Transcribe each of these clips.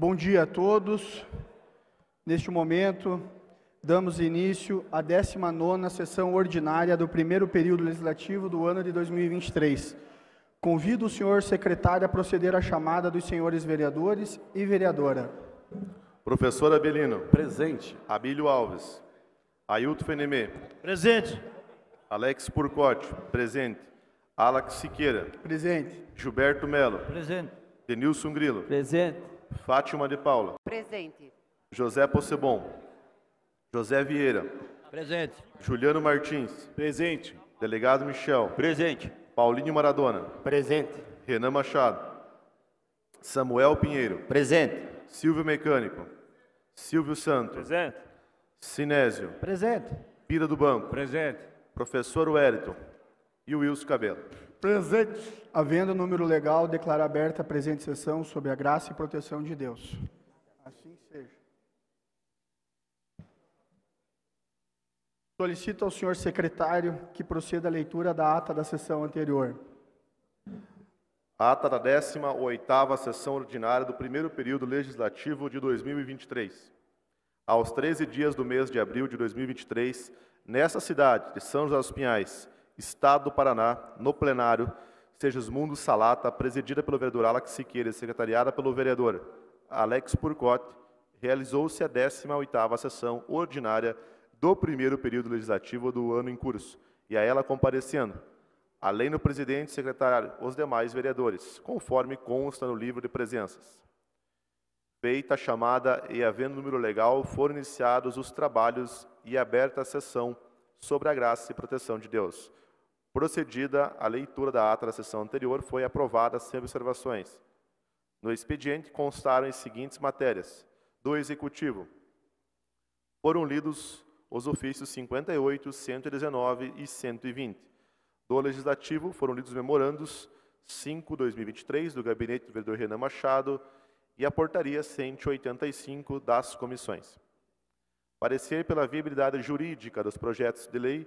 Bom dia a todos. Neste momento, damos início à 19ª sessão ordinária do primeiro período legislativo do ano de 2023. Convido o senhor secretário a proceder à chamada dos senhores vereadores e vereadora. Professor Abelino. Presente. Abílio Alves. Ailton Fenemê. Presente. Alex Purcote. Presente. Alex Siqueira. Presente. Gilberto Melo. Presente. Denilson Grilo. Presente. Fátima de Paula. Presente. José Possebon. José Vieira. Presente. Juliano Martins. Presente. Delegado Michel. Presente. Paulinho Maradona. Presente. Renan Machado. Samuel Pinheiro. Presente. Silvio Mecânico. Silvio Santos. Presente. Sinésio. Presente. Pira do Banco. Presente. Professor Wellington. E Wilson Cabelo. Presente. Havendo número legal, declaro aberta a presente sessão sobre a graça e proteção de Deus. Assim seja. Solicito ao senhor secretário que proceda à leitura da ata da sessão anterior. Ata da 18 Sessão Ordinária do Primeiro Período Legislativo de 2023. Aos 13 dias do mês de abril de 2023, nessa cidade de São José dos Pinhais, Estado do Paraná, no plenário, seja Salata, presidida pelo vereador Alex Siqueira, secretariada pelo vereador Alex Purcote, realizou-se a 18ª sessão ordinária do primeiro período legislativo do ano em curso, e a ela comparecendo, além do presidente e secretário, os demais vereadores, conforme consta no livro de presenças. Feita a chamada e havendo número legal, foram iniciados os trabalhos e aberta a sessão sobre a graça e proteção de Deus. Procedida a leitura da ata da sessão anterior, foi aprovada sem observações. No expediente constaram as seguintes matérias: do Executivo. Foram lidos os ofícios 58, 119 e 120. Do Legislativo foram lidos os memorandos 5/2023 do gabinete do vereador Renan Machado e a portaria 185 das comissões. Parecer pela viabilidade jurídica dos projetos de lei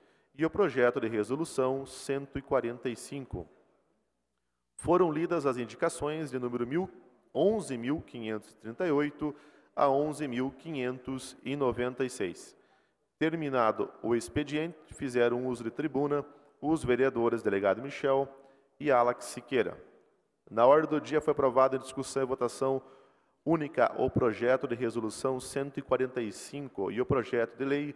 e o projeto de resolução 145. Foram lidas as indicações de número 11.538 a 11.596. Terminado o expediente, fizeram uso de tribuna os vereadores delegado Michel e Alex Siqueira. Na ordem do dia foi aprovado em discussão e votação única o projeto de resolução 145 e o projeto de lei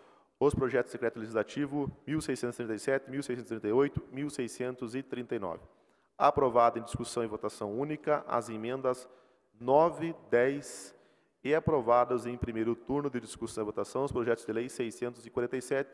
os projetos secreto legislativo 1637, 1638, 1639. Aprovada em discussão e votação única as emendas 9, 10 e aprovadas em primeiro turno de discussão e votação os projetos de lei 647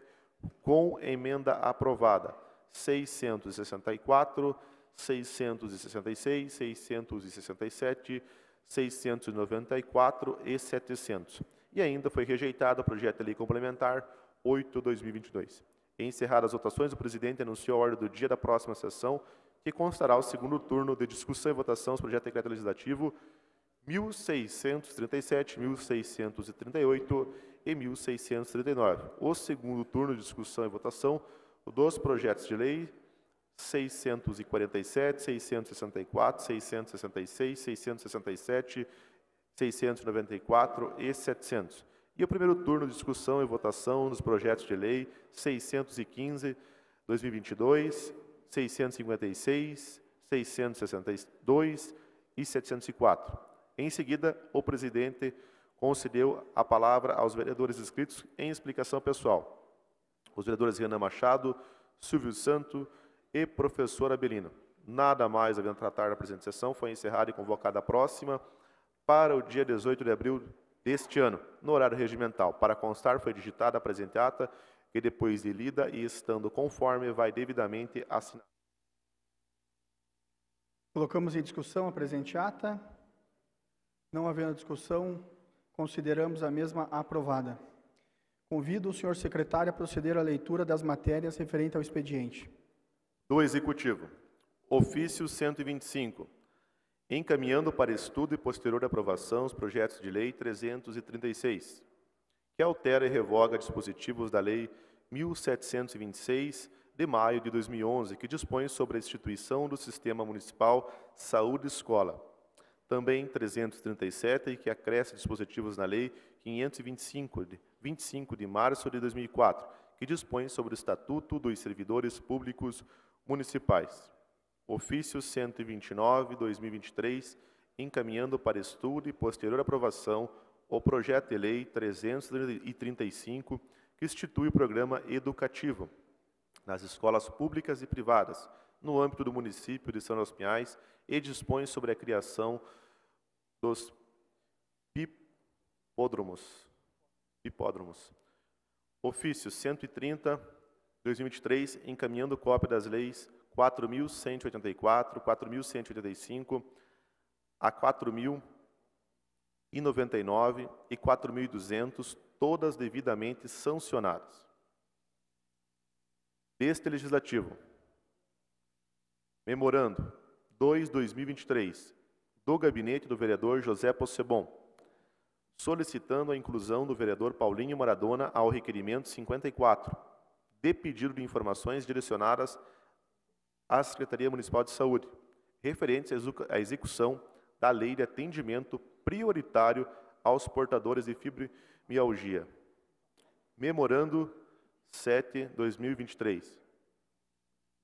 com emenda aprovada 664, 666, 667, 694 e 700. E ainda foi rejeitado o projeto de lei complementar 8, 2022. Encerradas as votações, o presidente anunciou a ordem do dia da próxima sessão, que constará o segundo turno de discussão e votação do projeto de decreto legislativo 1637, 1638 e 1639. O segundo turno de discussão e votação dos projetos de lei 647, 664, 666, 667, 694 e 700 e o primeiro turno de discussão e votação dos projetos de lei 615, 2022, 656, 662 e 704. Em seguida, o presidente concedeu a palavra aos vereadores inscritos em explicação pessoal. Os vereadores Renan Machado, Silvio Santo e professor Abelino. Nada mais havendo tratar da presente sessão, foi encerrada e convocada a próxima para o dia 18 de abril deste ano, no horário regimental. Para constar, foi digitada a presente ata, que depois de lida e estando conforme, vai devidamente assinada. Colocamos em discussão a presente ata. Não havendo discussão, consideramos a mesma aprovada. Convido o senhor secretário a proceder à leitura das matérias referentes ao expediente. Do Executivo. Ofício 125 encaminhando para estudo e posterior aprovação os projetos de lei 336, que altera e revoga dispositivos da lei 1726 de maio de 2011, que dispõe sobre a instituição do Sistema Municipal Saúde Escola. Também 337, que acresce dispositivos na lei 525 de 25 de março de 2004, que dispõe sobre o Estatuto dos Servidores Públicos Municipais. Ofício 129, 2023, encaminhando para estudo e posterior aprovação o projeto de lei 335, que institui o programa educativo nas escolas públicas e privadas, no âmbito do município de São dos Pinhais, e dispõe sobre a criação dos hipódromos. Ofício 130, 2023, encaminhando cópia das leis 4.184, 4.185 a 4.099 e 4.200, todas devidamente sancionadas. Deste Legislativo, Memorando 2-2023, do gabinete do vereador José Possebon, solicitando a inclusão do vereador Paulinho Maradona ao requerimento 54, de pedido de informações direcionadas a à Secretaria Municipal de Saúde, referentes à execução da Lei de Atendimento Prioritário aos Portadores de Fibromialgia. Memorando 7-2023,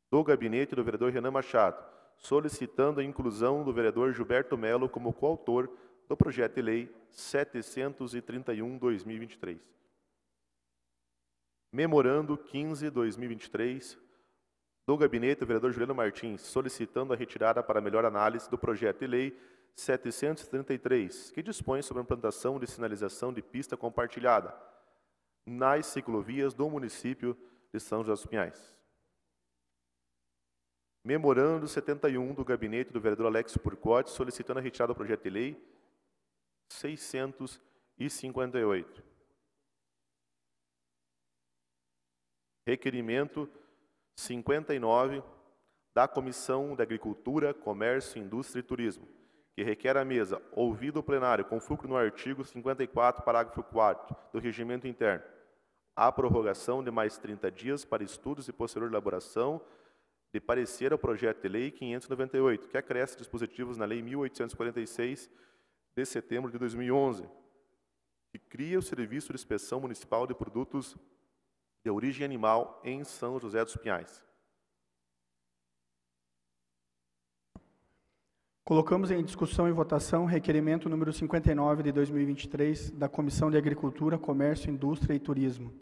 do gabinete do vereador Renan Machado, solicitando a inclusão do vereador Gilberto Melo como coautor do projeto de lei 731-2023. Memorando 15-2023, do gabinete, o vereador Juliano Martins, solicitando a retirada para melhor análise do projeto de lei 733, que dispõe sobre a implantação de sinalização de pista compartilhada nas ciclovias do município de São José dos Pinhais. Memorando 71 do gabinete do vereador Alex Purcotti, solicitando a retirada do projeto de lei 658. Requerimento 59 da Comissão de Agricultura, Comércio, Indústria e Turismo, que requer à mesa, ouvido o plenário, com fulcro no artigo 54, parágrafo 4 do Regimento Interno, a prorrogação de mais 30 dias para estudos e posterior elaboração de parecer ao projeto de lei 598, que acresce dispositivos na Lei 1846, de setembro de 2011, que cria o Serviço de Inspeção Municipal de Produtos de origem animal em São José dos Pinhais. Colocamos em discussão e votação requerimento número 59 de 2023 da Comissão de Agricultura, Comércio, Indústria e Turismo.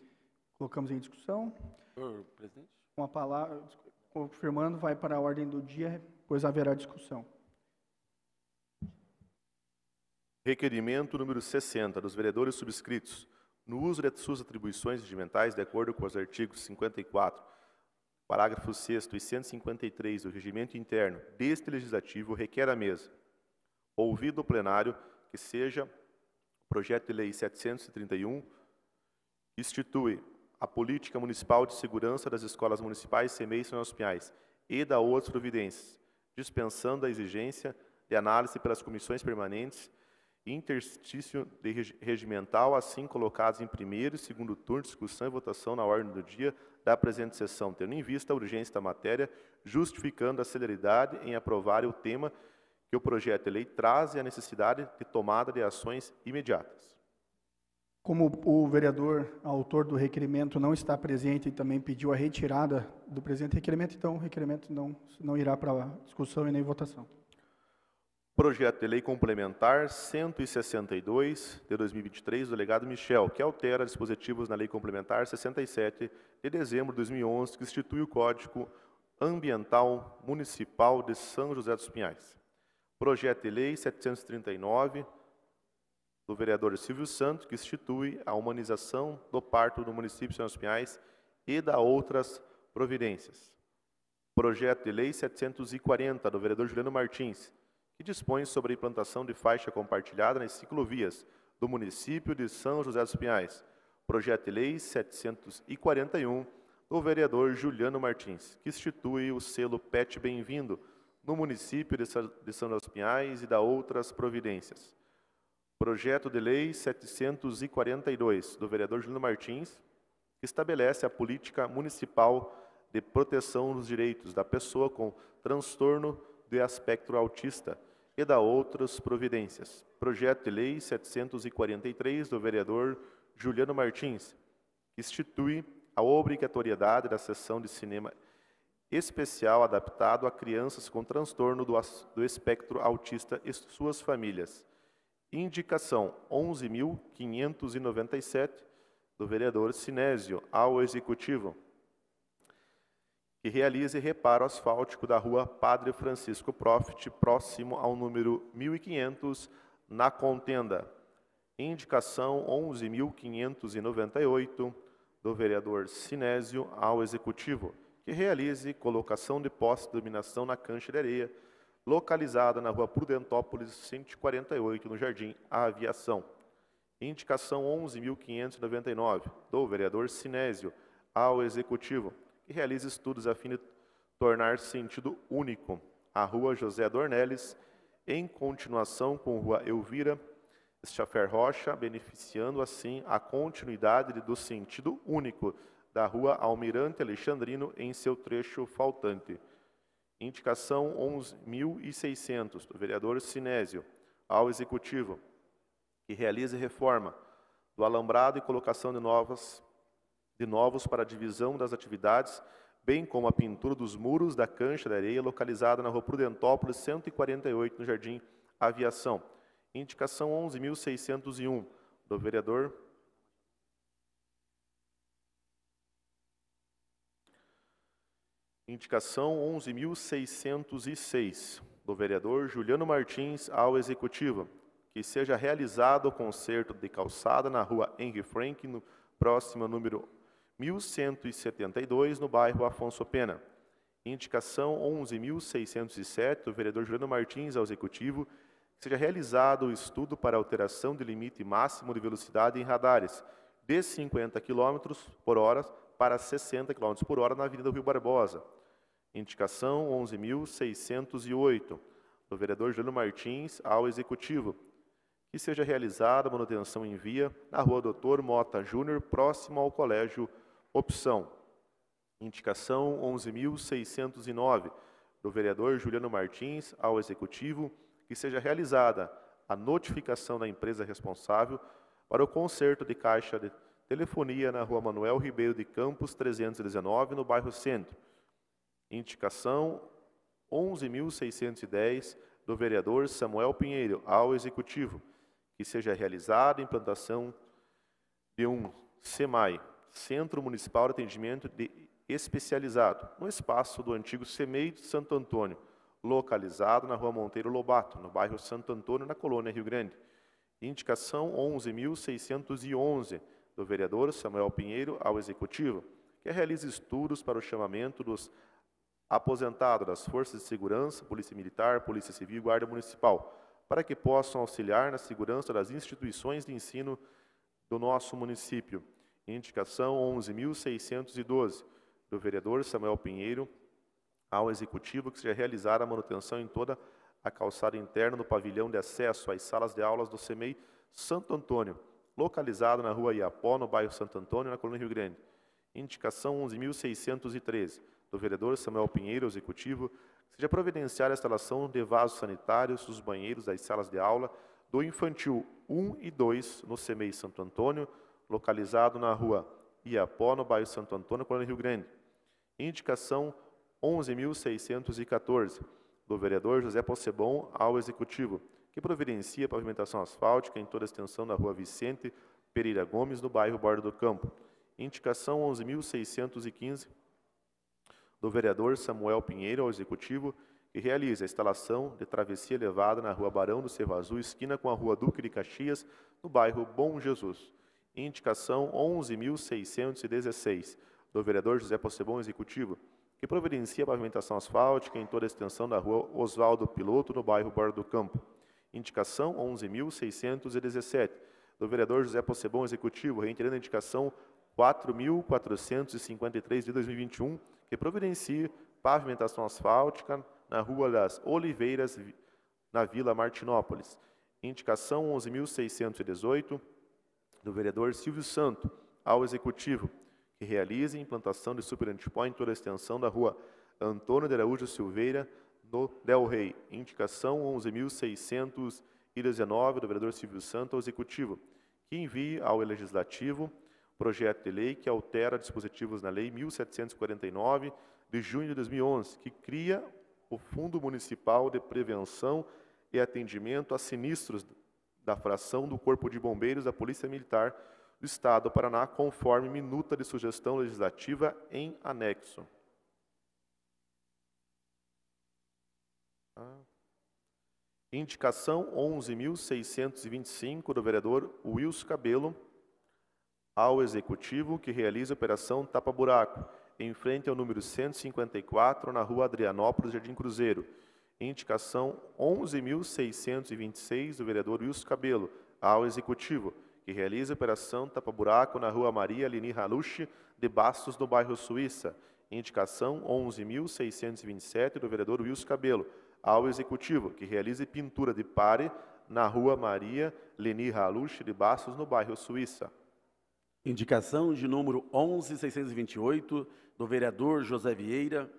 Colocamos em discussão. Senhor presidente. Com a palavra, confirmando, vai para a ordem do dia, pois haverá discussão. Requerimento número 60 dos vereadores subscritos no uso de suas atribuições regimentais, de acordo com os artigos 54, parágrafo 6 e 153 do Regimento Interno deste Legislativo, requer à mesa, ouvido o plenário, que seja o projeto de lei 731, institui a política municipal de segurança das escolas municipais, CMEI e São Pinhais e da outras providências, dispensando a exigência de análise pelas comissões permanentes interstício regimental, assim colocados em primeiro e segundo turno, discussão e votação na ordem do dia da presente sessão, tendo em vista a urgência da matéria, justificando a celeridade em aprovar o tema que o projeto de lei traz e a necessidade de tomada de ações imediatas. Como o vereador, autor do requerimento, não está presente e também pediu a retirada do presente requerimento, então o requerimento não, não irá para discussão e nem votação. Projeto de Lei Complementar 162 de 2023, do Legado Michel, que altera dispositivos na Lei Complementar 67 de dezembro de 2011, que institui o Código Ambiental Municipal de São José dos Pinhais. Projeto de Lei 739 do vereador Silvio Santos, que institui a humanização do parto do município de São José dos Pinhais e da outras providências. Projeto de Lei 740 do vereador Juliano Martins, e dispõe sobre a implantação de faixa compartilhada nas ciclovias do município de São José dos Pinhais, projeto de lei 741 do vereador Juliano Martins, que institui o selo PET Bem-vindo no município de São José dos Pinhais e da outras providências. Projeto de lei 742 do vereador Juliano Martins, que estabelece a política municipal de proteção dos direitos da pessoa com transtorno de espectro autista, e da outras providências. Projeto de Lei 743 do vereador Juliano Martins, que institui a obrigatoriedade da sessão de cinema especial adaptado a crianças com transtorno do, do espectro autista e suas famílias. Indicação 11.597 do vereador Sinésio ao Executivo que realize reparo asfáltico da rua Padre Francisco Profit, próximo ao número 1500, na contenda. Indicação 11.598 do vereador Sinésio ao Executivo, que realize colocação de poste de iluminação na cancha de areia, localizada na rua Prudentópolis 148, no Jardim Aviação. Indicação 11.599 do vereador Sinésio ao Executivo, e realiza estudos a fim de tornar sentido único a Rua José Dornelles, em continuação com Rua Elvira Schaffer Rocha, beneficiando assim a continuidade do sentido único da Rua Almirante Alexandrino em seu trecho faltante. Indicação 11.600 do vereador Sinésio ao Executivo, que realize reforma do alambrado e colocação de novas de novos para a divisão das atividades, bem como a pintura dos muros da cancha da areia, localizada na rua Prudentópolis, 148, no Jardim Aviação. Indicação 11.601, do vereador Indicação 11.606, do vereador Juliano Martins ao Executivo, que seja realizado o conserto de calçada na rua Henry Frank, no próximo número 1172, no bairro Afonso Pena. Indicação 11.607, do vereador Juliano Martins ao Executivo, que seja realizado o estudo para alteração do limite máximo de velocidade em radares de 50 km por hora para 60 km por hora na Avenida Rio Barbosa. Indicação 11.608, do vereador Juliano Martins ao Executivo, que seja realizada a manutenção em via na rua Doutor Mota Júnior, próximo ao Colégio Opção: indicação 11.609 do vereador Juliano Martins ao executivo que seja realizada a notificação da empresa responsável para o conserto de caixa de telefonia na Rua Manuel Ribeiro de Campos 319, no bairro Centro. Indicação 11.610 do vereador Samuel Pinheiro ao executivo que seja realizada a implantação de um SEMAI Centro Municipal de Atendimento de Especializado, no espaço do antigo CEMEI de Santo Antônio, localizado na Rua Monteiro Lobato, no bairro Santo Antônio, na Colônia Rio Grande. Indicação 11.611, do vereador Samuel Pinheiro ao Executivo, que realiza estudos para o chamamento dos aposentados das Forças de Segurança, Polícia Militar, Polícia Civil e Guarda Municipal, para que possam auxiliar na segurança das instituições de ensino do nosso município. Indicação 11.612, do vereador Samuel Pinheiro ao executivo que seja realizar a manutenção em toda a calçada interna do pavilhão de acesso às salas de aulas do CEMEI Santo Antônio, localizado na rua Iapó, no bairro Santo Antônio, na Colônia Rio Grande. Indicação 11.613, do vereador Samuel Pinheiro, executivo, que seja providenciar a instalação de vasos sanitários nos banheiros das salas de aula do infantil 1 e 2 no CEMEI Santo Antônio, localizado na rua Iapó, no bairro Santo Antônio, Colônia Rio Grande. Indicação 11.614, do vereador José Possebon ao Executivo, que providencia a pavimentação asfáltica em toda a extensão da rua Vicente Pereira Gomes, no bairro Borda do Campo. Indicação 11.615, do vereador Samuel Pinheiro ao Executivo, que realiza a instalação de travessia elevada na rua Barão do Cerro Azul, esquina com a rua Duque de Caxias, no bairro Bom Jesus indicação 11.616, do vereador José Possebon Executivo, que providencia a pavimentação asfáltica em toda a extensão da rua Oswaldo Piloto, no bairro Bordo do Campo. Indicação 11.617, do vereador José Possebon Executivo, reiterando a indicação 4.453 de 2021, que providencia pavimentação asfáltica na Rua das Oliveiras, na Vila Martinópolis. Indicação 11.618, do vereador Silvio Santo ao Executivo, que realize a implantação de superantipó em toda a extensão da rua Antônio de Araújo Silveira, no Del Rey. Indicação 11.619 do vereador Silvio Santo ao Executivo, que envie ao Legislativo projeto de lei que altera dispositivos na Lei 1749, de junho de 2011, que cria o Fundo Municipal de Prevenção e Atendimento a Sinistros da fração do Corpo de Bombeiros da Polícia Militar do Estado do Paraná, conforme minuta de sugestão legislativa em anexo. Ah. Indicação 11.625 do vereador Wilson Cabelo ao Executivo que realiza a Operação Tapa Buraco, em frente ao número 154, na rua Adrianópolis, Jardim Cruzeiro, indicação 11.626 do vereador Wilson Cabelo ao Executivo, que realiza a operação tapa-buraco na rua Maria Lini Haluche, de Bastos, no bairro Suíça. Indicação 11.627 do vereador Wilson Cabelo ao Executivo, que realize pintura de pare na rua Maria Leni Haluche, de Bastos, no bairro Suíça. Indicação de número 11.628 do vereador José Vieira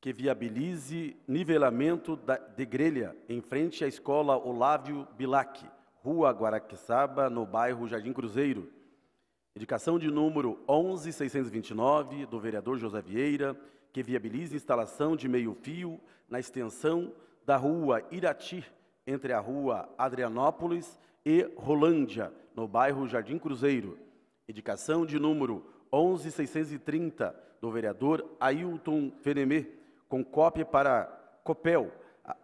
que viabilize nivelamento da, de grelha em frente à escola Olávio Bilac, Rua Guaraqueçaba, no bairro Jardim Cruzeiro. Indicação de número 11629 do vereador José Vieira, que viabilize instalação de meio-fio na extensão da Rua Irati, entre a Rua Adrianópolis e Rolândia, no bairro Jardim Cruzeiro. Indicação de número 11630 do vereador Ailton Fenemê, com cópia para copel, a,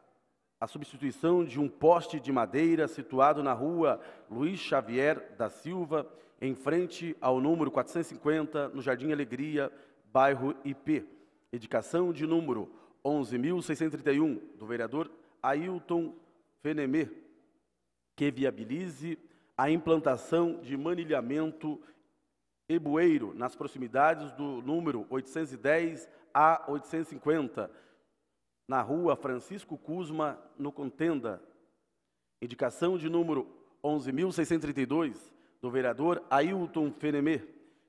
a substituição de um poste de madeira situado na rua Luiz Xavier da Silva, em frente ao número 450, no Jardim Alegria, bairro IP. Indicação de número 11.631, do vereador Ailton Fenemê, que viabilize a implantação de manilhamento e bueiro nas proximidades do número 810 a850, na rua Francisco Cusma, no Contenda. Indicação de número 11.632, do vereador Ailton Fenemê,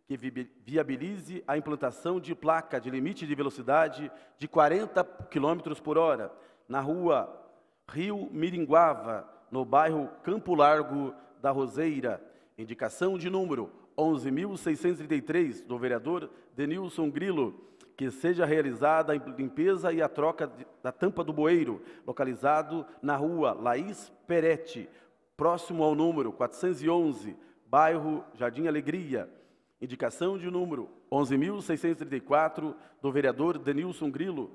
que viabilize a implantação de placa de limite de velocidade de 40 km por hora na rua Rio Miringuava, no bairro Campo Largo da Roseira. Indicação de número 11.633, do vereador Denilson Grilo, que seja realizada a limpeza e a troca da tampa do bueiro, localizado na rua Laís Peretti, próximo ao número 411, bairro Jardim Alegria. Indicação de número 11.634, do vereador Denilson Grilo,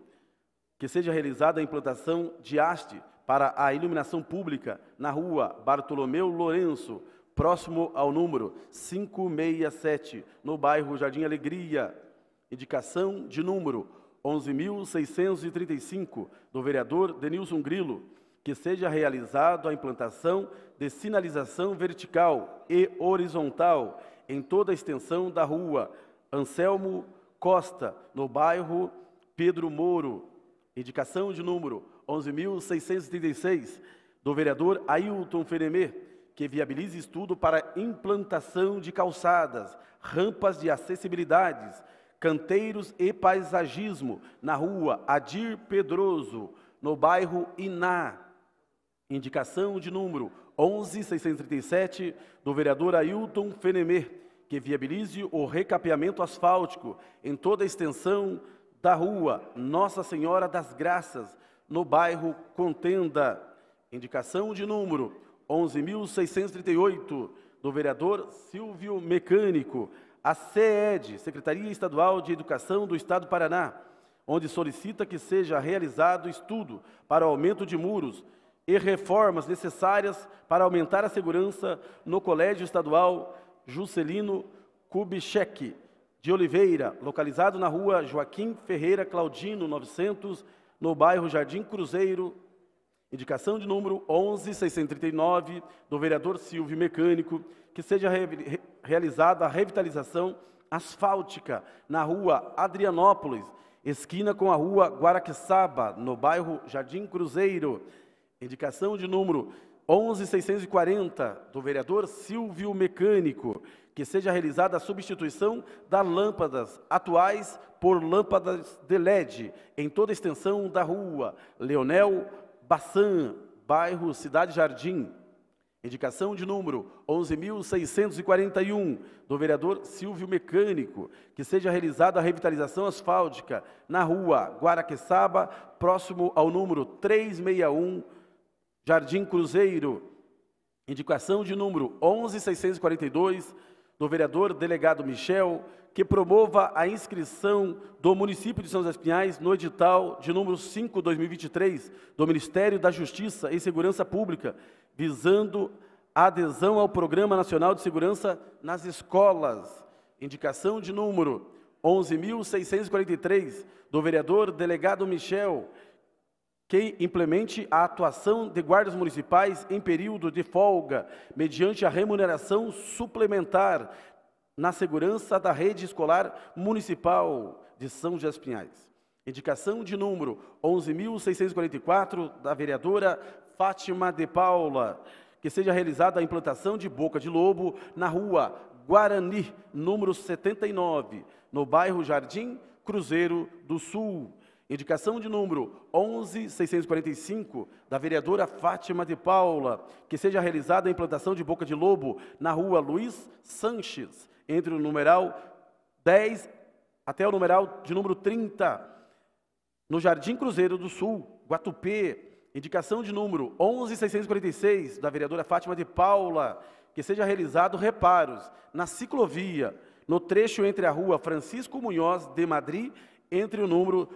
que seja realizada a implantação de haste para a iluminação pública na rua Bartolomeu Lourenço, próximo ao número 567, no bairro Jardim Alegria. Indicação de número 11.635, do vereador Denilson Grilo, que seja realizado a implantação de sinalização vertical e horizontal em toda a extensão da rua Anselmo Costa, no bairro Pedro Moro. Indicação de número 11.636, do vereador Ailton Feremê, que viabilize estudo para implantação de calçadas, rampas de acessibilidades, canteiros e paisagismo, na rua Adir Pedroso, no bairro Iná. Indicação de número 11637 do vereador Ailton Fenemer, que viabilize o recapeamento asfáltico em toda a extensão da rua Nossa Senhora das Graças, no bairro Contenda. Indicação de número 11638 do vereador Silvio Mecânico, a CED, Secretaria Estadual de Educação do Estado do Paraná, onde solicita que seja realizado estudo para o aumento de muros e reformas necessárias para aumentar a segurança no Colégio Estadual Juscelino Kubitschek de Oliveira, localizado na rua Joaquim Ferreira Claudino 900, no bairro Jardim Cruzeiro, indicação de número 11639 do vereador Silvio Mecânico, que seja realizada a revitalização asfáltica na rua Adrianópolis, esquina com a rua Guaraqueçaba, no bairro Jardim Cruzeiro. Indicação de número 11640 do vereador Silvio Mecânico, que seja realizada a substituição das lâmpadas atuais por lâmpadas de LED em toda a extensão da rua Leonel Bassan, bairro Cidade Jardim. Indicação de número 11.641, do vereador Silvio Mecânico, que seja realizada a revitalização asfáltica na rua Guaraqueçaba, próximo ao número 361, Jardim Cruzeiro. Indicação de número 11.642, do vereador delegado Michel, que promova a inscrição do município de São José Pinhais no edital de número 5-2023 do Ministério da Justiça e Segurança Pública, visando a adesão ao Programa Nacional de Segurança nas Escolas. Indicação de número 11.643, do vereador delegado Michel, que implemente a atuação de guardas municipais em período de folga, mediante a remuneração suplementar na segurança da rede escolar municipal de São José Pinhais. Indicação de número 11.644 da vereadora Fátima de Paula. Que seja realizada a implantação de boca de lobo na rua Guarani, número 79, no bairro Jardim Cruzeiro do Sul. Indicação de número 11645 da vereadora Fátima de Paula, que seja realizada a implantação de boca de lobo na rua Luiz Sanches, entre o numeral 10 até o numeral de número 30, no Jardim Cruzeiro do Sul, Guatupê, indicação de número 11646 da vereadora Fátima de Paula, que seja realizado reparos na ciclovia no trecho entre a rua Francisco Munhoz de Madrid, entre o número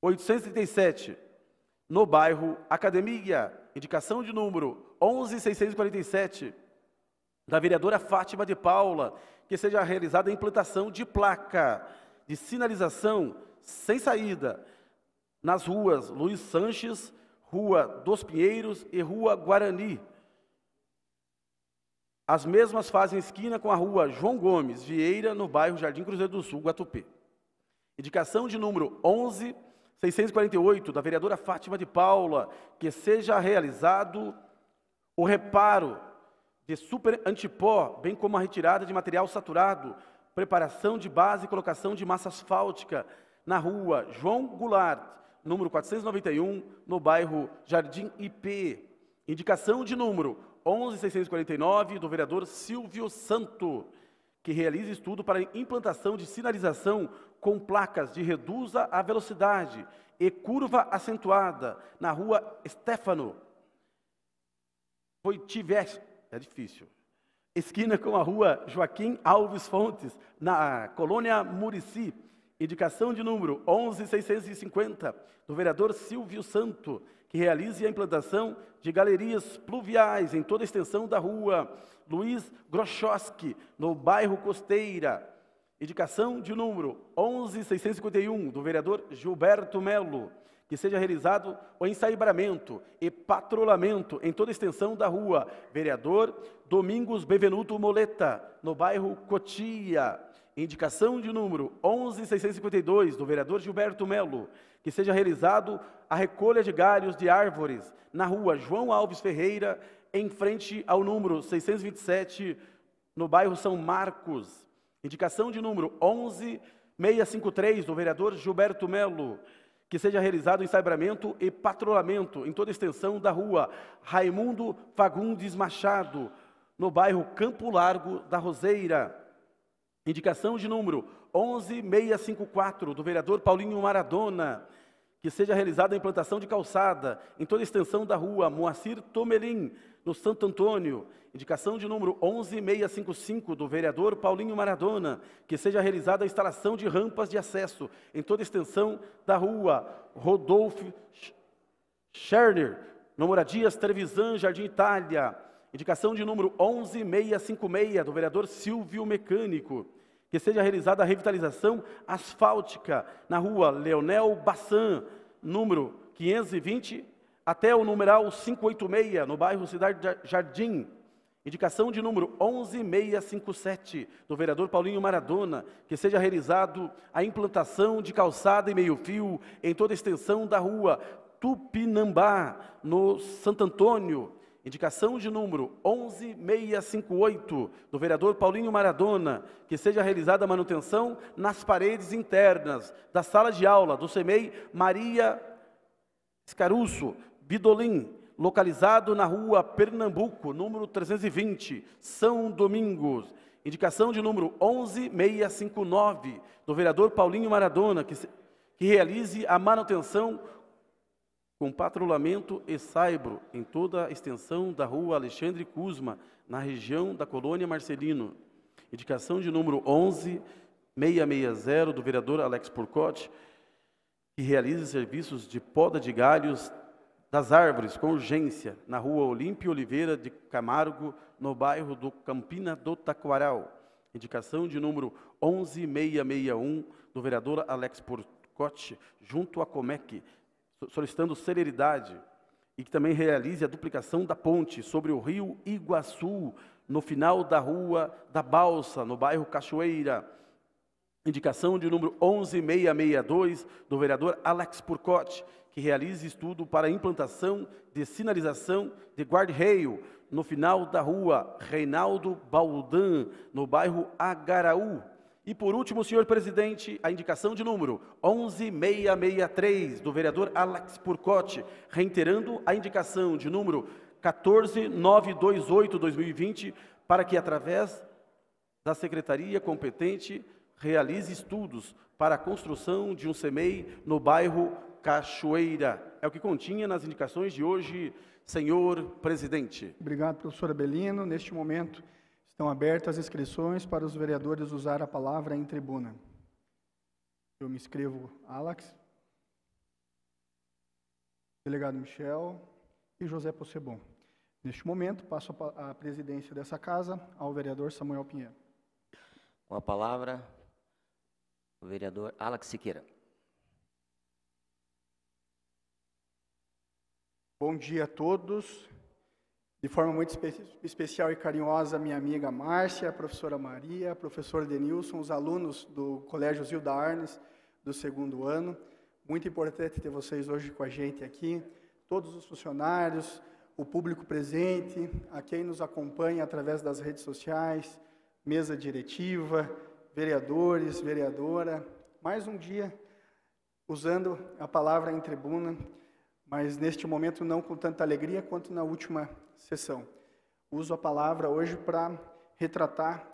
837, no bairro Academia, indicação de número 11647 da vereadora Fátima de Paula, que seja realizada a implantação de placa de sinalização sem saída, nas ruas Luiz Sanches, Rua dos Pinheiros e Rua Guarani. As mesmas fazem esquina com a Rua João Gomes Vieira, no bairro Jardim Cruzeiro do Sul, Guatupê. Indicação de número 11648 da vereadora Fátima de Paula, que seja realizado o reparo de super antipó, bem como a retirada de material saturado, preparação de base e colocação de massa asfáltica na rua João Goulart, número 491, no bairro Jardim IP. Indicação de número 11649 do vereador Silvio Santo, que realiza estudo para implantação de sinalização com placas de reduza a velocidade e curva acentuada na rua Stefano. Foi tivesse, é difícil. Esquina com a rua Joaquim Alves Fontes, na colônia Murici, Indicação de número 11650, do vereador Silvio Santo, que realize a implantação de galerias pluviais em toda a extensão da rua Luiz Groschowski, no bairro Costeira. Indicação de número 11651, do vereador Gilberto Melo, que seja realizado o ensaibramento e patrulhamento em toda a extensão da rua. Vereador Domingos Bevenuto Moleta, no bairro Cotia indicação de número 11652 do vereador Gilberto Melo, que seja realizado a recolha de galhos de árvores na rua João Alves Ferreira, em frente ao número 627, no bairro São Marcos. Indicação de número 11653 do vereador Gilberto Melo, que seja realizado o ensaibramento e patrulhamento em toda a extensão da rua Raimundo Fagundes Machado, no bairro Campo Largo da Roseira. Indicação de número 11654 do vereador Paulinho Maradona, que seja realizada a implantação de calçada em toda a extensão da rua Moacir Tomelim, no Santo Antônio. Indicação de número 11655 do vereador Paulinho Maradona, que seja realizada a instalação de rampas de acesso em toda a extensão da rua Rodolfo Scherner, no Moradias Trevisan, Jardim Itália. Indicação de número 11656 do vereador Silvio Mecânico que seja realizada a revitalização asfáltica na rua Leonel Bassan, número 520, até o numeral 586, no bairro Cidade Jardim. Indicação de número 11657, do vereador Paulinho Maradona, que seja realizado a implantação de calçada e meio-fio em toda a extensão da rua Tupinambá, no Santo Antônio, Indicação de número 11658, do vereador Paulinho Maradona, que seja realizada a manutenção nas paredes internas da sala de aula do CEMEI Maria Escaruço Bidolim, localizado na rua Pernambuco, número 320, São Domingos. Indicação de número 11659, do vereador Paulinho Maradona, que, se, que realize a manutenção com patrulhamento e saibro em toda a extensão da rua Alexandre Cusma, na região da colônia Marcelino. Indicação de número 11660 do vereador Alex Porcote, que realiza serviços de poda de galhos das árvores com urgência na rua Olímpio Oliveira de Camargo, no bairro do Campina do Taquaral. Indicação de número 11661 do vereador Alex Porcote, junto à Comec, solicitando celeridade e que também realize a duplicação da ponte sobre o rio Iguaçu, no final da rua da Balsa, no bairro Cachoeira. Indicação de número 11662 do vereador Alex Purcotti, que realize estudo para implantação de sinalização de guard reio no final da rua Reinaldo Baldan, no bairro Agaraú, e por último, senhor presidente, a indicação de número 11663 do vereador Alex Purcotti, reiterando a indicação de número 14928/2020 para que através da secretaria competente realize estudos para a construção de um semei no bairro Cachoeira. É o que continha nas indicações de hoje, senhor presidente. Obrigado, professor Abelino. Neste momento, Estão abertas as inscrições para os vereadores usar a palavra em tribuna. Eu me inscrevo, Alex, delegado Michel e José Possebon. Neste momento, passo a presidência dessa casa ao vereador Samuel Pinheiro. Com a palavra, o vereador Alex Siqueira. Bom dia a todos. De forma muito espe especial e carinhosa, minha amiga Márcia, a professora Maria, professor Denilson, os alunos do Colégio Zilda Arnes, do segundo ano. Muito importante ter vocês hoje com a gente aqui, todos os funcionários, o público presente, a quem nos acompanha através das redes sociais, mesa diretiva, vereadores, vereadora. Mais um dia usando a palavra em tribuna mas neste momento não com tanta alegria quanto na última sessão. Uso a palavra hoje para retratar,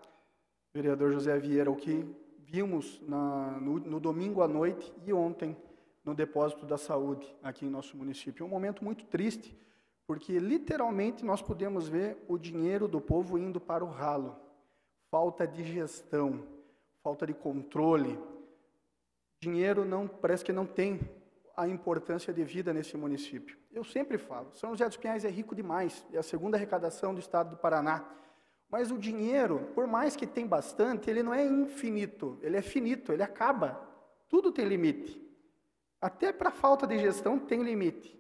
vereador José Vieira, o que vimos na, no, no, domingo à noite e ontem no depósito da saúde aqui em nosso município. É um momento muito triste, porque literalmente nós podemos ver o dinheiro do povo indo para o ralo. Falta de gestão, falta de controle. Dinheiro não parece que não tem a importância de vida nesse município. Eu sempre falo, São José dos Pinhais é rico demais, é a segunda arrecadação do estado do Paraná. Mas o dinheiro, por mais que tem bastante, ele não é infinito, ele é finito, ele acaba. Tudo tem limite. Até para falta de gestão tem limite.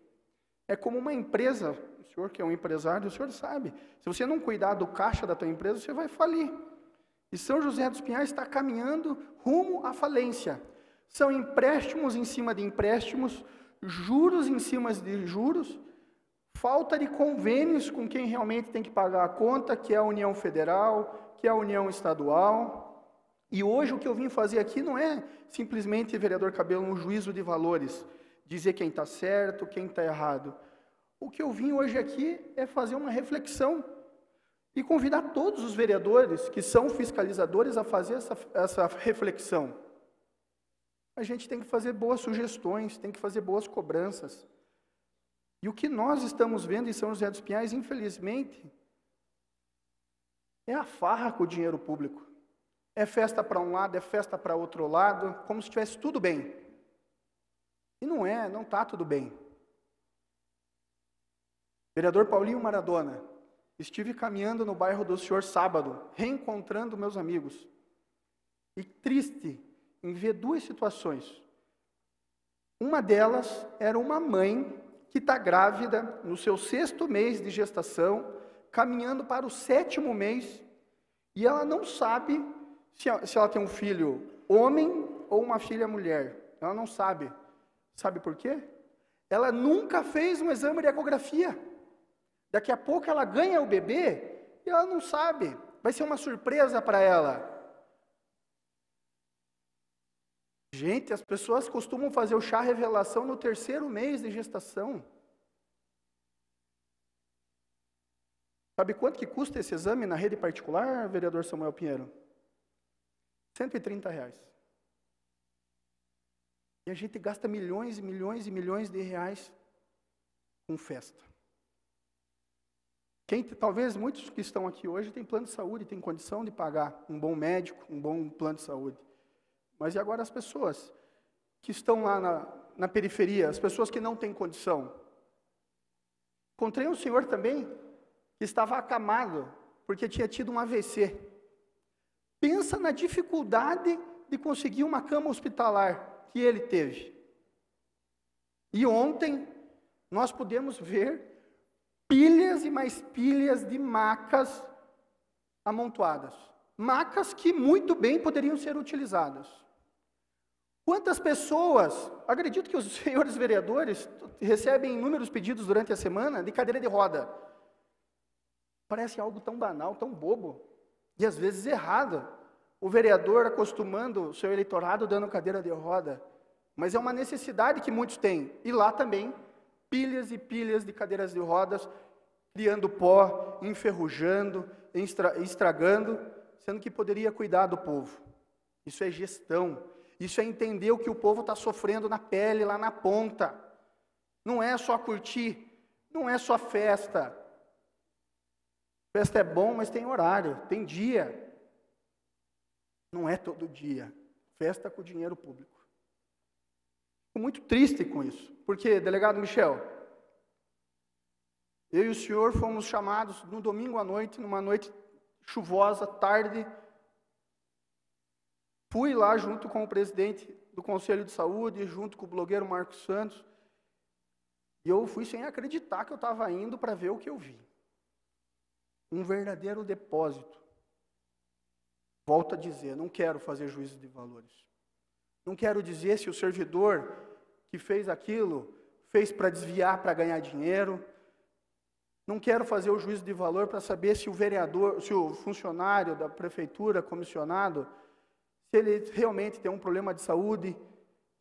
É como uma empresa, o senhor que é um empresário, o senhor sabe, se você não cuidar do caixa da tua empresa, você vai falir. E São José dos Pinhais está caminhando rumo à falência são empréstimos em cima de empréstimos, juros em cima de juros, falta de convênios com quem realmente tem que pagar a conta, que é a União Federal, que é a União Estadual. E hoje o que eu vim fazer aqui não é simplesmente, vereador Cabelo, um juízo de valores, dizer quem está certo, quem está errado. O que eu vim hoje aqui é fazer uma reflexão e convidar todos os vereadores que são fiscalizadores a fazer essa, essa reflexão a gente tem que fazer boas sugestões, tem que fazer boas cobranças. E o que nós estamos vendo em São José dos Pinhais, infelizmente, é a farra com o dinheiro público. É festa para um lado, é festa para outro lado, como se estivesse tudo bem. E não é, não está tudo bem. Vereador Paulinho Maradona, estive caminhando no bairro do Senhor sábado, reencontrando meus amigos. E triste em ver duas situações. Uma delas era uma mãe que está grávida no seu sexto mês de gestação, caminhando para o sétimo mês, e ela não sabe se ela tem um filho homem ou uma filha mulher. Ela não sabe. Sabe por quê? Ela nunca fez um exame de ecografia. Daqui a pouco ela ganha o bebê e ela não sabe. Vai ser uma surpresa para ela. Gente, as pessoas costumam fazer o chá revelação no terceiro mês de gestação. Sabe quanto que custa esse exame na rede particular, vereador Samuel Pinheiro? 130 reais. E a gente gasta milhões e milhões e milhões de reais com festa. Quem, talvez muitos que estão aqui hoje têm plano de saúde, têm condição de pagar um bom médico, um bom plano de saúde. Mas e agora as pessoas que estão lá na, na periferia, as pessoas que não têm condição? Encontrei um senhor também que estava acamado porque tinha tido um AVC. Pensa na dificuldade de conseguir uma cama hospitalar que ele teve. E ontem nós pudemos ver pilhas e mais pilhas de macas amontoadas. Macas que muito bem poderiam ser utilizadas. Quantas pessoas, acredito que os senhores vereadores recebem inúmeros pedidos durante a semana de cadeira de roda. Parece algo tão banal, tão bobo, e às vezes errado. O vereador acostumando o seu eleitorado dando cadeira de roda, mas é uma necessidade que muitos têm. E lá também, pilhas e pilhas de cadeiras de rodas, criando pó, enferrujando, estragando, sendo que poderia cuidar do povo. Isso é gestão, isso é entender o que o povo está sofrendo na pele, lá na ponta. Não é só curtir, não é só festa. Festa é bom, mas tem horário, tem dia. Não é todo dia. Festa com dinheiro público. Fico muito triste com isso. Porque, delegado Michel, eu e o senhor fomos chamados no domingo à noite, numa noite chuvosa, tarde, Fui lá junto com o presidente do Conselho de Saúde, junto com o blogueiro Marcos Santos, e eu fui sem acreditar que eu estava indo para ver o que eu vi. Um verdadeiro depósito. Volto a dizer, não quero fazer juízo de valores. Não quero dizer se o servidor que fez aquilo fez para desviar, para ganhar dinheiro. Não quero fazer o juízo de valor para saber se o vereador, se o funcionário da prefeitura comissionado se ele realmente tem um problema de saúde,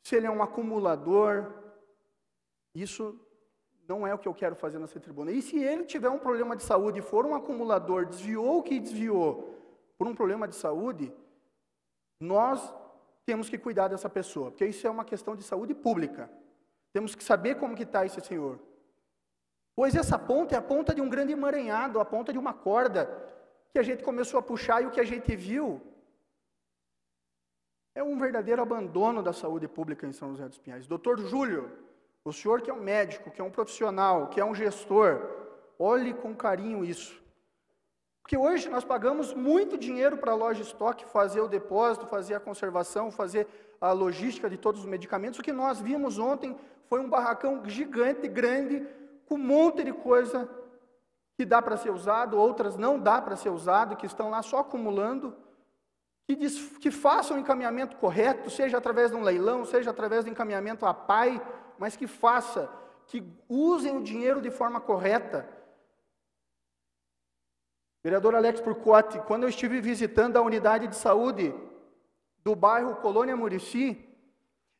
se ele é um acumulador. Isso não é o que eu quero fazer nessa tribuna. E se ele tiver um problema de saúde e for um acumulador, desviou o que desviou por um problema de saúde, nós temos que cuidar dessa pessoa, porque isso é uma questão de saúde pública. Temos que saber como que está esse senhor. Pois essa ponta é a ponta de um grande emaranhado, a ponta de uma corda que a gente começou a puxar e o que a gente viu é um verdadeiro abandono da saúde pública em São José dos Pinhais. Doutor Júlio, o senhor que é um médico, que é um profissional, que é um gestor, olhe com carinho isso. Porque hoje nós pagamos muito dinheiro para a loja estoque fazer o depósito, fazer a conservação, fazer a logística de todos os medicamentos. O que nós vimos ontem foi um barracão gigante, grande, com um monte de coisa que dá para ser usado, outras não dá para ser usado, que estão lá só acumulando que, diz, que façam o encaminhamento correto, seja através de um leilão, seja através do encaminhamento à PAI, mas que faça, que usem o dinheiro de forma correta. Vereador Alex Purcotti, quando eu estive visitando a unidade de saúde do bairro Colônia Murici,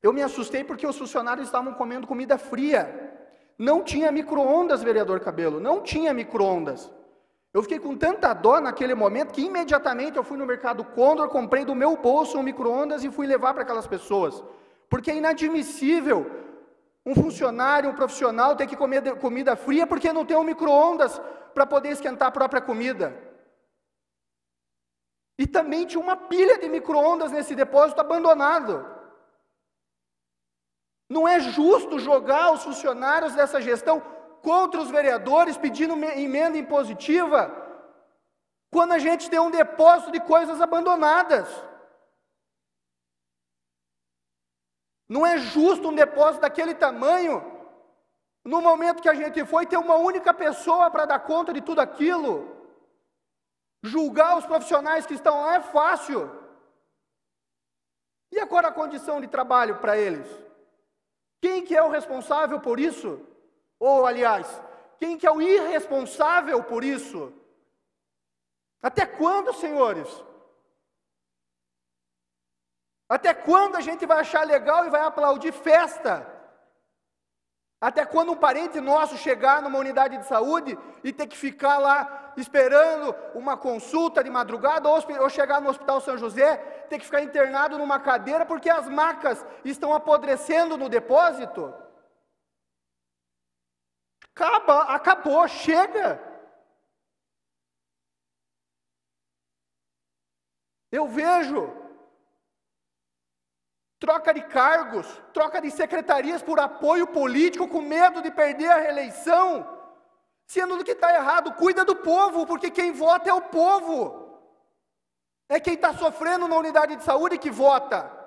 eu me assustei porque os funcionários estavam comendo comida fria. Não tinha micro-ondas, vereador Cabelo, não tinha micro-ondas. Eu fiquei com tanta dó naquele momento que imediatamente eu fui no mercado Condor, comprei do meu bolso um micro-ondas e fui levar para aquelas pessoas. Porque é inadmissível um funcionário, um profissional ter que comer comida fria porque não tem um micro-ondas para poder esquentar a própria comida. E também tinha uma pilha de micro-ondas nesse depósito abandonado. Não é justo jogar os funcionários dessa gestão contra os vereadores pedindo emenda impositiva, quando a gente tem um depósito de coisas abandonadas. Não é justo um depósito daquele tamanho, no momento que a gente foi, ter uma única pessoa para dar conta de tudo aquilo. Julgar os profissionais que estão lá é fácil. E agora a condição de trabalho para eles? Quem que é o responsável por isso? Ou, aliás, quem que é o irresponsável por isso? Até quando, senhores? Até quando a gente vai achar legal e vai aplaudir festa? Até quando um parente nosso chegar numa unidade de saúde e ter que ficar lá esperando uma consulta de madrugada, ou, chegar no Hospital São José, ter que ficar internado numa cadeira porque as macas estão apodrecendo no depósito? Acaba, acabou, chega. Eu vejo troca de cargos, troca de secretarias por apoio político com medo de perder a reeleição, sendo do que está errado, cuida do povo, porque quem vota é o povo. É quem está sofrendo na unidade de saúde que vota.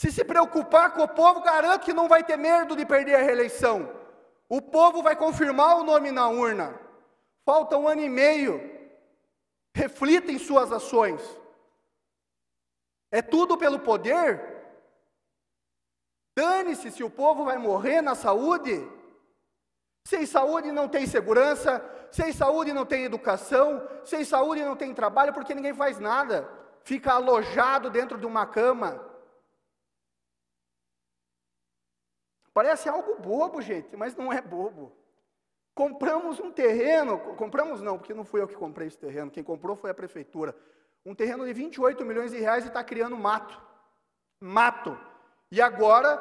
Se se preocupar com o povo, garanto que não vai ter medo de perder a reeleição. O povo vai confirmar o nome na urna. Falta um ano e meio. Reflita em suas ações. É tudo pelo poder? Dane-se se o povo vai morrer na saúde. Sem saúde não tem segurança, sem saúde não tem educação, sem saúde não tem trabalho, porque ninguém faz nada. Fica alojado dentro de uma cama. Parece algo bobo, gente, mas não é bobo. Compramos um terreno, compramos não, porque não fui eu que comprei esse terreno, quem comprou foi a prefeitura. Um terreno de 28 milhões de reais e está criando mato. Mato. E agora,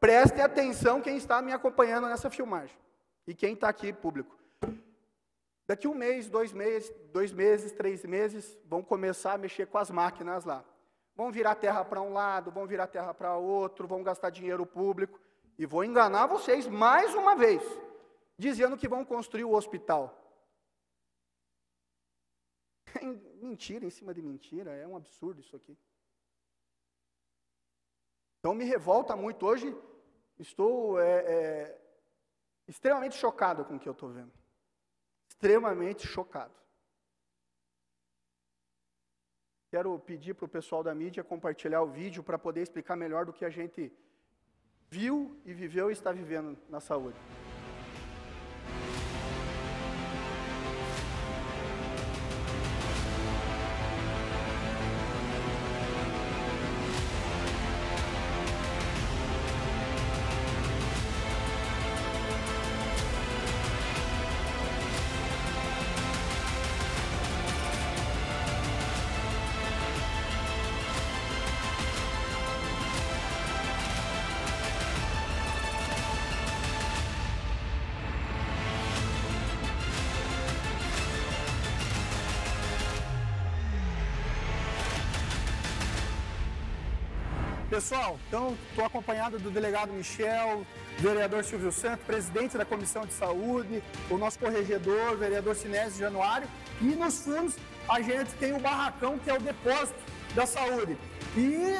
prestem atenção quem está me acompanhando nessa filmagem. E quem está aqui público. Daqui um mês, dois meses, dois meses, três meses, vão começar a mexer com as máquinas lá. Vão virar terra para um lado, vão virar terra para outro, vão gastar dinheiro público. E vou enganar vocês mais uma vez, dizendo que vão construir o hospital. É mentira em cima de mentira, é um absurdo isso aqui. Então me revolta muito. Hoje estou é, é, extremamente chocado com o que eu estou vendo. Extremamente chocado. Quero pedir para o pessoal da mídia compartilhar o vídeo para poder explicar melhor do que a gente viu e viveu e está vivendo na saúde. Pessoal, então estou acompanhado do delegado Michel, vereador Silvio Santos, presidente da Comissão de Saúde, o nosso corregedor, vereador Sinésio Januário, e nos fundos a gente tem o barracão, que é o depósito da saúde. E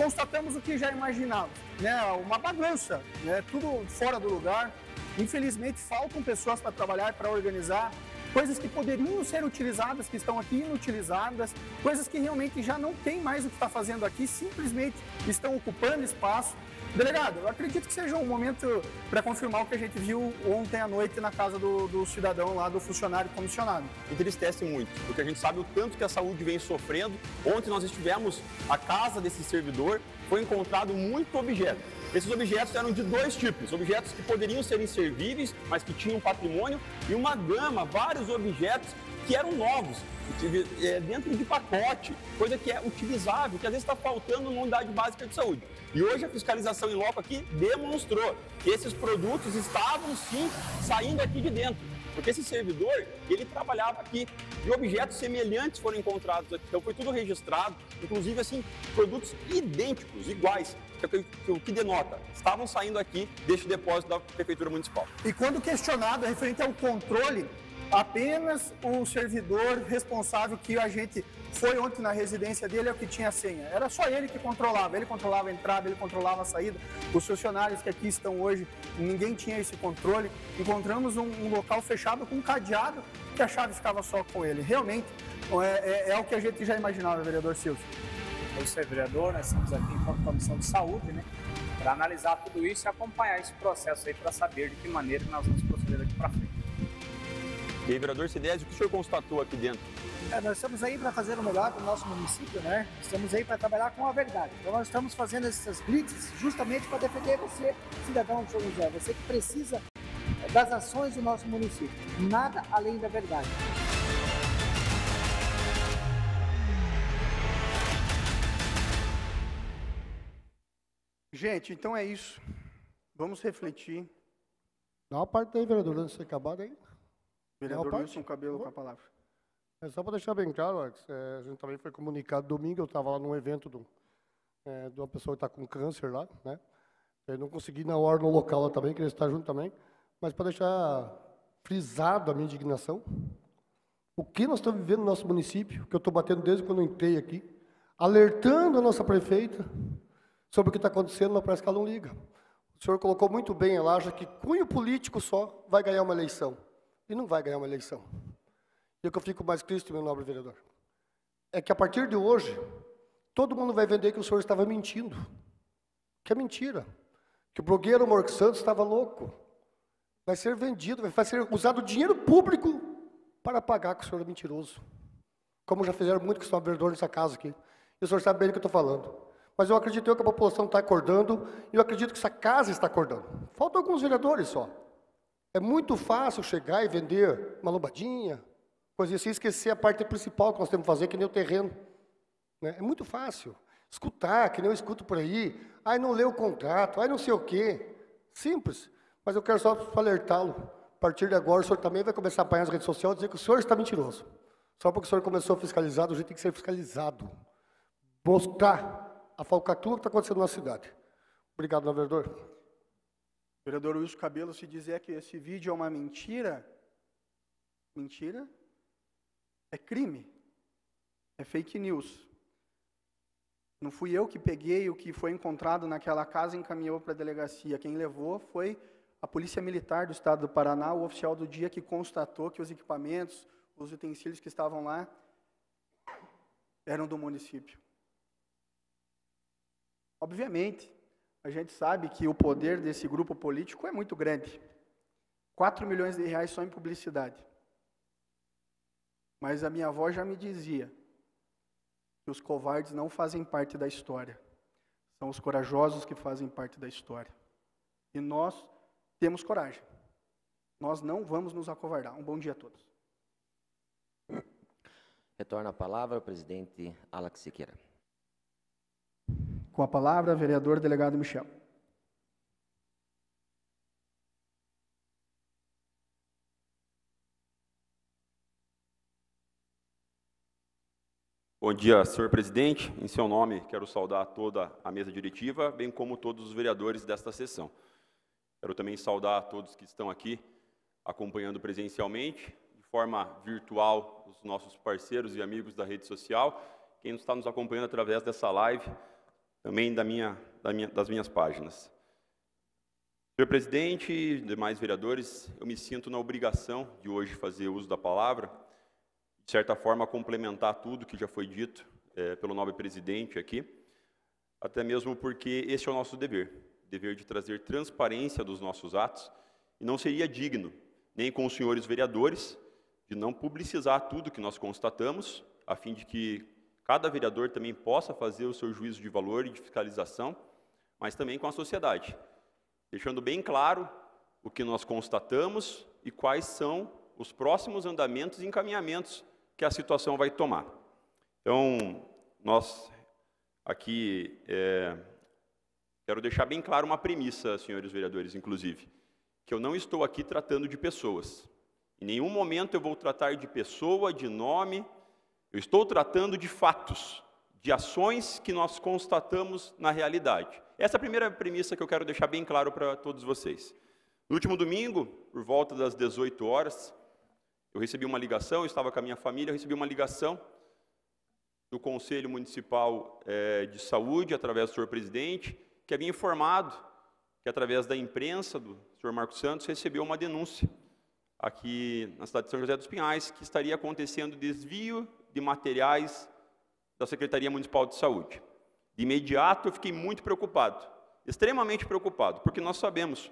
constatamos o que já imaginávamos, né? Uma bagunça, né? Tudo fora do lugar. Infelizmente faltam pessoas para trabalhar, para organizar coisas que poderiam ser utilizadas, que estão aqui inutilizadas, coisas que realmente já não tem mais o que está fazendo aqui, simplesmente estão ocupando espaço. Delegado, eu acredito que seja um momento para confirmar o que a gente viu ontem à noite na casa do, do cidadão lá, do funcionário comissionado. Entristece muito, porque a gente sabe o tanto que a saúde vem sofrendo. Ontem nós estivemos à casa desse servidor foi encontrado muito objeto. Esses objetos eram de dois tipos: objetos que poderiam ser inservíveis, mas que tinham patrimônio, e uma gama, vários objetos que eram novos, é, dentro de pacote, coisa que é utilizável, que às vezes está faltando numa unidade básica de saúde. E hoje a fiscalização em loco aqui demonstrou que esses produtos estavam sim saindo aqui de dentro. Porque esse servidor, ele trabalhava aqui e objetos semelhantes foram encontrados aqui. Então foi tudo registrado, inclusive assim, produtos idênticos, iguais, é o que denota, estavam saindo aqui deste depósito da Prefeitura Municipal. E quando questionado referente ao controle, apenas o servidor responsável que a gente foi ontem na residência dele é o que tinha a senha. Era só ele que controlava. Ele controlava a entrada, ele controlava a saída. Os funcionários que aqui estão hoje, ninguém tinha esse controle. Encontramos um, um local fechado com um cadeado que a chave ficava só com ele. Realmente é, é, é o que a gente já imaginava, vereador Silvio. É isso aí, vereador. Nós estamos aqui em comissão de saúde, né? Para analisar tudo isso e acompanhar esse processo aí para saber de que maneira nós vamos proceder daqui para frente. E aí, vereador Sinésio, o que o senhor constatou aqui dentro? É, nós estamos aí para fazer o melhor para o nosso município, né? Estamos aí para trabalhar com a verdade. Então nós estamos fazendo essas blitz justamente para defender você, cidadão de São José, você que precisa das ações do nosso município. Nada além da verdade. Gente, então é isso. Vamos refletir. Dá uma parte aí, vereador, antes de ser acabado aí. Vereador Não, Wilson Cabelo com a palavra. É só para deixar bem claro, Alex, é, a gente também foi comunicado domingo, eu estava lá num evento do, é, de uma pessoa que está com câncer lá, né? Eu não consegui na hora no local lá também, queria estar junto também, mas para deixar frisado a minha indignação, o que nós estamos vivendo no nosso município, que eu estou batendo desde quando entrei aqui, alertando a nossa prefeita sobre o que está acontecendo, mas parece que ela não liga. O senhor colocou muito bem, ela acha que cunho político só vai ganhar uma eleição e não vai ganhar uma eleição. E o que eu fico mais triste, meu nobre vereador, é que a partir de hoje, todo mundo vai vender que o senhor estava mentindo. Que é mentira. Que o blogueiro Marcos Santos estava louco. Vai ser vendido, vai ser usado dinheiro público para pagar que o senhor é mentiroso. Como já fizeram muito que o vereador nessa casa aqui. E o senhor sabe bem do que eu estou falando. Mas eu acredito que a população está acordando, e eu acredito que essa casa está acordando. Faltam alguns vereadores só. É muito fácil chegar e vender uma lombadinha, coisa assim, esquecer a parte principal que nós temos que fazer, que nem o terreno. Né? É muito fácil. Escutar, que nem eu escuto por aí, aí não lê o contrato, aí não sei o quê. Simples. Mas eu quero só alertá-lo. A partir de agora, o senhor também vai começar a apanhar nas redes sociais e dizer que o senhor está mentiroso. Só porque o senhor começou a fiscalizar o jeito tem que ser fiscalizado. Mostrar a falcatrua que está acontecendo na cidade. Obrigado, governador. O vereador Wilson Cabelo, se dizer que esse vídeo é uma mentira, mentira é crime, é fake news. Não fui eu que peguei o que foi encontrado naquela casa e encaminhou para a delegacia. Quem levou foi a Polícia Militar do Estado do Paraná, o oficial do dia que constatou que os equipamentos, os utensílios que estavam lá eram do município. Obviamente, a gente sabe que o poder desse grupo político é muito grande. 4 milhões de reais só em publicidade. Mas a minha avó já me dizia que os covardes não fazem parte da história. São os corajosos que fazem parte da história. E nós temos coragem. Nós não vamos nos acovardar. Um bom dia a todos. Retorna a palavra o presidente Alex Siqueira. Com a palavra, vereador delegado Michel. Bom dia, senhor presidente. Em seu nome, quero saudar toda a mesa diretiva, bem como todos os vereadores desta sessão. Quero também saudar a todos que estão aqui acompanhando presencialmente, de forma virtual, os nossos parceiros e amigos da rede social, quem está nos acompanhando através dessa live também da minha, da minha, das minhas páginas. Senhor presidente, demais vereadores, eu me sinto na obrigação de hoje fazer uso da palavra, de certa forma complementar tudo que já foi dito é, pelo nobre presidente aqui, até mesmo porque este é o nosso dever, dever de trazer transparência dos nossos atos, e não seria digno, nem com os senhores vereadores, de não publicizar tudo que nós constatamos, a fim de que cada vereador também possa fazer o seu juízo de valor e de fiscalização, mas também com a sociedade, deixando bem claro o que nós constatamos e quais são os próximos andamentos e encaminhamentos que a situação vai tomar. Então, nós aqui é, quero deixar bem claro uma premissa, senhores vereadores, inclusive, que eu não estou aqui tratando de pessoas. Em nenhum momento eu vou tratar de pessoa, de nome, eu estou tratando de fatos, de ações que nós constatamos na realidade. Essa é a primeira premissa que eu quero deixar bem claro para todos vocês. No último domingo, por volta das 18 horas, eu recebi uma ligação, eu estava com a minha família, eu recebi uma ligação do Conselho Municipal é, de Saúde, através do senhor presidente, que havia informado que, através da imprensa do senhor Marcos Santos, recebeu uma denúncia aqui na cidade de São José dos Pinhais, que estaria acontecendo desvio de materiais da Secretaria Municipal de Saúde. De imediato, eu fiquei muito preocupado, extremamente preocupado, porque nós sabemos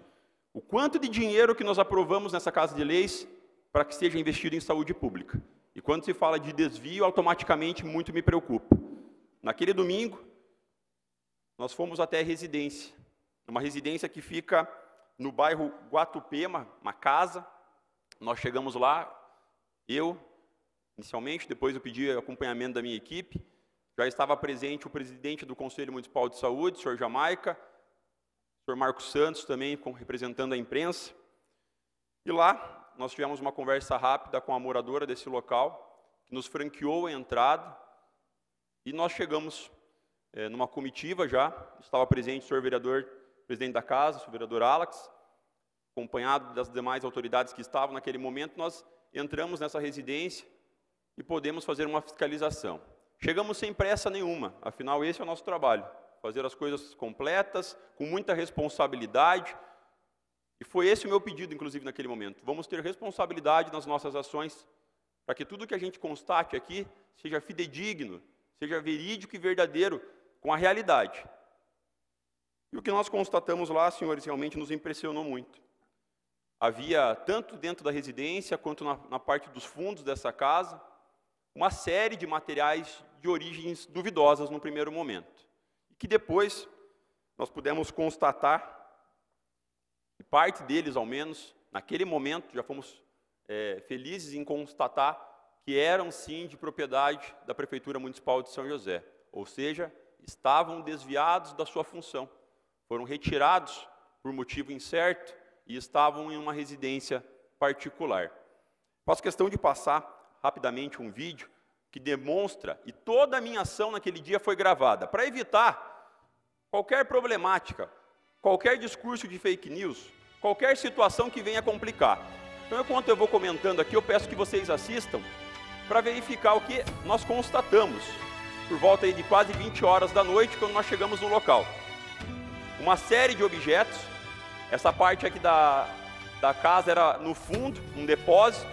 o quanto de dinheiro que nós aprovamos nessa Casa de Leis para que seja investido em saúde pública. E quando se fala de desvio, automaticamente muito me preocupa. Naquele domingo, nós fomos até a residência, uma residência que fica no bairro Guatupema, uma casa. Nós chegamos lá, eu, inicialmente, depois eu pedi acompanhamento da minha equipe. Já estava presente o presidente do Conselho Municipal de Saúde, o senhor Jamaica, o senhor Marcos Santos também, representando a imprensa. E lá nós tivemos uma conversa rápida com a moradora desse local, que nos franqueou a entrada, e nós chegamos é, numa comitiva já, estava presente o senhor vereador, presidente da casa, o senhor vereador Alex, acompanhado das demais autoridades que estavam naquele momento, nós entramos nessa residência, e podemos fazer uma fiscalização. Chegamos sem pressa nenhuma, afinal, esse é o nosso trabalho: fazer as coisas completas, com muita responsabilidade. E foi esse o meu pedido, inclusive, naquele momento. Vamos ter responsabilidade nas nossas ações, para que tudo que a gente constate aqui seja fidedigno, seja verídico e verdadeiro com a realidade. E o que nós constatamos lá, senhores, realmente nos impressionou muito. Havia, tanto dentro da residência quanto na, na parte dos fundos dessa casa, uma série de materiais de origens duvidosas no primeiro momento, que depois nós pudemos constatar, e parte deles, ao menos, naquele momento, já fomos é, felizes em constatar que eram sim de propriedade da Prefeitura Municipal de São José, ou seja, estavam desviados da sua função, foram retirados por motivo incerto e estavam em uma residência particular. Faço questão de passar rapidamente um vídeo que demonstra, e toda a minha ação naquele dia foi gravada, para evitar qualquer problemática, qualquer discurso de fake news, qualquer situação que venha complicar. Então, enquanto eu vou comentando aqui, eu peço que vocês assistam para verificar o que nós constatamos por volta de quase 20 horas da noite, quando nós chegamos no local. Uma série de objetos, essa parte aqui da, da casa era no fundo, um depósito,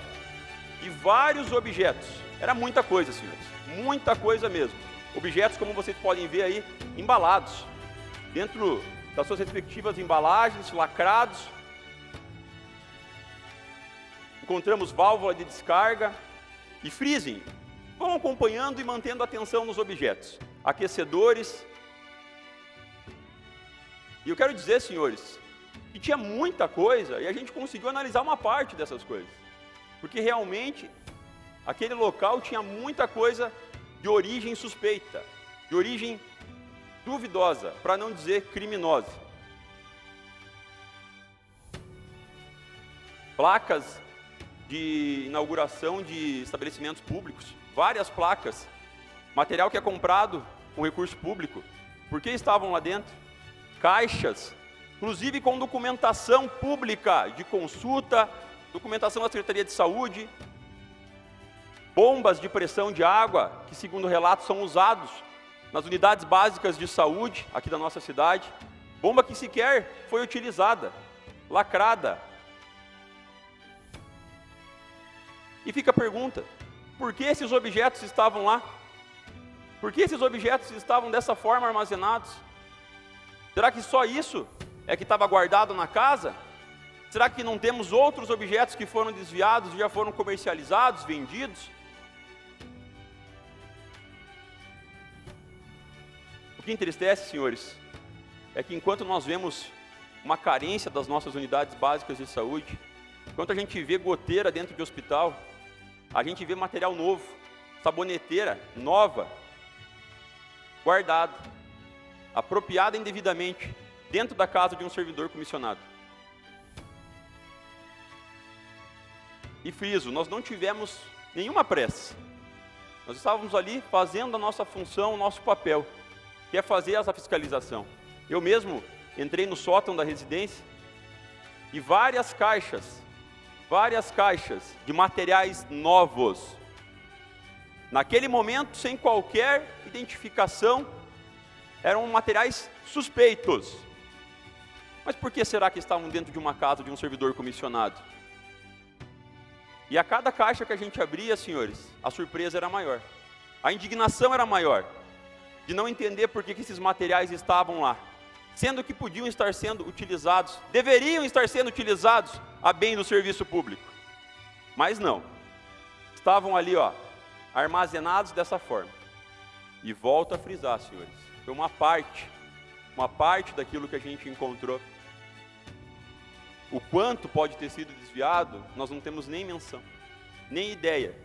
de vários objetos. Era muita coisa, senhores, muita coisa mesmo. Objetos, como vocês podem ver aí, embalados, dentro das suas respectivas embalagens, lacrados. Encontramos válvula de descarga e freezing. Vão acompanhando e mantendo atenção nos objetos, aquecedores. E eu quero dizer, senhores, que tinha muita coisa e a gente conseguiu analisar uma parte dessas coisas porque realmente aquele local tinha muita coisa de origem suspeita, de origem duvidosa, para não dizer criminosa. Placas de inauguração de estabelecimentos públicos, várias placas, material que é comprado com recurso público, por que estavam lá dentro? Caixas, inclusive com documentação pública de consulta, documentação da Secretaria de Saúde, bombas de pressão de água, que segundo relatos são usados nas unidades básicas de saúde aqui da nossa cidade, bomba que sequer foi utilizada, lacrada. E fica a pergunta: por que esses objetos estavam lá? Por que esses objetos estavam dessa forma armazenados? Será que só isso é que estava guardado na casa? Será que não temos outros objetos que foram desviados e já foram comercializados, vendidos? O que entristece, senhores, é que enquanto nós vemos uma carência das nossas unidades básicas de saúde, enquanto a gente vê goteira dentro de hospital, a gente vê material novo, saboneteira nova, guardado, apropriada indevidamente dentro da casa de um servidor comissionado. E friso, nós não tivemos nenhuma pressa. Nós estávamos ali fazendo a nossa função, o nosso papel, que é fazer essa fiscalização. Eu mesmo entrei no sótão da residência e várias caixas, várias caixas de materiais novos. Naquele momento, sem qualquer identificação, eram materiais suspeitos. Mas por que será que estavam dentro de uma casa de um servidor comissionado? E a cada caixa que a gente abria, senhores, a surpresa era maior. A indignação era maior de não entender por que, esses materiais estavam lá, sendo que podiam estar sendo utilizados, deveriam estar sendo utilizados a bem do serviço público. Mas não. Estavam ali, ó, armazenados dessa forma. E volto a frisar, senhores, foi uma parte, uma parte daquilo que a gente encontrou o quanto pode ter sido desviado, nós não temos nem menção, nem ideia.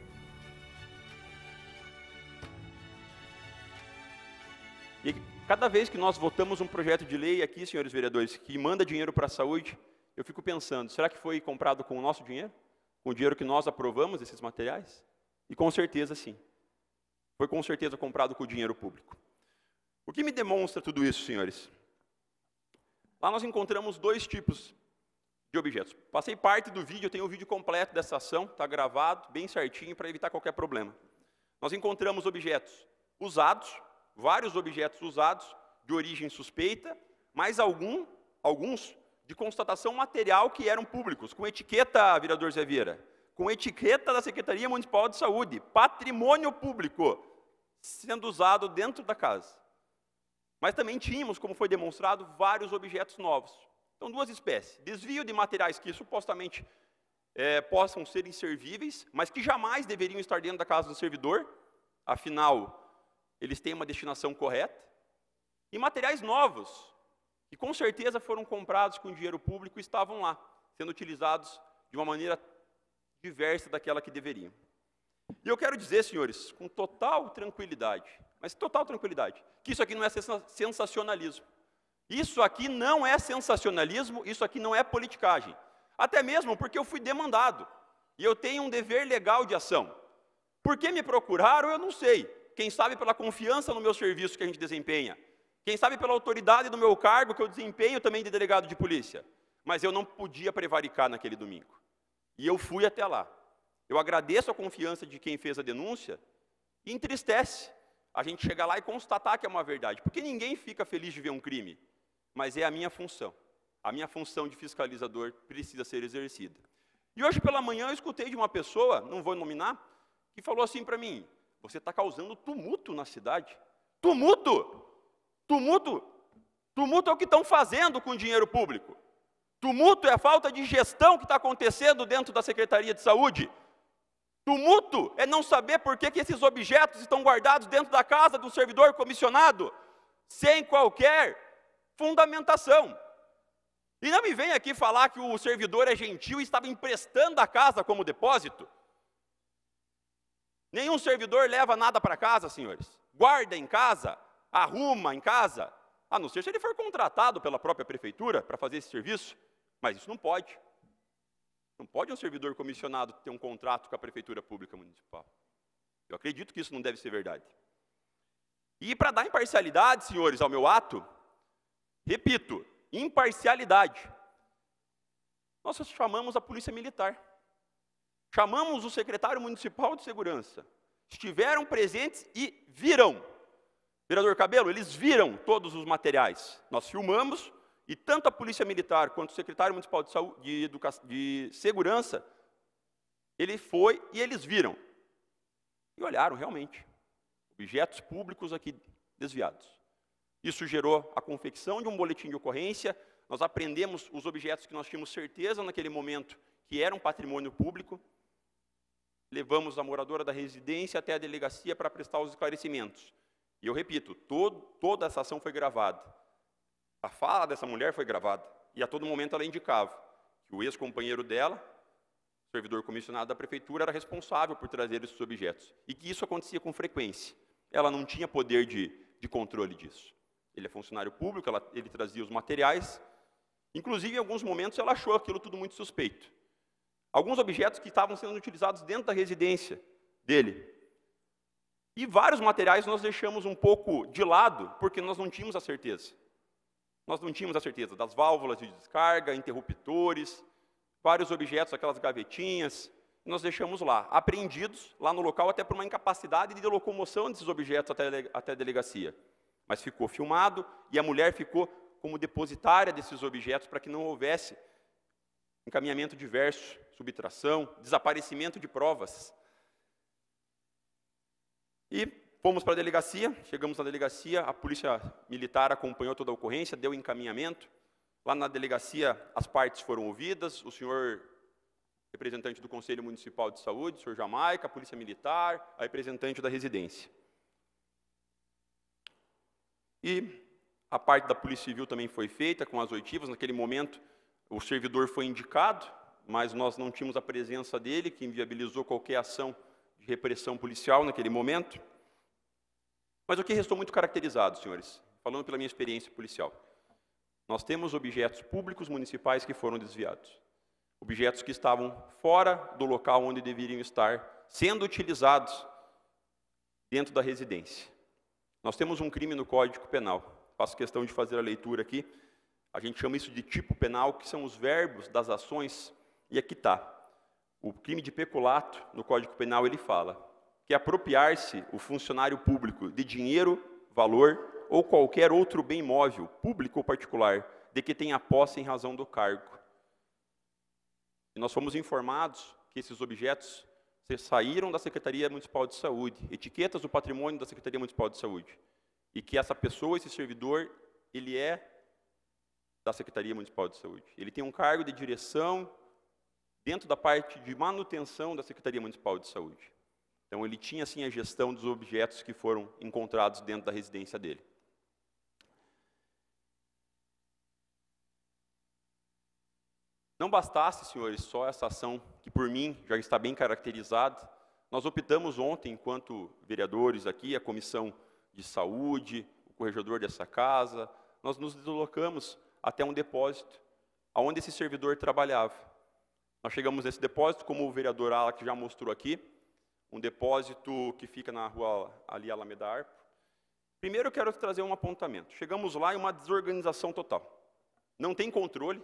E cada vez que nós votamos um projeto de lei aqui, senhores vereadores, que manda dinheiro para a saúde, eu fico pensando, será que foi comprado com o nosso dinheiro? Com o dinheiro que nós aprovamos esses materiais? E com certeza sim. Foi com certeza comprado com o dinheiro público. O que me demonstra tudo isso, senhores? Lá nós encontramos dois tipos de objetos. Passei parte do vídeo, eu tenho o vídeo completo dessa ação, está gravado bem certinho para evitar qualquer problema. Nós encontramos objetos usados, vários objetos usados de origem suspeita, mas algum, alguns de constatação material que eram públicos, com etiqueta, vereador Zé Vieira, com etiqueta da Secretaria Municipal de Saúde, patrimônio público, sendo usado dentro da casa. Mas também tínhamos, como foi demonstrado, vários objetos novos. São então, duas espécies: desvio de materiais que supostamente é, possam ser inservíveis, mas que jamais deveriam estar dentro da casa do servidor, afinal, eles têm uma destinação correta, e materiais novos, que com certeza foram comprados com dinheiro público e estavam lá, sendo utilizados de uma maneira diversa daquela que deveriam. E eu quero dizer, senhores, com total tranquilidade, mas total tranquilidade, que isso aqui não é sensacionalismo. Isso aqui não é sensacionalismo, isso aqui não é politicagem. Até mesmo porque eu fui demandado e eu tenho um dever legal de ação. Por que me procuraram, eu não sei. Quem sabe pela confiança no meu serviço que a gente desempenha. Quem sabe pela autoridade do meu cargo que eu desempenho também de delegado de polícia. Mas eu não podia prevaricar naquele domingo. E eu fui até lá. Eu agradeço a confiança de quem fez a denúncia e entristece a gente chegar lá e constatar que é uma verdade. Porque ninguém fica feliz de ver um crime mas é a minha função. A minha função de fiscalizador precisa ser exercida. E hoje pela manhã eu escutei de uma pessoa, não vou nominar, que falou assim para mim: Você está causando tumulto na cidade. Tumulto! Tumulto! Tumulto é o que estão fazendo com o dinheiro público. Tumulto é a falta de gestão que está acontecendo dentro da Secretaria de Saúde. Tumulto é não saber por que, que esses objetos estão guardados dentro da casa do servidor comissionado, sem qualquer fundamentação. E não me vem aqui falar que o servidor é gentil e estava emprestando a casa como depósito. Nenhum servidor leva nada para casa, senhores. Guarda em casa, arruma em casa, a não ser se ele for contratado pela própria prefeitura para fazer esse serviço, mas isso não pode. Não pode um servidor comissionado ter um contrato com a prefeitura pública municipal. Eu acredito que isso não deve ser verdade. E para dar imparcialidade, senhores, ao meu ato, Repito, imparcialidade. Nós chamamos a polícia militar. Chamamos o secretário municipal de segurança. Estiveram presentes e viram. Vereador Cabelo, eles viram todos os materiais. Nós filmamos e tanto a Polícia Militar quanto o secretário municipal de, Saúde, de, de Segurança, ele foi e eles viram. E olharam realmente. Objetos públicos aqui desviados. Isso gerou a confecção de um boletim de ocorrência, nós aprendemos os objetos que nós tínhamos certeza naquele momento que eram patrimônio público, levamos a moradora da residência até a delegacia para prestar os esclarecimentos. E eu repito, todo, toda essa ação foi gravada. A fala dessa mulher foi gravada. E a todo momento ela indicava que o ex-companheiro dela, servidor comissionado da prefeitura, era responsável por trazer esses objetos. E que isso acontecia com frequência. Ela não tinha poder de, de controle disso. Ele é funcionário público, ela, ele trazia os materiais. Inclusive, em alguns momentos, ela achou aquilo tudo muito suspeito. Alguns objetos que estavam sendo utilizados dentro da residência dele. E vários materiais nós deixamos um pouco de lado, porque nós não tínhamos a certeza. Nós não tínhamos a certeza das válvulas de descarga, interruptores, vários objetos, aquelas gavetinhas, nós deixamos lá, apreendidos lá no local, até por uma incapacidade de locomoção desses objetos até, até a delegacia. Mas ficou filmado e a mulher ficou como depositária desses objetos para que não houvesse encaminhamento diverso, subtração, desaparecimento de provas. E fomos para a delegacia, chegamos na delegacia, a polícia militar acompanhou toda a ocorrência, deu encaminhamento. Lá na delegacia, as partes foram ouvidas, o senhor representante do Conselho Municipal de Saúde, o senhor Jamaica, a polícia militar, a representante da residência. E a parte da Polícia Civil também foi feita com as oitivas. Naquele momento, o servidor foi indicado, mas nós não tínhamos a presença dele, que inviabilizou qualquer ação de repressão policial naquele momento. Mas o que restou muito caracterizado, senhores, falando pela minha experiência policial, nós temos objetos públicos municipais que foram desviados. Objetos que estavam fora do local onde deveriam estar, sendo utilizados dentro da residência. Nós temos um crime no Código Penal. Faço questão de fazer a leitura aqui. A gente chama isso de tipo penal, que são os verbos das ações, e aqui está. O crime de peculato no Código Penal ele fala que é apropriar-se o funcionário público de dinheiro, valor ou qualquer outro bem móvel, público ou particular, de que tenha posse em razão do cargo. E nós fomos informados que esses objetos vocês saíram da Secretaria Municipal de Saúde, etiquetas do patrimônio da Secretaria Municipal de Saúde, e que essa pessoa, esse servidor, ele é da Secretaria Municipal de Saúde. Ele tem um cargo de direção dentro da parte de manutenção da Secretaria Municipal de Saúde. Então, ele tinha, assim, a gestão dos objetos que foram encontrados dentro da residência dele. Não bastasse, senhores, só essa ação que por mim já está bem caracterizada, nós optamos ontem, enquanto vereadores aqui, a comissão de saúde, o corregedor dessa casa, nós nos deslocamos até um depósito aonde esse servidor trabalhava. Nós chegamos nesse depósito, como o vereador Ala que já mostrou aqui, um depósito que fica na rua ali Alameda Arpo. Primeiro eu quero trazer um apontamento. Chegamos lá em uma desorganização total. Não tem controle,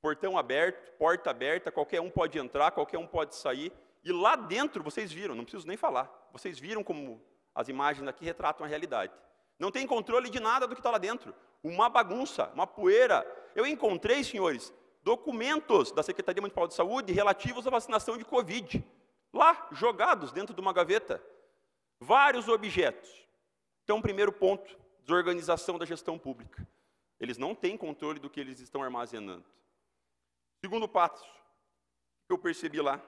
portão aberto, porta aberta, qualquer um pode entrar, qualquer um pode sair. E lá dentro, vocês viram, não preciso nem falar, vocês viram como as imagens aqui retratam a realidade. Não tem controle de nada do que está lá dentro. Uma bagunça, uma poeira. Eu encontrei, senhores, documentos da Secretaria Municipal de Saúde relativos à vacinação de Covid. Lá, jogados dentro de uma gaveta. Vários objetos. Então, primeiro ponto, desorganização da gestão pública. Eles não têm controle do que eles estão armazenando. Segundo passo que eu percebi lá,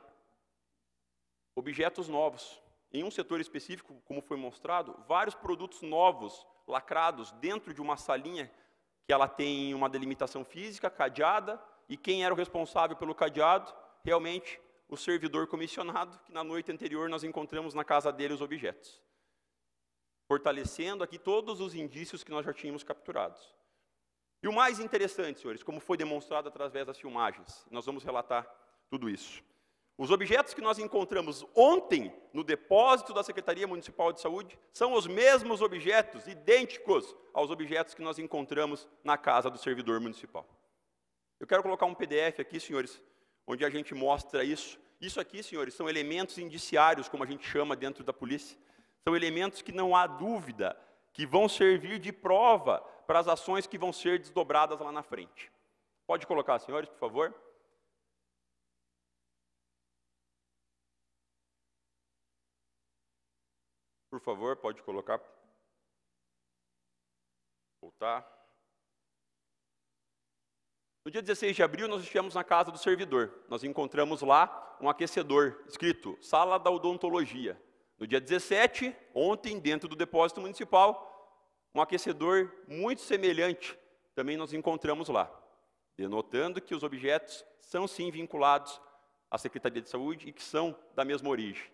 objetos novos. Em um setor específico, como foi mostrado, vários produtos novos lacrados dentro de uma salinha que ela tem uma delimitação física, cadeada, e quem era o responsável pelo cadeado? Realmente o servidor comissionado, que na noite anterior nós encontramos na casa dele os objetos. Fortalecendo aqui todos os indícios que nós já tínhamos capturados. E o mais interessante, senhores, como foi demonstrado através das filmagens, nós vamos relatar tudo isso. Os objetos que nós encontramos ontem no depósito da Secretaria Municipal de Saúde são os mesmos objetos, idênticos aos objetos que nós encontramos na casa do servidor municipal. Eu quero colocar um PDF aqui, senhores, onde a gente mostra isso. Isso aqui, senhores, são elementos indiciários, como a gente chama dentro da polícia. São elementos que não há dúvida que vão servir de prova para as ações que vão ser desdobradas lá na frente. Pode colocar, senhores, por favor. Por favor, pode colocar. Voltar. No dia 16 de abril, nós estivemos na casa do servidor. Nós encontramos lá um aquecedor escrito Sala da Odontologia. No dia 17, ontem, dentro do depósito municipal, um aquecedor muito semelhante também nós encontramos lá, denotando que os objetos são sim vinculados à Secretaria de Saúde e que são da mesma origem.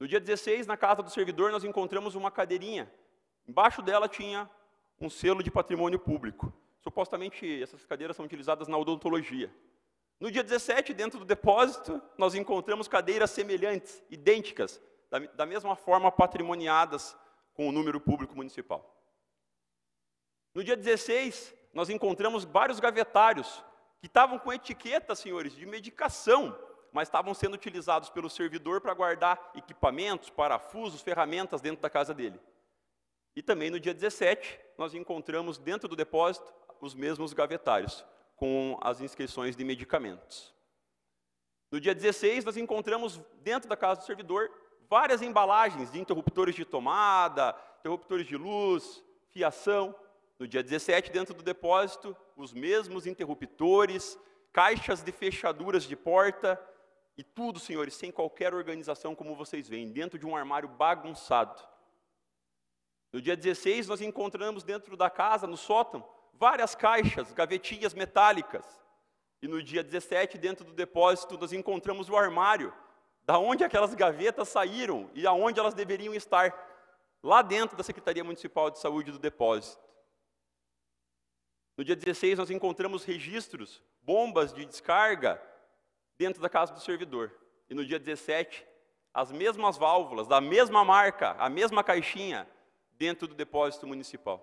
No dia 16, na casa do servidor, nós encontramos uma cadeirinha. Embaixo dela tinha um selo de patrimônio público. Supostamente essas cadeiras são utilizadas na odontologia. No dia 17, dentro do depósito, nós encontramos cadeiras semelhantes, idênticas, da, da mesma forma patrimoniadas com o número público municipal. No dia 16, nós encontramos vários gavetários que estavam com etiqueta, senhores, de medicação, mas estavam sendo utilizados pelo servidor para guardar equipamentos, parafusos, ferramentas dentro da casa dele. E também no dia 17, nós encontramos dentro do depósito os mesmos gavetários, com as inscrições de medicamentos. No dia 16, nós encontramos dentro da casa do servidor várias embalagens de interruptores de tomada, interruptores de luz, fiação. No dia 17, dentro do depósito, os mesmos interruptores, caixas de fechaduras de porta e tudo, senhores, sem qualquer organização como vocês veem, dentro de um armário bagunçado. No dia 16, nós encontramos dentro da casa, no sótão, várias caixas, gavetinhas metálicas. E no dia 17, dentro do depósito, nós encontramos o armário da onde aquelas gavetas saíram e aonde elas deveriam estar, lá dentro da Secretaria Municipal de Saúde do Depósito. No dia 16, nós encontramos registros, bombas de descarga dentro da casa do servidor. E no dia 17, as mesmas válvulas, da mesma marca, a mesma caixinha, dentro do depósito municipal.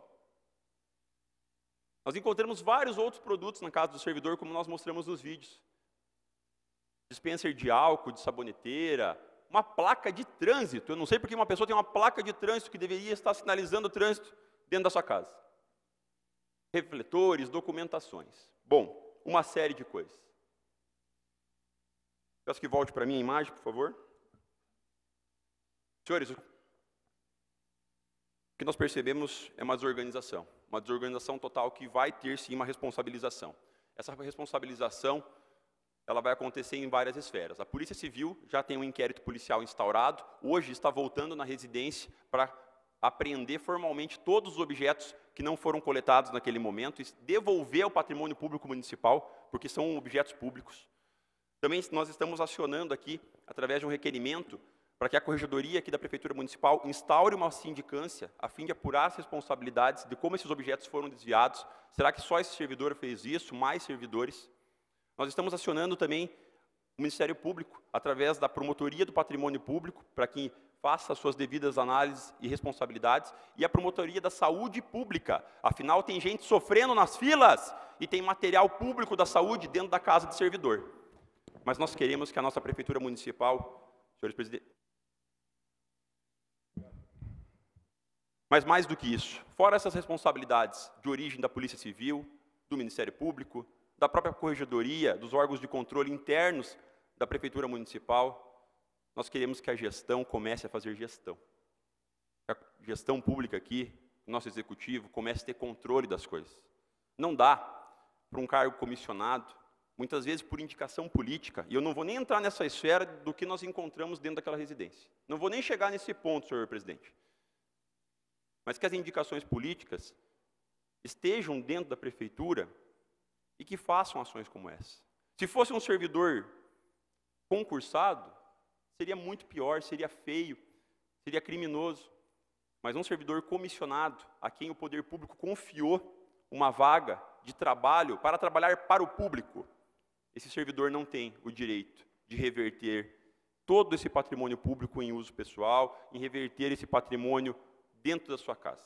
Nós encontramos vários outros produtos na casa do servidor, como nós mostramos nos vídeos dispenser de álcool, de saboneteira, uma placa de trânsito. Eu não sei porque uma pessoa tem uma placa de trânsito que deveria estar sinalizando o trânsito dentro da sua casa. Refletores, documentações. Bom, uma série de coisas. Peço que volte para mim a imagem, por favor. Senhores, o que nós percebemos é uma desorganização. Uma desorganização total que vai ter sim uma responsabilização. Essa responsabilização ela vai acontecer em várias esferas. A Polícia Civil já tem um inquérito policial instaurado, hoje está voltando na residência para apreender formalmente todos os objetos que não foram coletados naquele momento e devolver ao patrimônio público municipal, porque são objetos públicos. Também nós estamos acionando aqui, através de um requerimento, para que a corregedoria aqui da Prefeitura Municipal instaure uma sindicância a fim de apurar as responsabilidades de como esses objetos foram desviados. Será que só esse servidor fez isso, mais servidores? Nós estamos acionando também o Ministério Público, através da Promotoria do Patrimônio Público, para que faça as suas devidas análises e responsabilidades, e a Promotoria da Saúde Pública. Afinal, tem gente sofrendo nas filas e tem material público da saúde dentro da casa de servidor. Mas nós queremos que a nossa Prefeitura Municipal, senhores presidentes. Mas mais do que isso, fora essas responsabilidades de origem da Polícia Civil, do Ministério Público, da própria corregedoria, dos órgãos de controle internos da prefeitura municipal, nós queremos que a gestão comece a fazer gestão. A gestão pública aqui, nosso executivo, comece a ter controle das coisas. Não dá para um cargo comissionado, muitas vezes por indicação política, e eu não vou nem entrar nessa esfera do que nós encontramos dentro daquela residência. Não vou nem chegar nesse ponto, senhor presidente. Mas que as indicações políticas estejam dentro da prefeitura e que façam ações como essa. Se fosse um servidor concursado, seria muito pior, seria feio, seria criminoso. Mas um servidor comissionado, a quem o poder público confiou uma vaga de trabalho para trabalhar para o público, esse servidor não tem o direito de reverter todo esse patrimônio público em uso pessoal, em reverter esse patrimônio dentro da sua casa.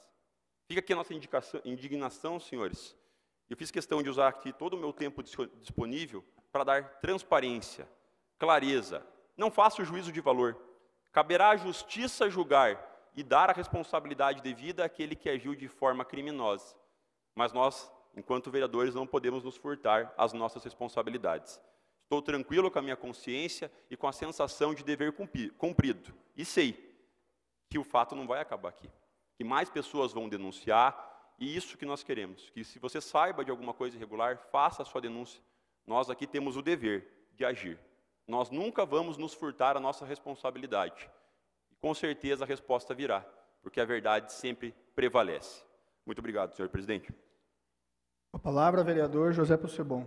Fica aqui a nossa indignação, senhores, eu fiz questão de usar aqui todo o meu tempo disponível para dar transparência, clareza. Não faça o juízo de valor. Caberá à justiça julgar e dar a responsabilidade devida àquele que agiu de forma criminosa. Mas nós, enquanto vereadores, não podemos nos furtar às nossas responsabilidades. Estou tranquilo com a minha consciência e com a sensação de dever cumprido. E sei que o fato não vai acabar aqui. Que mais pessoas vão denunciar, e isso que nós queremos, que se você saiba de alguma coisa irregular, faça a sua denúncia. Nós aqui temos o dever de agir. Nós nunca vamos nos furtar a nossa responsabilidade. E com certeza a resposta virá, porque a verdade sempre prevalece. Muito obrigado, senhor presidente. A palavra, vereador José Possebon.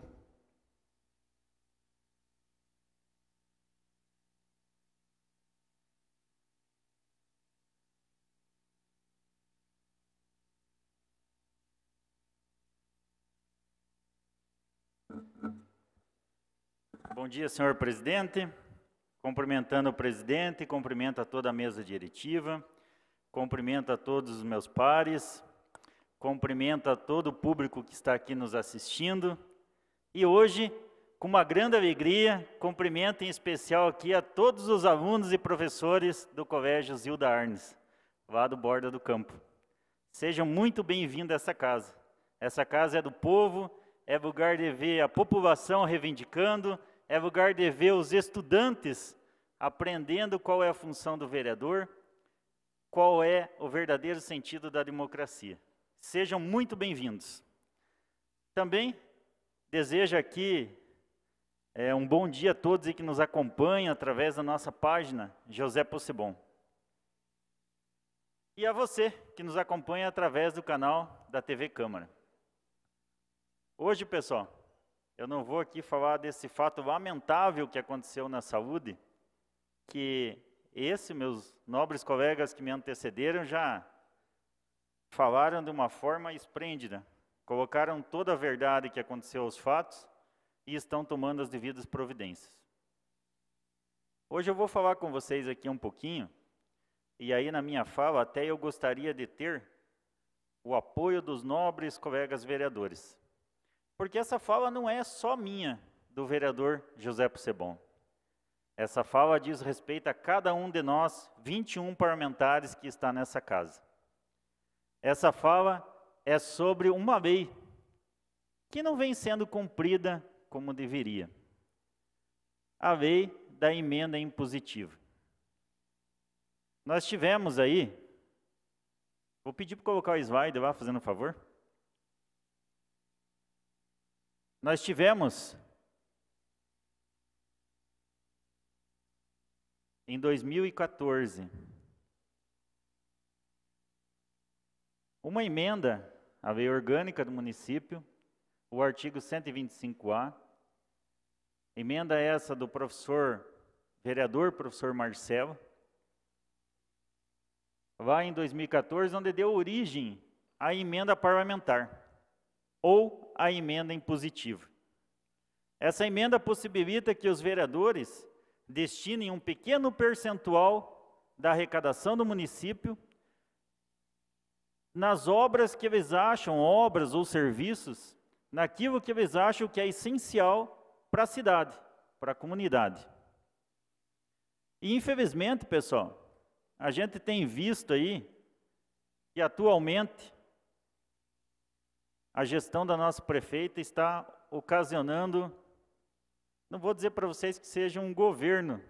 Bom dia, senhor presidente. Cumprimentando o presidente, cumprimento a toda a mesa diretiva, cumprimento a todos os meus pares, cumprimento a todo o público que está aqui nos assistindo. E hoje, com uma grande alegria, cumprimento em especial aqui a todos os alunos e professores do Colégio Zilda Arnes, lá do Borda do Campo. Sejam muito bem-vindos a essa casa. Essa casa é do povo, é lugar de ver a população reivindicando, é lugar de ver os estudantes aprendendo qual é a função do vereador, qual é o verdadeiro sentido da democracia. Sejam muito bem-vindos. Também desejo aqui é, um bom dia a todos e que nos acompanham através da nossa página José Possebon. E a você que nos acompanha através do canal da TV Câmara. Hoje, pessoal, eu não vou aqui falar desse fato lamentável que aconteceu na saúde, que esse, meus nobres colegas que me antecederam, já falaram de uma forma esplêndida. Colocaram toda a verdade que aconteceu aos fatos e estão tomando as devidas providências. Hoje eu vou falar com vocês aqui um pouquinho, e aí na minha fala até eu gostaria de ter o apoio dos nobres colegas vereadores. Porque essa fala não é só minha, do vereador José Possebon. Essa fala diz respeito a cada um de nós, 21 parlamentares que está nessa casa. Essa fala é sobre uma lei que não vem sendo cumprida como deveria. A lei da emenda impositiva. Nós tivemos aí, vou pedir para colocar o slide lá, fazendo um favor. Nós tivemos em 2014 uma emenda à lei orgânica do município, o artigo 125A, emenda essa do professor vereador professor Marcelo, lá em 2014, onde deu origem à emenda parlamentar ou a emenda impositiva. Essa emenda possibilita que os vereadores destinem um pequeno percentual da arrecadação do município nas obras que eles acham, obras ou serviços, naquilo que eles acham que é essencial para a cidade, para a comunidade. E infelizmente, pessoal, a gente tem visto aí que atualmente a gestão da nossa prefeita está ocasionando, não vou dizer para vocês que seja um governo,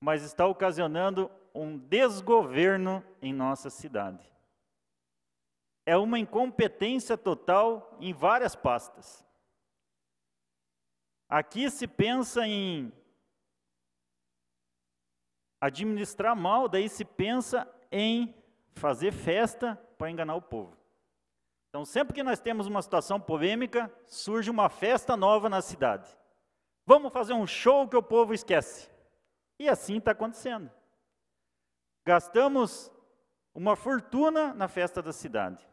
mas está ocasionando um desgoverno em nossa cidade. É uma incompetência total em várias pastas. Aqui se pensa em administrar mal, daí se pensa em fazer festa para enganar o povo. Então, sempre que nós temos uma situação polêmica, surge uma festa nova na cidade. Vamos fazer um show que o povo esquece. E assim está acontecendo. Gastamos uma fortuna na festa da cidade.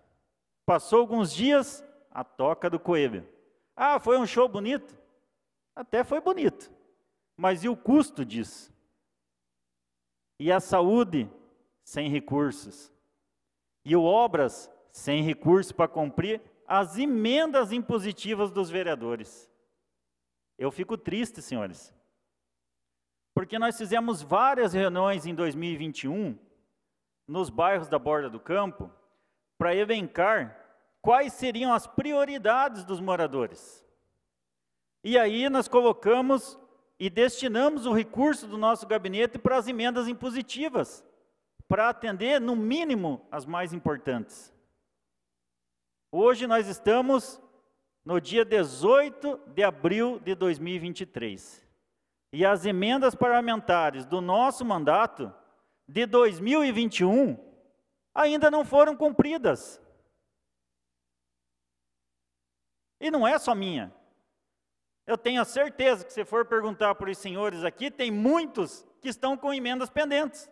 Passou alguns dias, a toca do coelho. Ah, foi um show bonito? Até foi bonito. Mas e o custo disso? E a saúde sem recursos? E o obras sem recurso para cumprir as emendas impositivas dos vereadores. Eu fico triste, senhores, porque nós fizemos várias reuniões em 2021 nos bairros da borda do campo para evencar quais seriam as prioridades dos moradores. E aí nós colocamos e destinamos o recurso do nosso gabinete para as emendas impositivas, para atender, no mínimo, as mais importantes. Hoje nós estamos no dia 18 de abril de 2023. E as emendas parlamentares do nosso mandato de 2021 ainda não foram cumpridas. E não é só minha. Eu tenho a certeza que se for perguntar para os senhores aqui, tem muitos que estão com emendas pendentes.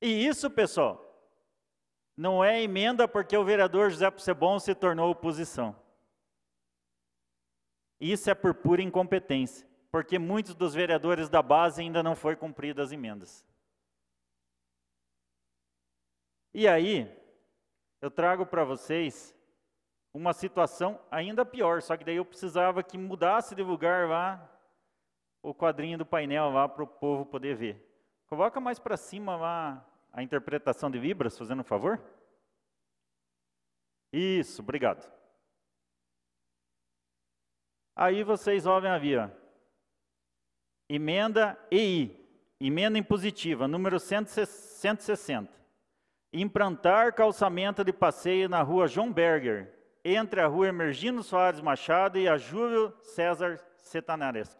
E isso, pessoal, não é emenda porque o vereador José Possebon se tornou oposição. Isso é por pura incompetência, porque muitos dos vereadores da base ainda não foi cumpridas as emendas. E aí, eu trago para vocês uma situação ainda pior, só que daí eu precisava que mudasse de lugar lá o quadrinho do painel lá para o povo poder ver. Coloca mais para cima lá a interpretação de Libras, fazendo um favor? Isso, obrigado. Aí vocês ouvem a via. Emenda EI, emenda impositiva, número 160. Implantar calçamento de passeio na rua João Berger, entre a rua Emergino Soares Machado e a Júlio César Setanareschi.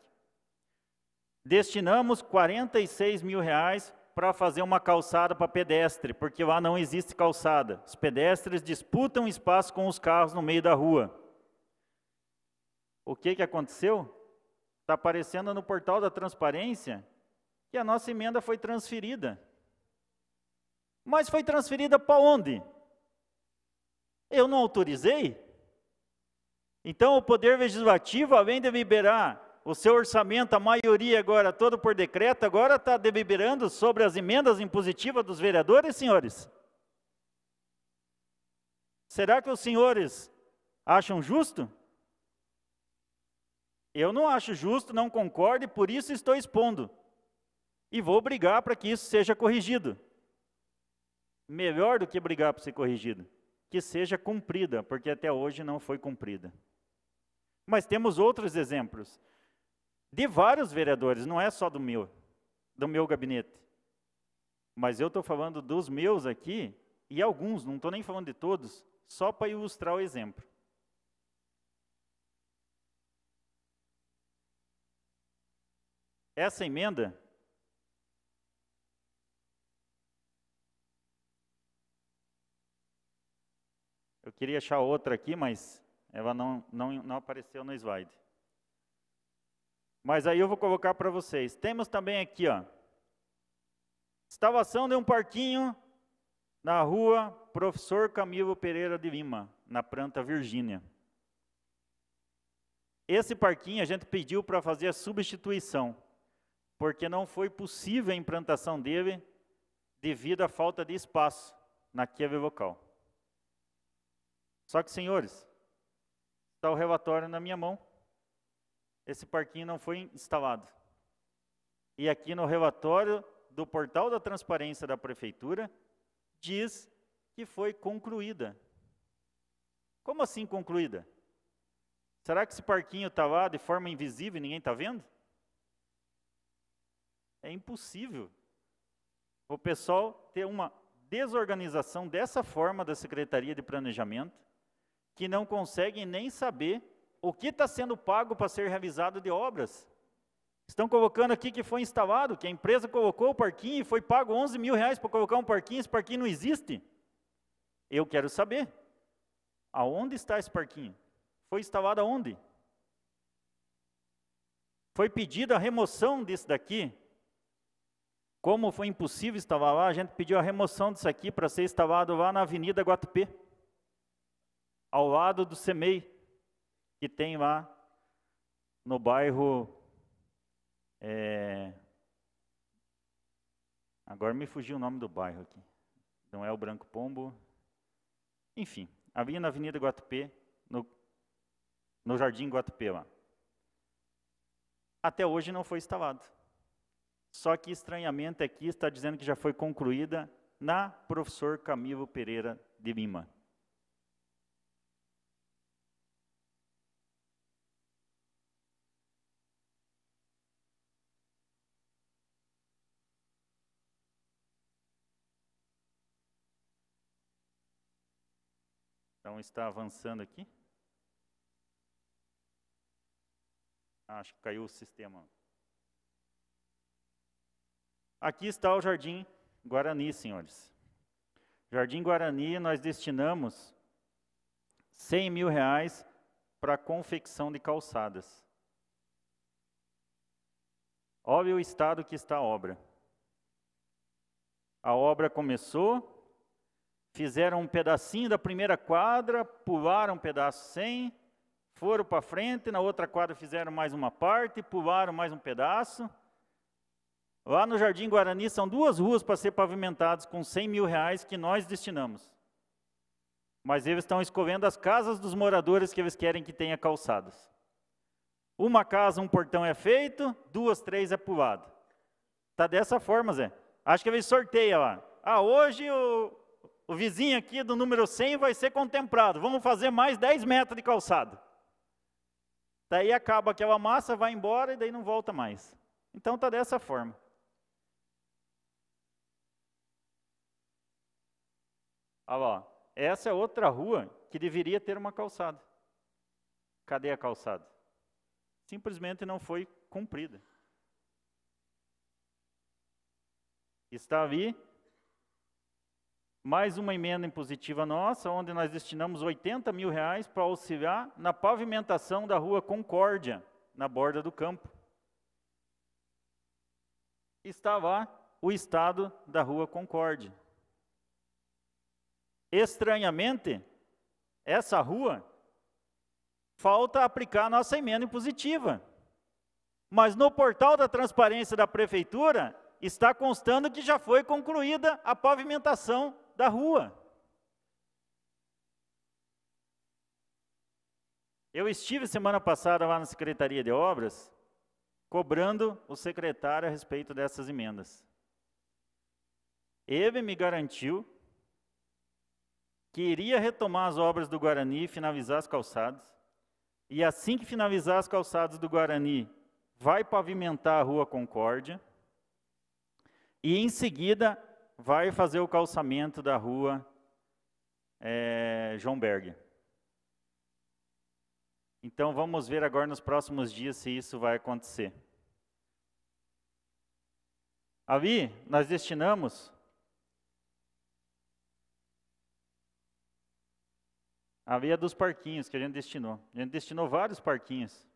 Destinamos 46 mil reais para fazer uma calçada para pedestre, porque lá não existe calçada. Os pedestres disputam espaço com os carros no meio da rua. O que, que aconteceu? Está aparecendo no portal da transparência que a nossa emenda foi transferida. Mas foi transferida para onde? Eu não autorizei? Então, o Poder Legislativo, além de liberar o seu orçamento, a maioria agora, todo por decreto, agora está deliberando sobre as emendas impositivas dos vereadores, senhores? Será que os senhores acham justo? Eu não acho justo, não concordo e por isso estou expondo. E vou brigar para que isso seja corrigido. Melhor do que brigar para ser corrigido, que seja cumprida, porque até hoje não foi cumprida. Mas temos outros exemplos de vários vereadores, não é só do meu, do meu gabinete. Mas eu estou falando dos meus aqui, e alguns, não estou nem falando de todos, só para ilustrar o exemplo. Essa emenda Eu queria achar outra aqui, mas ela não, não, não apareceu no slide. Mas aí eu vou colocar para vocês. Temos também aqui, ó. Instalação de um parquinho na rua Professor Camilo Pereira de Lima, na planta Virgínia. Esse parquinho a gente pediu para fazer a substituição, porque não foi possível a implantação dele devido à falta de espaço naquele local. Só que, senhores, está o relatório na minha mão esse parquinho não foi instalado. E aqui no relatório do portal da transparência da prefeitura, diz que foi concluída. Como assim concluída? Será que esse parquinho está lá de forma invisível e ninguém está vendo? É impossível o pessoal ter uma desorganização dessa forma da Secretaria de Planejamento, que não consegue nem saber o que está sendo pago para ser realizado de obras? Estão colocando aqui que foi instalado, que a empresa colocou o parquinho e foi pago 11 mil reais para colocar um parquinho, esse parquinho não existe. Eu quero saber, aonde está esse parquinho? Foi instalado aonde? Foi pedida a remoção desse daqui. Como foi impossível instalar lá, a gente pediu a remoção disso aqui para ser instalado lá na Avenida Guatupê, ao lado do CEMEI, que tem lá no bairro. É, agora me fugiu o nome do bairro aqui. Não é o Branco Pombo. Enfim, havia na Avenida Guatupê, no, no Jardim Guatupê lá. Até hoje não foi instalado. Só que estranhamente aqui está dizendo que já foi concluída na professor Camilo Pereira de Lima. Então está avançando aqui. Ah, acho que caiu o sistema. Aqui está o Jardim Guarani, senhores. Jardim Guarani, nós destinamos 100 mil reais para confecção de calçadas. Olha o estado que está a obra. A obra começou, Fizeram um pedacinho da primeira quadra, pularam um pedaço sem, foram para frente, na outra quadra fizeram mais uma parte, pularam mais um pedaço. Lá no Jardim Guarani são duas ruas para ser pavimentadas com 100 mil reais que nós destinamos. Mas eles estão escovendo as casas dos moradores que eles querem que tenha calçadas. Uma casa, um portão é feito, duas, três é pulado. Está dessa forma, Zé. Acho que eles sorteia lá. Ah, hoje o, o vizinho aqui do número 100 vai ser contemplado. Vamos fazer mais 10 metros de calçada. Daí acaba aquela massa, vai embora e daí não volta mais. Então está dessa forma. Olha lá, essa é outra rua que deveria ter uma calçada. Cadê a calçada? Simplesmente não foi cumprida. Está ali mais uma emenda impositiva nossa, onde nós destinamos 80 mil reais para auxiliar na pavimentação da rua Concórdia, na borda do campo. Está lá o estado da rua Concórdia. Estranhamente, essa rua falta aplicar a nossa emenda impositiva. Mas no portal da transparência da prefeitura está constando que já foi concluída a pavimentação da rua. Eu estive semana passada lá na Secretaria de Obras, cobrando o secretário a respeito dessas emendas. Ele me garantiu que iria retomar as obras do Guarani e finalizar as calçadas. E assim que finalizar as calçadas do Guarani, vai pavimentar a Rua Concórdia. E em seguida vai fazer o calçamento da rua é, João Berg. Então vamos ver agora nos próximos dias se isso vai acontecer. Ali, nós destinamos. Ali é dos parquinhos que a gente destinou. A gente destinou vários parquinhos.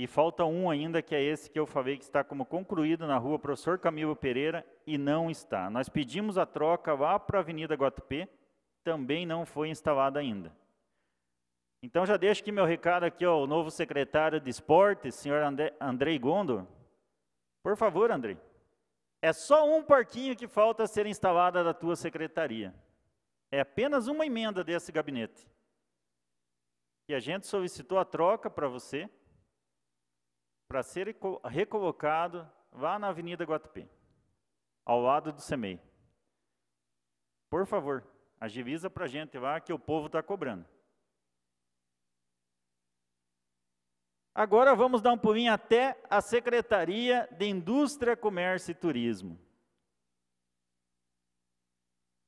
E falta um ainda, que é esse que eu falei, que está como concluído na rua Professor Camilo Pereira, e não está. Nós pedimos a troca lá para a Avenida Guatupê, também não foi instalada ainda. Então já deixo aqui meu recado aqui ao novo secretário de esportes, senhor Andrei Gondo. Por favor, Andrei, é só um parquinho que falta ser instalado da tua secretaria. É apenas uma emenda desse gabinete. E a gente solicitou a troca para você, para ser recolocado lá na Avenida Guatupê, ao lado do SEMEI. Por favor, agiliza para a gente lá que o povo está cobrando. Agora vamos dar um pulinho até a Secretaria de Indústria, Comércio e Turismo.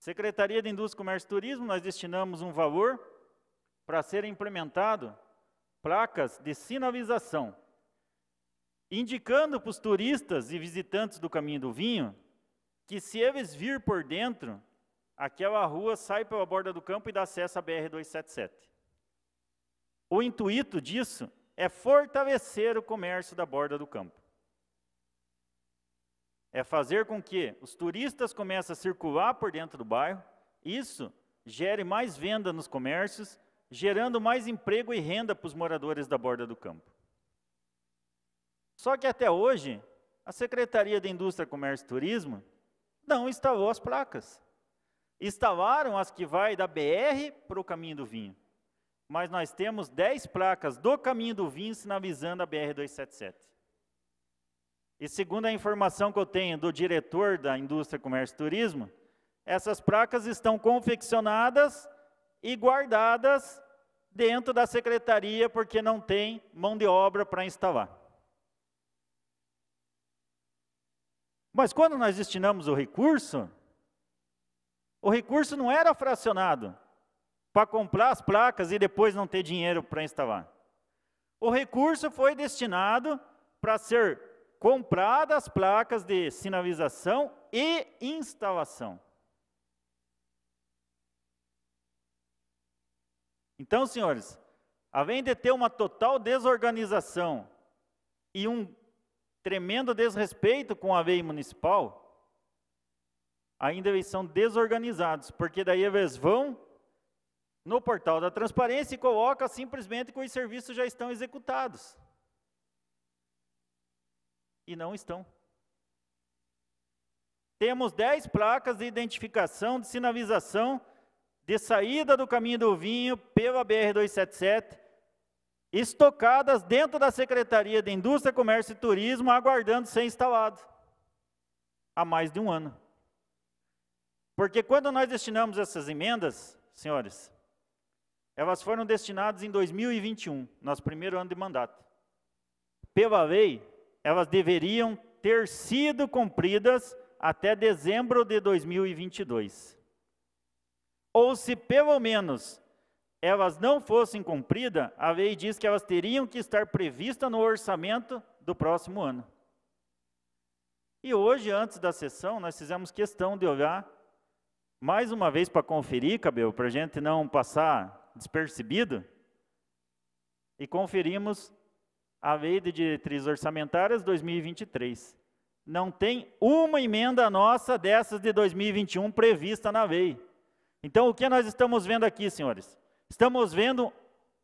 Secretaria de Indústria, Comércio e Turismo, nós destinamos um valor para ser implementado placas de sinalização indicando para os turistas e visitantes do caminho do vinho que se eles vir por dentro, aquela rua sai pela borda do campo e dá acesso à BR-277. O intuito disso é fortalecer o comércio da borda do campo. É fazer com que os turistas comecem a circular por dentro do bairro, isso gere mais venda nos comércios, gerando mais emprego e renda para os moradores da borda do campo. Só que até hoje, a Secretaria de Indústria, Comércio e Turismo não instalou as placas. Instalaram as que vai da BR para o caminho do vinho. Mas nós temos 10 placas do caminho do vinho sinalizando a BR-277. E segundo a informação que eu tenho do diretor da Indústria, Comércio e Turismo, essas placas estão confeccionadas e guardadas dentro da secretaria, porque não tem mão de obra para instalar. Mas quando nós destinamos o recurso, o recurso não era fracionado para comprar as placas e depois não ter dinheiro para instalar. O recurso foi destinado para ser compradas as placas de sinalização e instalação. Então, senhores, além de ter uma total desorganização e um tremendo desrespeito com a lei municipal, ainda eles são desorganizados, porque daí eles vão no portal da transparência e colocam simplesmente que os serviços já estão executados. E não estão. Temos 10 placas de identificação, de sinalização, de saída do caminho do vinho pela BR-277, estocadas dentro da Secretaria de Indústria, Comércio e Turismo, aguardando ser instalado há mais de um ano. Porque quando nós destinamos essas emendas, senhores, elas foram destinadas em 2021, nosso primeiro ano de mandato. Pela lei, elas deveriam ter sido cumpridas até dezembro de 2022. Ou se pelo menos elas não fossem cumpridas, a lei diz que elas teriam que estar previstas no orçamento do próximo ano. E hoje, antes da sessão, nós fizemos questão de olhar mais uma vez para conferir, Cabelo, para a gente não passar despercebido, e conferimos a Lei de Diretrizes Orçamentárias 2023. Não tem uma emenda nossa dessas de 2021 prevista na lei. Então, o que nós estamos vendo aqui, senhores? Estamos vendo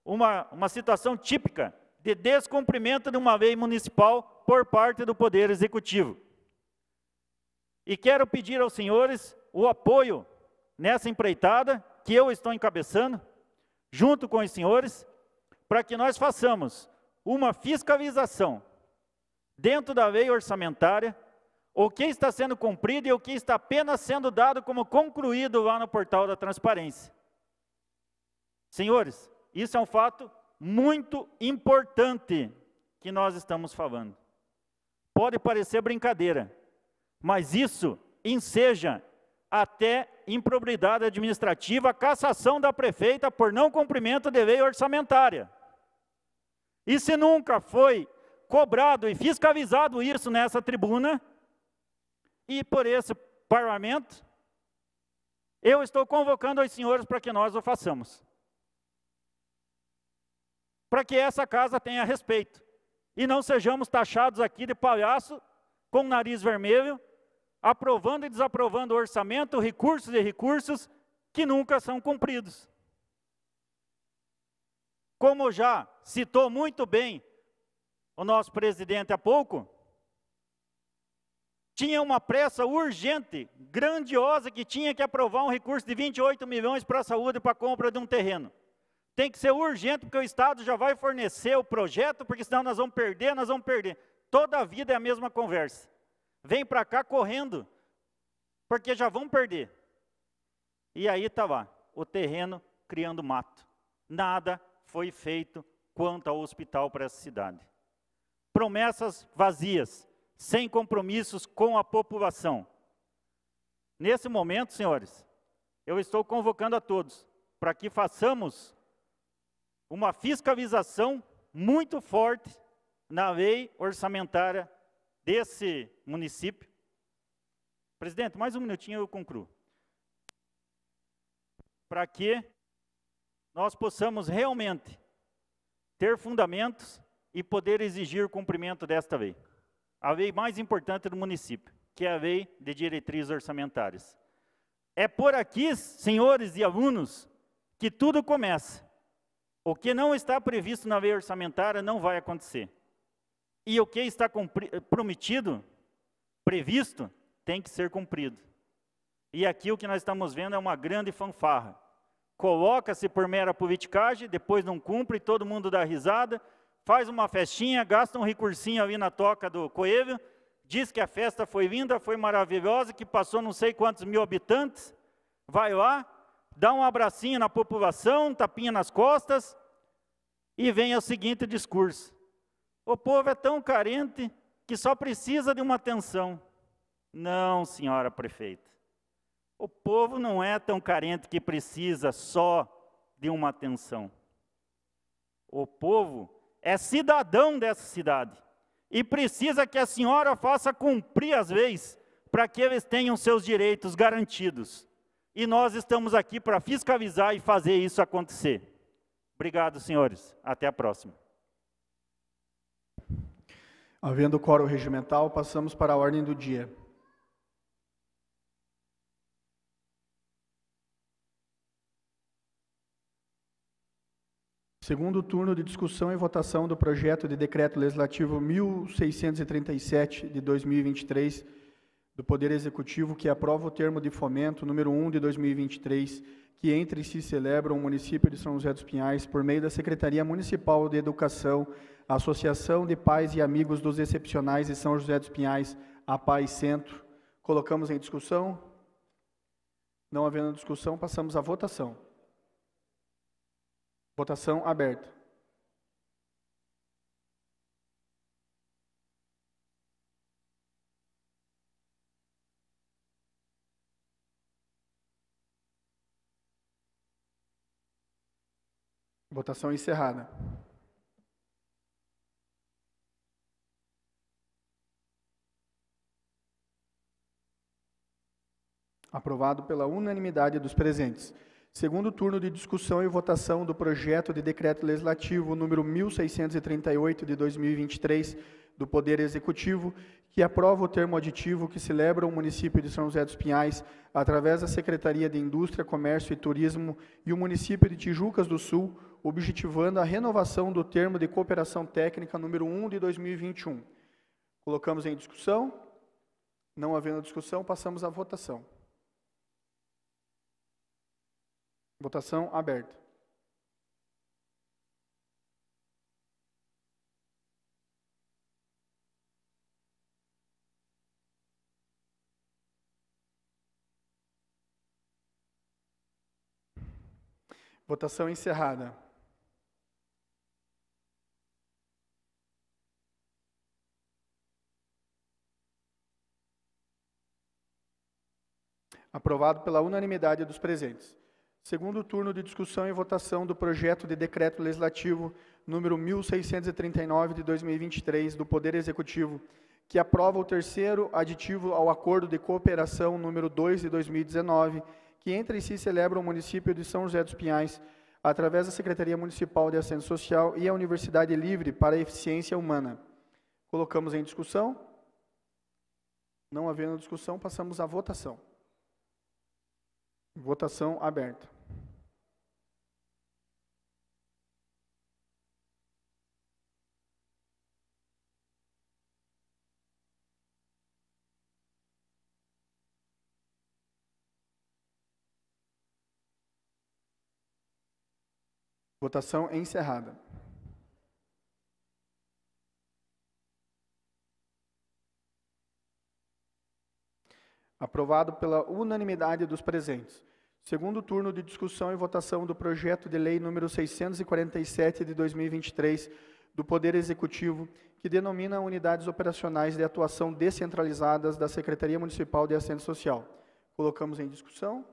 uma, uma situação típica de descumprimento de uma lei municipal por parte do Poder Executivo. E quero pedir aos senhores o apoio nessa empreitada que eu estou encabeçando, junto com os senhores, para que nós façamos uma fiscalização dentro da lei orçamentária, o que está sendo cumprido e o que está apenas sendo dado como concluído lá no portal da transparência. Senhores, isso é um fato muito importante que nós estamos falando. Pode parecer brincadeira, mas isso enseja até improbidade administrativa, cassação da prefeita por não cumprimento de lei orçamentária. E se nunca foi cobrado e fiscalizado isso nessa tribuna e por esse parlamento, eu estou convocando os senhores para que nós o façamos para que essa casa tenha respeito e não sejamos taxados aqui de palhaço com o nariz vermelho, aprovando e desaprovando orçamento, recursos e recursos que nunca são cumpridos. Como já citou muito bem o nosso presidente há pouco, tinha uma pressa urgente, grandiosa, que tinha que aprovar um recurso de 28 milhões para a saúde para a compra de um terreno. Tem que ser urgente, porque o Estado já vai fornecer o projeto, porque senão nós vamos perder, nós vamos perder. Toda a vida é a mesma conversa. Vem para cá correndo, porque já vão perder. E aí está lá, o terreno criando mato. Nada foi feito quanto ao hospital para essa cidade. Promessas vazias, sem compromissos com a população. Nesse momento, senhores, eu estou convocando a todos para que façamos uma fiscalização muito forte na lei orçamentária desse município. Presidente, mais um minutinho eu concluo. Para que nós possamos realmente ter fundamentos e poder exigir o cumprimento desta lei. A lei mais importante do município, que é a lei de diretrizes orçamentárias. É por aqui, senhores e alunos, que tudo começa. O que não está previsto na lei orçamentária não vai acontecer. E o que está eh, prometido, previsto, tem que ser cumprido. E aqui o que nós estamos vendo é uma grande fanfarra. Coloca-se por mera politicagem, depois não cumpre, todo mundo dá risada, faz uma festinha, gasta um recursinho ali na toca do coelho, diz que a festa foi linda, foi maravilhosa, que passou não sei quantos mil habitantes, vai lá, dá um abracinho na população, um tapinha nas costas, e vem o seguinte discurso: o povo é tão carente que só precisa de uma atenção. Não, senhora prefeita. O povo não é tão carente que precisa só de uma atenção. O povo é cidadão dessa cidade e precisa que a senhora faça cumprir as leis para que eles tenham seus direitos garantidos e nós estamos aqui para fiscalizar e fazer isso acontecer. Obrigado, senhores. Até a próxima. Havendo coro regimental, passamos para a ordem do dia. Segundo turno de discussão e votação do projeto de decreto legislativo 1637 de 2023 do Poder Executivo que aprova o termo de fomento número 1 de 2023, que entre si celebram o município de São José dos Pinhais por meio da Secretaria Municipal de Educação, Associação de Pais e Amigos dos Excepcionais de São José dos Pinhais, a Paz Centro. Colocamos em discussão. Não havendo discussão, passamos à votação. Votação aberta. Votação encerrada. Aprovado pela unanimidade dos presentes. Segundo turno de discussão e votação do projeto de decreto legislativo número 1638 de 2023 do Poder Executivo, que aprova o termo aditivo que celebra o município de São José dos Pinhais através da Secretaria de Indústria, Comércio e Turismo e o município de Tijucas do Sul objetivando a renovação do termo de cooperação técnica número 1 de 2021. Colocamos em discussão. Não havendo discussão, passamos à votação. Votação aberta. Votação encerrada. Aprovado pela unanimidade dos presentes. Segundo turno de discussão e votação do projeto de decreto legislativo número 1639 de 2023 do Poder Executivo, que aprova o terceiro aditivo ao Acordo de Cooperação número 2 de 2019, que entre si celebra o município de São José dos Pinhais, através da Secretaria Municipal de Assistência Social e a Universidade Livre para a Eficiência Humana. Colocamos em discussão. Não havendo discussão, passamos à votação. Votação aberta. Votação encerrada. aprovado pela unanimidade dos presentes. Segundo turno de discussão e votação do projeto de lei número 647 de 2023 do Poder Executivo, que denomina unidades operacionais de atuação descentralizadas da Secretaria Municipal de Assistência Social. Colocamos em discussão.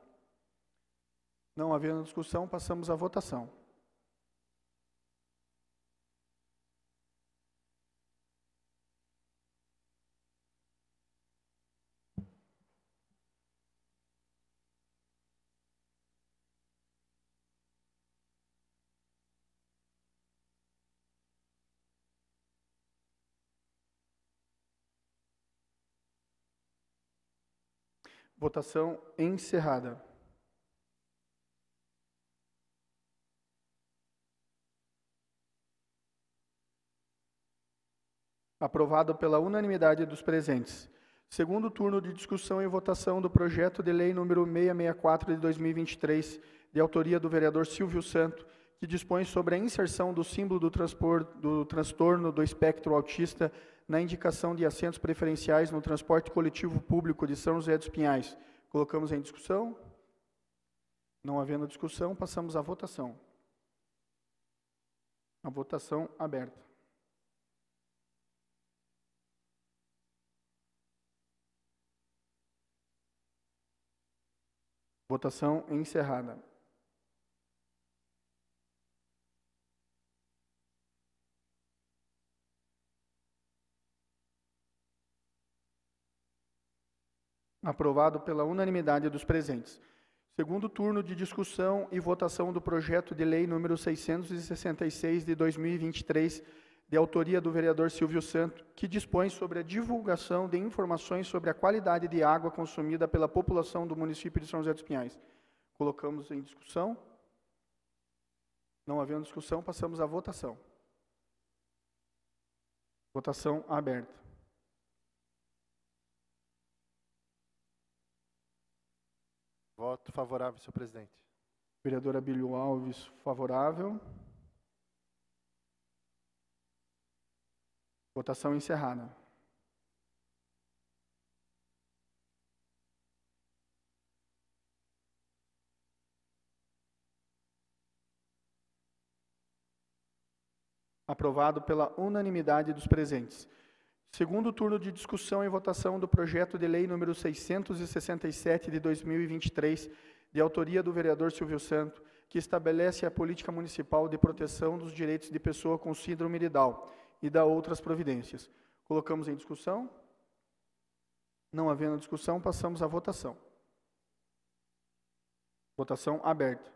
Não havendo discussão, passamos à votação. Votação encerrada. Aprovado pela unanimidade dos presentes. Segundo turno de discussão e votação do projeto de lei número 664 de 2023, de autoria do vereador Silvio Santo, que dispõe sobre a inserção do símbolo do, do transtorno do espectro autista na indicação de assentos preferenciais no transporte coletivo público de São José dos Pinhais. Colocamos em discussão. Não havendo discussão, passamos à votação. A votação aberta. Votação encerrada. aprovado pela unanimidade dos presentes. Segundo turno de discussão e votação do projeto de lei número 666 de 2023, de autoria do vereador Silvio Santo, que dispõe sobre a divulgação de informações sobre a qualidade de água consumida pela população do município de São José dos Pinhais. Colocamos em discussão. Não havendo discussão, passamos à votação. Votação aberta. Voto favorável, senhor presidente. Vereador Abílio Alves, favorável. Votação encerrada. Aprovado pela unanimidade dos presentes. Segundo turno de discussão e votação do projeto de lei número 667 de 2023, de autoria do vereador Silvio Santo, que estabelece a política municipal de proteção dos direitos de pessoa com síndrome de Down e da outras providências. Colocamos em discussão. Não havendo discussão, passamos à votação. Votação aberta.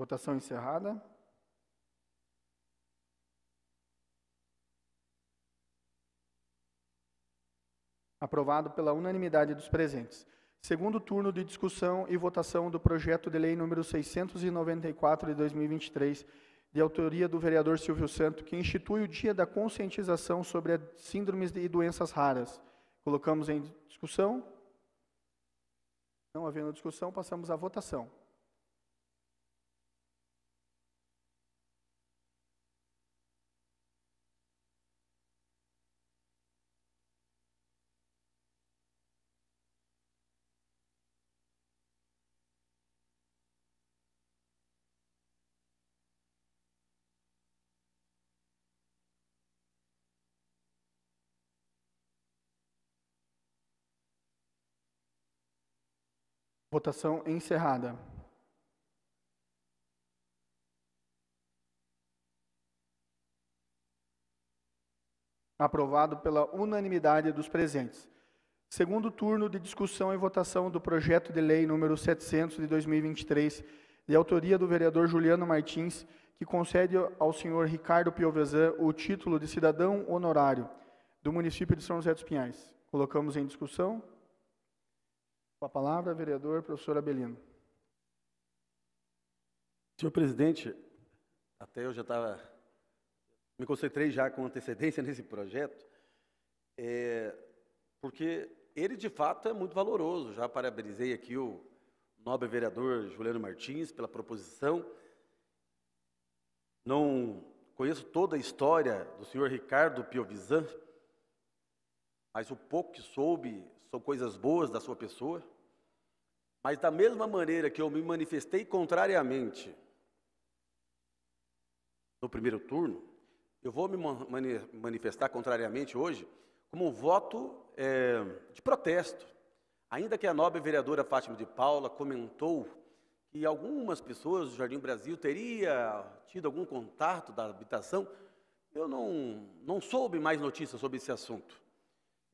Votação encerrada. Aprovado pela unanimidade dos presentes. Segundo turno de discussão e votação do projeto de lei número 694 de 2023, de autoria do vereador Silvio Santo, que institui o Dia da Conscientização sobre Síndromes e Doenças Raras. Colocamos em discussão. Não havendo discussão, passamos à votação. Votação encerrada. Aprovado pela unanimidade dos presentes. Segundo turno de discussão e votação do projeto de lei número 700 de 2023, de autoria do vereador Juliano Martins, que concede ao senhor Ricardo Piovesan o título de cidadão honorário do município de São José dos Pinhais. Colocamos em discussão. Com a palavra, vereador, professor Abelino. Senhor presidente, até eu já estava. Me concentrei já com antecedência nesse projeto, é, porque ele de fato é muito valoroso. Já parabenizei aqui o nobre vereador Juliano Martins pela proposição. Não conheço toda a história do senhor Ricardo Piovisan, mas o pouco que soube são coisas boas da sua pessoa, mas da mesma maneira que eu me manifestei contrariamente no primeiro turno, eu vou me manifestar contrariamente hoje como um voto é, de protesto. Ainda que a nobre vereadora Fátima de Paula comentou que algumas pessoas do Jardim Brasil teria tido algum contato da habitação, eu não, não soube mais notícias sobre esse assunto.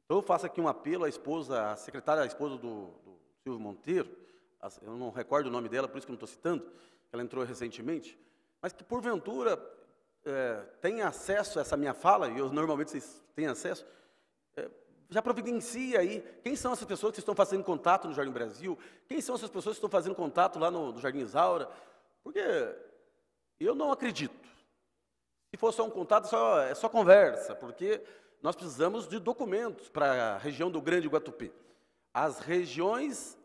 Então, eu faço aqui um apelo à esposa, à secretária, à esposa do, do Silvio Monteiro, eu não recordo o nome dela, por isso que eu não estou citando, ela entrou recentemente, mas que porventura é, tenha acesso a essa minha fala, e eu, normalmente vocês têm acesso, é, já providencia aí quem são essas pessoas que estão fazendo contato no Jardim Brasil, quem são essas pessoas que estão fazendo contato lá no, no Jardim Isaura, porque eu não acredito. Se fosse só um contato, só, é só conversa, porque nós precisamos de documentos para a região do Grande Guatupi. As regiões,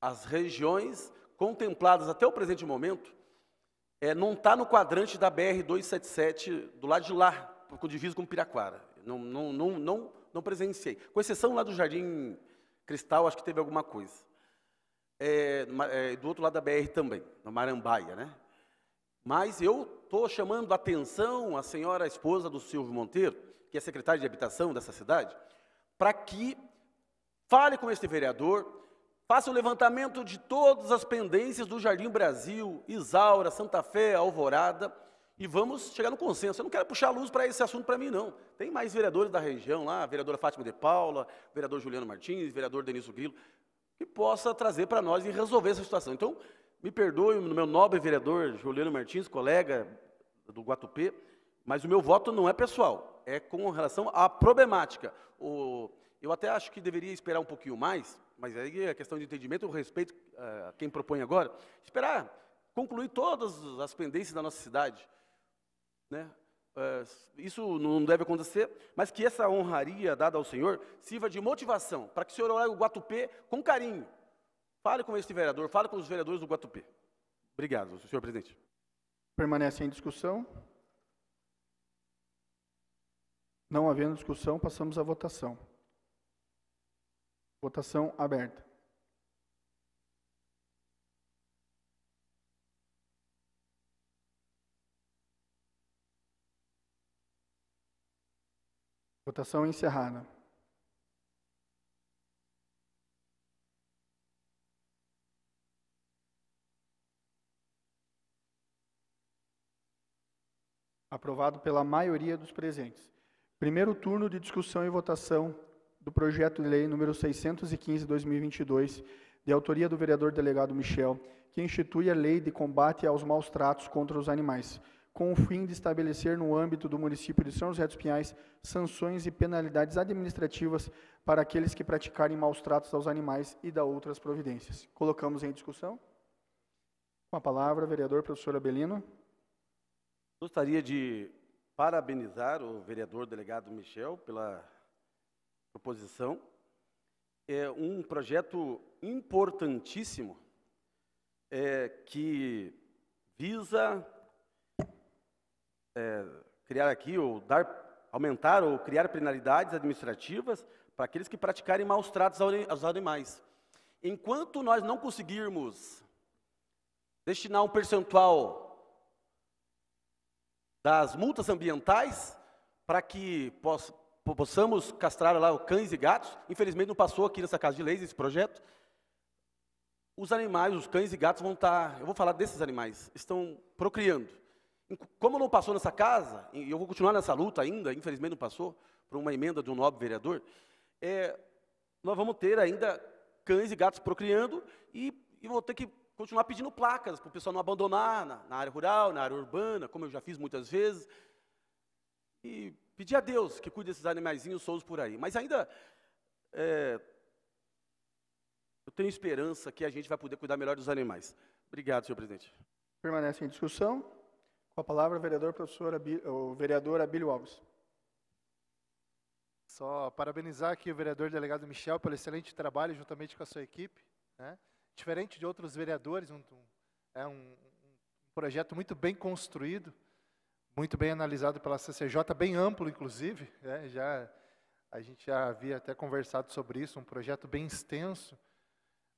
as regiões contempladas até o presente momento, é, não está no quadrante da BR-277, do lado de lá, com diviso com Piraquara. Não, não, não, não, não presenciei. Com exceção lá do Jardim Cristal, acho que teve alguma coisa. É, é, do outro lado da BR também, na Marambaia, né? Mas eu estou chamando a atenção, a senhora a esposa do Silvio Monteiro, que é secretário de habitação dessa cidade, para que fale com este vereador, faça o levantamento de todas as pendências do Jardim Brasil, Isaura, Santa Fé, Alvorada, e vamos chegar no consenso. Eu não quero puxar a luz para esse assunto para mim, não. Tem mais vereadores da região lá, a vereadora Fátima de Paula, vereador Juliano Martins, vereador Denilson Grilo, que possa trazer para nós e resolver essa situação. Então, me perdoe, meu nobre vereador Juliano Martins, colega do Guatupê, mas o meu voto não é pessoal é com relação à problemática. O, eu até acho que deveria esperar um pouquinho mais, mas aí é questão de entendimento, o respeito a eh, quem propõe agora, esperar concluir todas as pendências da nossa cidade. Né? Eh, isso não deve acontecer, mas que essa honraria dada ao Senhor sirva de motivação para que o Senhor olhe o Guatupê com carinho. Fale com este vereador, fale com os vereadores do Guatupê. Obrigado, senhor presidente. Permanece em discussão. Não havendo discussão, passamos à votação. Votação aberta. Votação encerrada. Aprovado pela maioria dos presentes. Primeiro turno de discussão e votação do projeto de lei número 615/2022, de autoria do vereador delegado Michel, que institui a Lei de Combate aos Maus Tratos contra os Animais, com o fim de estabelecer no âmbito do município de São José dos Pinhais sanções e penalidades administrativas para aqueles que praticarem maus tratos aos animais e da outras providências. Colocamos em discussão. Com a palavra, vereador professor Abelino. Gostaria de parabenizar o vereador delegado Michel pela proposição. É um projeto importantíssimo é, que visa é, criar aqui ou dar, aumentar ou criar penalidades administrativas para aqueles que praticarem maus tratos aos animais. Enquanto nós não conseguirmos destinar um percentual das multas ambientais para que possamos castrar lá cães e gatos. Infelizmente não passou aqui nessa casa de leis esse projeto. Os animais, os cães e gatos vão estar, tá-, eu vou falar desses animais, estão procriando. Como não passou nessa casa, e eu vou continuar nessa luta ainda, infelizmente não passou, por uma emenda de um nobre vereador, é, nós vamos ter ainda cães e gatos procriando e, e ter que continuar pedindo placas para o pessoal não abandonar na, na, área rural, na área urbana, como eu já fiz muitas vezes. E pedir a Deus que cuide desses animaizinhos soltos por aí. Mas ainda, é, eu tenho esperança que a gente vai poder cuidar melhor dos animais. Obrigado, senhor presidente. Permanece em discussão. Com a palavra, o vereador, professor Abílio, o vereador Abílio Alves. Só parabenizar aqui o vereador delegado Michel pelo excelente trabalho juntamente com a sua equipe. Né? diferente de outros vereadores, um, é um, um projeto muito bem construído, muito bem analisado pela CCJ, bem amplo, inclusive. Né, já a gente já havia até conversado sobre isso, um projeto bem extenso.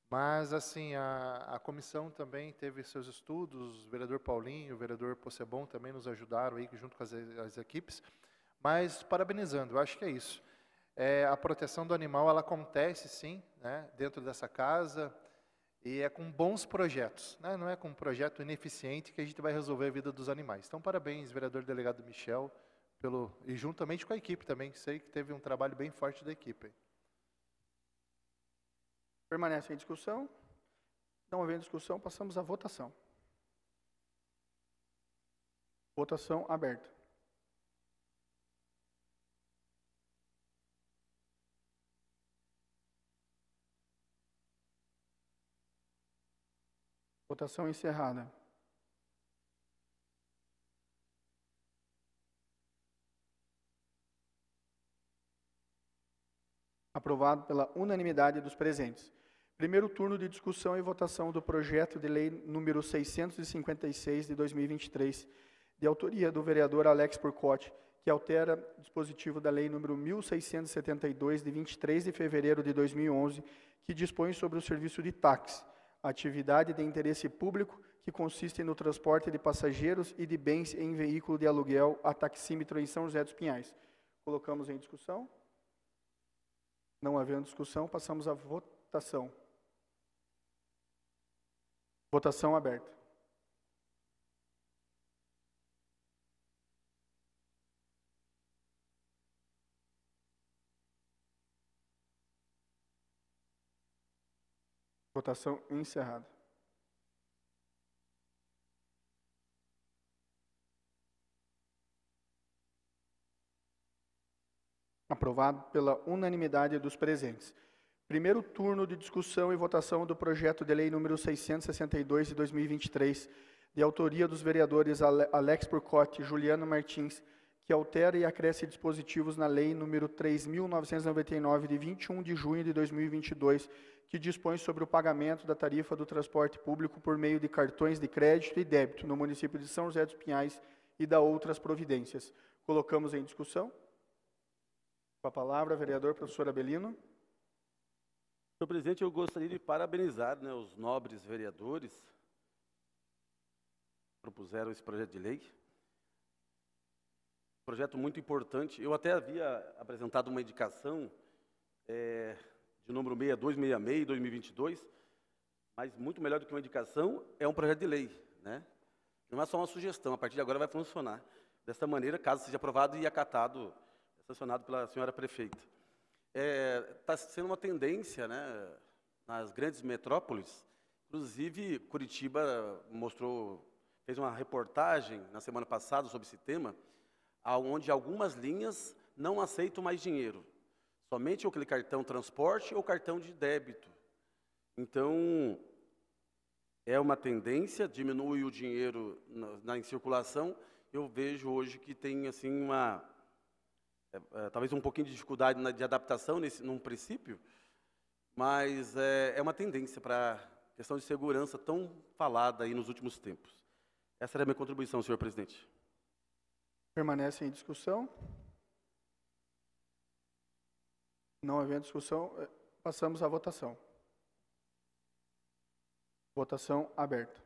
Mas, assim, a, a comissão também teve seus estudos, o vereador Paulinho, o vereador Possebon também nos ajudaram aí, junto com as, as equipes. Mas, parabenizando, eu acho que é isso. É, a proteção do animal, ela acontece, sim, né, dentro dessa casa, e é com bons projetos, né? não é com um projeto ineficiente que a gente vai resolver a vida dos animais. Então, parabéns, vereador delegado Michel, pelo, e juntamente com a equipe também, sei que teve um trabalho bem forte da equipe. Permanece em discussão. Não havendo discussão, passamos à votação. Votação aberta. Votação encerrada. Aprovado pela unanimidade dos presentes. Primeiro turno de discussão e votação do projeto de lei número 656 de 2023, de autoria do vereador Alex Porcote, que altera dispositivo da lei número 1672 de 23 de fevereiro de 2011, que dispõe sobre o serviço de táxi atividade de interesse público que consiste no transporte de passageiros e de bens em veículo de aluguel a taxímetro em São José dos Pinhais. Colocamos em discussão. Não havendo discussão, passamos à votação. Votação aberta. Votação encerrada. Aprovado pela unanimidade dos presentes. Primeiro turno de discussão e votação do projeto de lei número 662 de 2023, de autoria dos vereadores Alex Porcote e Juliano Martins, que altera e acresce dispositivos na lei número 3999 de 21 de junho de 2022 que dispõe sobre o pagamento da tarifa do transporte público por meio de cartões de crédito e débito no município de São José dos Pinhais e da outras providências. Colocamos em discussão. Com a palavra, vereador professor Abelino. Senhor presidente, eu gostaria de parabenizar né, os nobres vereadores que propuseram esse projeto de lei. Projeto muito importante. Eu até havia apresentado uma indicação é, de número 6266, 2022, mas muito melhor do que uma indicação, é um projeto de lei, né? Não é só uma sugestão, a partir de agora vai funcionar. Dessa maneira, caso seja aprovado e acatado, sancionado pela senhora prefeita. Está é, tá sendo uma tendência né, nas grandes metrópoles, inclusive Curitiba mostrou, fez uma reportagem na semana passada sobre esse tema, onde algumas linhas não aceitam mais dinheiro. Somente aquele cartão transporte ou cartão de débito. Então, é uma tendência, diminui o dinheiro na, na em circulação. Eu vejo hoje que tem assim uma é, é, talvez um pouquinho de dificuldade na, de adaptação nesse num princípio, mas é, é uma tendência para a questão de segurança tão falada aí nos últimos tempos. Essa era a minha contribuição, senhor presidente. Permanece em discussão. Não havendo discussão, eh, passamos à votação. Votação aberta.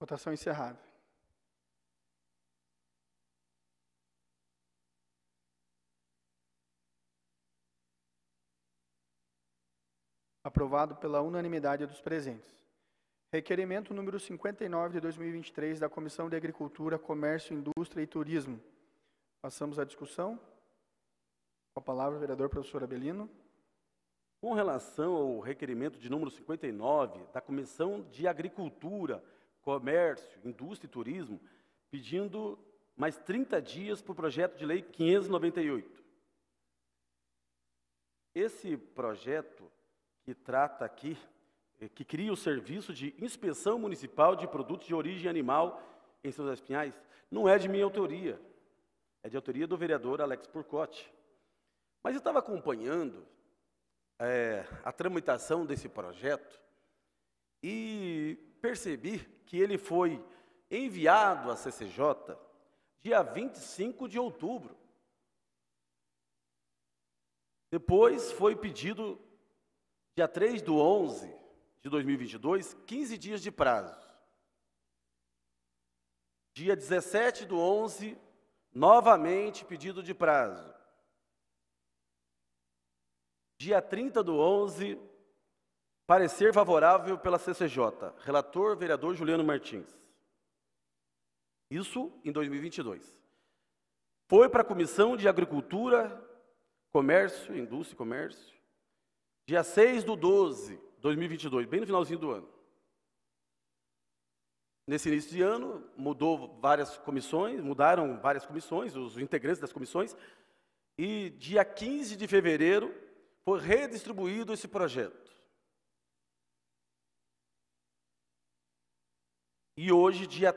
Votação encerrada. aprovado pela unanimidade dos presentes. Requerimento número 59 de 2023 da Comissão de Agricultura, Comércio, Indústria e Turismo. Passamos à discussão. Com a palavra, o vereador professor Abelino. Com relação ao requerimento de número 59 da Comissão de Agricultura, Comércio, Indústria e Turismo, pedindo mais 30 dias para o projeto de lei 598. Esse projeto que trata aqui, eh, que cria o serviço de inspeção municipal de produtos de origem animal em São espinhais, não é de minha autoria, é de autoria do vereador Alex Purcote. Mas eu estava acompanhando é, a tramitação desse projeto e percebi que ele foi enviado à CCJ dia 25 de outubro. Depois foi pedido dia 3 do 11 de 2022, 15 dias de prazo. Dia 17 do 11, novamente pedido de prazo. Dia 30 do 11, parecer favorável pela CCJ. Relator, vereador Juliano Martins. Isso em 2022. Foi para a Comissão de Agricultura, Comércio, Indústria e Comércio dia 6 do 12, 2022, bem no finalzinho do ano. Nesse início de ano, mudou várias comissões, mudaram várias comissões, os integrantes das comissões, e dia 15 de fevereiro foi redistribuído esse projeto. E hoje, dia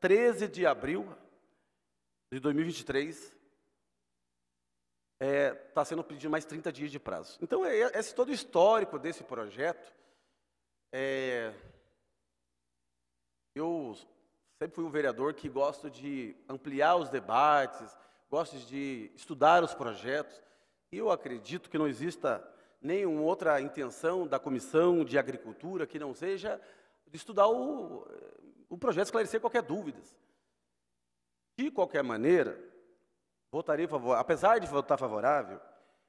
13 de abril de 2023, está é, tá sendo pedido mais 30 dias de prazo. Então, é, é esse todo o histórico desse projeto, é, eu sempre fui um vereador que gosto de ampliar os debates, gosto de estudar os projetos, e eu acredito que não exista nenhuma outra intenção da Comissão de Agricultura que não seja estudar o, o projeto, esclarecer qualquer dúvida. De qualquer maneira, votaria favorável, apesar de votar favorável,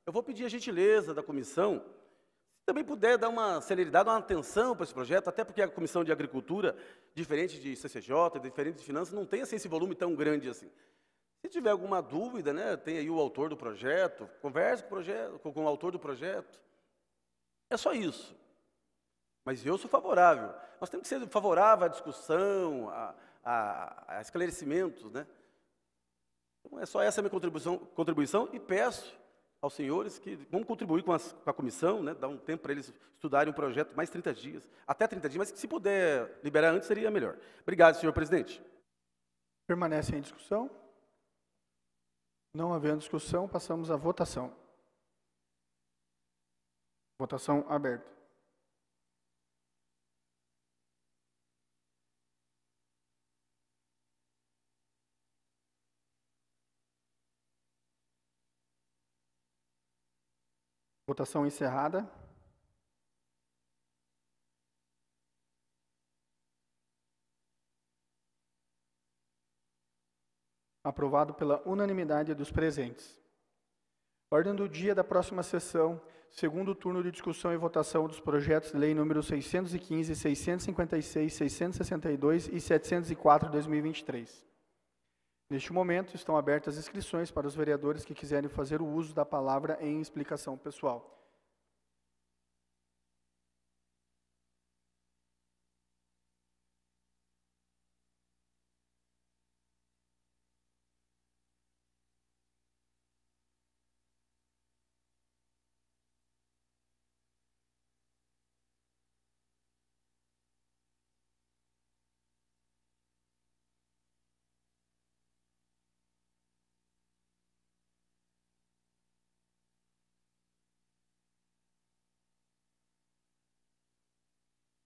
eu vou pedir a gentileza da comissão, se também puder dar uma celeridade, uma atenção para esse projeto, até porque a Comissão de Agricultura, diferente de CCJ, diferente de Finanças, não tem assim, esse volume tão grande assim. Se tiver alguma dúvida, né, tem aí o autor do projeto, converse com o, projeto, com o autor do projeto. É só isso. Mas eu sou favorável. Nós temos que ser favorável à discussão, a, a, a esclarecimentos, né? Então, é só essa a minha contribuição, contribuição e peço aos senhores que vão contribuir com, as, com a comissão, né, dar um tempo para eles estudarem um projeto, mais 30 dias, até 30 dias, mas que se puder liberar antes seria melhor. Obrigado, senhor presidente. Permanece em discussão? Não havendo discussão, passamos à votação. Votação aberta. Votação encerrada. Aprovado pela unanimidade dos presentes. Ordem do dia da próxima sessão, segundo turno de discussão e votação dos projetos de lei número 615, 656, 662 e 704/2023. Neste momento, estão abertas inscrições para os vereadores que quiserem fazer o uso da palavra em explicação pessoal.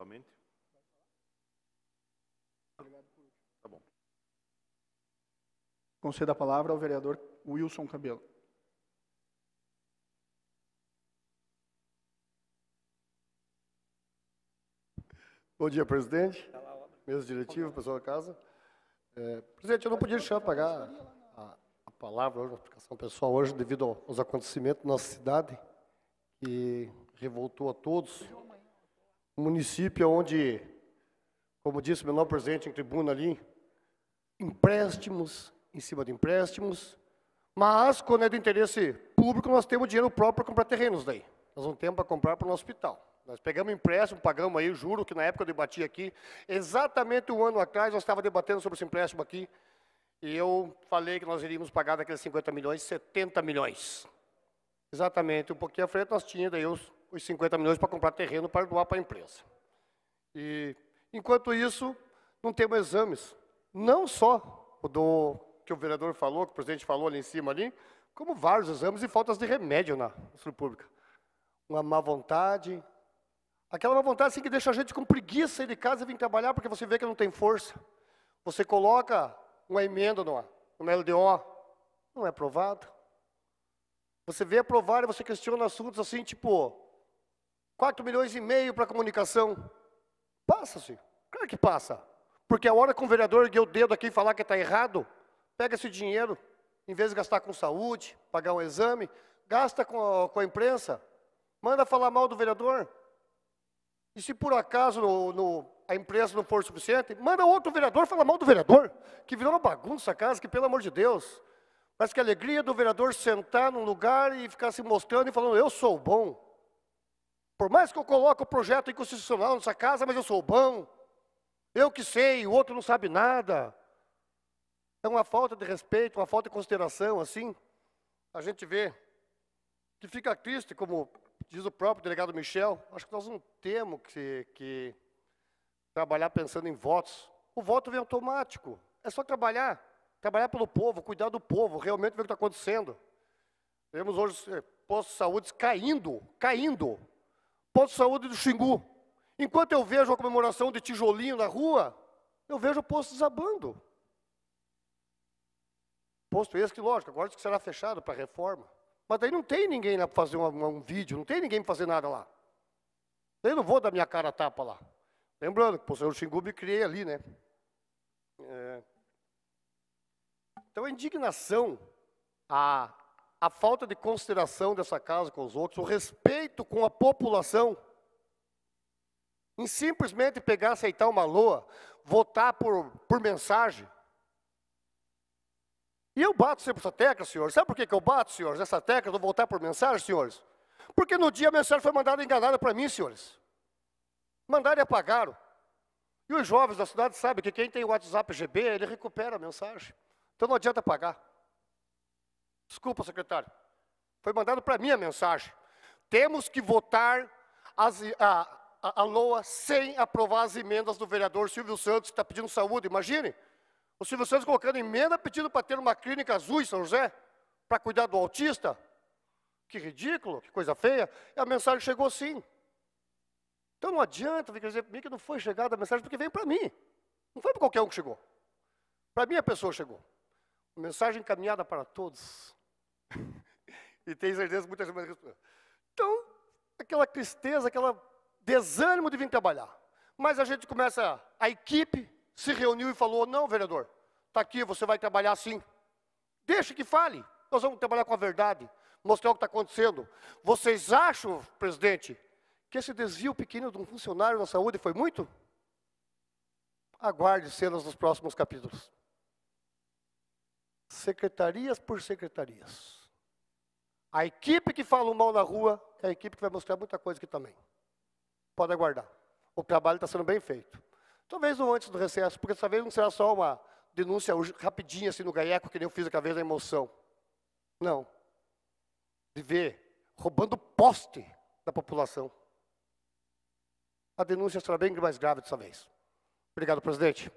Somente? Tá bom. Concedo a palavra ao vereador Wilson Cabelo. Bom dia, presidente. Mesa diretiva, pessoal da casa. É, presidente, eu não podia deixar pagar a, a palavra, a explicação pessoal hoje, devido aos acontecimentos na nossa cidade, que revoltou a todos um município onde, como disse o menor presidente em tribuna ali, empréstimos em cima de empréstimos, mas quando é do interesse público, nós temos dinheiro próprio para comprar terrenos daí. Nós não temos para comprar para o nosso hospital. Nós pegamos empréstimo, pagamos aí, juro que na época eu debati aqui, exatamente um ano atrás, nós estávamos debatendo sobre esse empréstimo aqui, e eu falei que nós iríamos pagar daqueles 50 milhões, 70 milhões. Exatamente, um pouquinho à frente nós tínhamos daí os os 50 milhões para comprar terreno para doar para a empresa. E, enquanto isso, não temos exames. Não só o do que o vereador falou, que o presidente falou ali em cima ali, como vários exames e faltas de remédio na saúde pública. Uma má vontade. Aquela má vontade assim, que deixa a gente com preguiça ir de casa e vir trabalhar, porque você vê que não tem força. Você coloca uma emenda no, numa LDO, não é aprovado. Você vê aprovado e você questiona assuntos assim, tipo, 4 milhões e meio para comunicação. Passa-se, claro que passa. Porque a hora que um vereador ergueu o dedo aqui e falar que está errado, pega esse dinheiro, em vez de gastar com saúde, pagar um exame, gasta com a, com a imprensa, manda falar mal do vereador. E se por acaso no, no, a imprensa não for suficiente, manda outro vereador falar mal do vereador, que virou uma bagunça a casa, que pelo amor de Deus. Parece que a alegria do vereador sentar num lugar e ficar se mostrando e falando, eu sou bom. Por mais que eu coloque o projeto inconstitucional nessa casa, mas eu sou bom. Eu que sei, o outro não sabe nada. É uma falta de respeito, uma falta de consideração, assim. A gente vê que fica triste, como diz o próprio delegado Michel, acho que nós não temos que, que trabalhar pensando em votos. O voto vem automático. É só trabalhar. Trabalhar pelo povo, cuidar do povo, realmente ver o que está acontecendo. Temos hoje eh, postos de saúde caindo, caindo. Posto de saúde do Xingu. Enquanto eu vejo a comemoração de tijolinho na rua, eu vejo o posto desabando. Posto esse que, lógico, agora que será fechado para reforma. Mas daí não tem ninguém lá para fazer um, um, vídeo, não tem ninguém para fazer nada lá. Daí não vou dar minha cara tapa lá. Lembrando que o posto do Xingu me criei ali, né? É. Então a indignação, a a falta de consideração dessa casa com os outros, o respeito com a população, em simplesmente pegar, aceitar uma loa, votar por, por mensagem. E eu bato sempre essa tecla, senhores. Sabe por que, eu bato, senhores, essa tecla do votar por mensagem, senhores? Porque no dia a mensagem foi mandada enganada para mim, senhores. Mandaram e apagaram. E os jovens da cidade sabem que quem tem o WhatsApp GB, ele recupera a mensagem. Então não adianta pagar. Desculpa, secretário. Foi mandado para mim a mensagem. Temos que votar as, a, a, a LOA sem aprovar as emendas do vereador Silvio Santos, que está pedindo saúde. Imagine, o Silvio Santos colocando emenda pedindo para ter uma clínica azul em São José, para cuidar do autista. Que ridículo, que coisa feia. E a mensagem chegou sim. Então não adianta vir dizer para mim que não foi chegada a mensagem, porque veio para mim. Não foi para qualquer um que chegou. Para mim a pessoa chegou. Mensagem encaminhada para todos. e tenho certeza que muitas vezes. Então, aquela tristeza, aquele desânimo de vir trabalhar. Mas a gente começa, a equipe se reuniu e falou: não, vereador, está aqui, você vai trabalhar sim Deixa que fale, nós vamos trabalhar com a verdade, mostrar o que está acontecendo. Vocês acham, presidente, que esse desvio pequeno de um funcionário na saúde foi muito? Aguarde cenas dos próximos capítulos. Secretarias por secretarias. A equipe que fala mal na rua é a equipe que vai mostrar muita coisa aqui também. Pode aguardar. O trabalho está sendo bem feito. Talvez não antes do recesso, porque dessa vez não será só uma denúncia rapidinha assim no gaieco, que nem eu fiz aquela vez na emoção. Não. De ver roubando poste da população. A denúncia será bem mais grave dessa vez. Obrigado, presidente.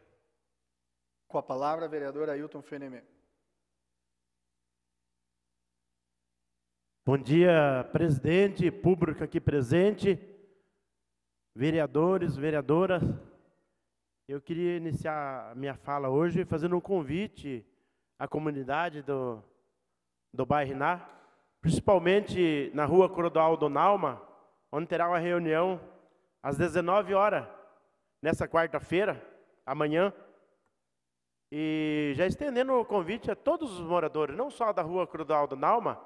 Com a palavra, vereador Ailton Fenemé. Bom dia, presidente, público aqui presente, vereadores, vereadoras. Eu queria iniciar a minha fala hoje fazendo um convite à comunidade do, do bairro Iná, principalmente na rua do Nalma, onde terá uma reunião às 19 horas, nessa quarta-feira, amanhã. E já estendendo o convite a todos os moradores, não só da rua do Nalma,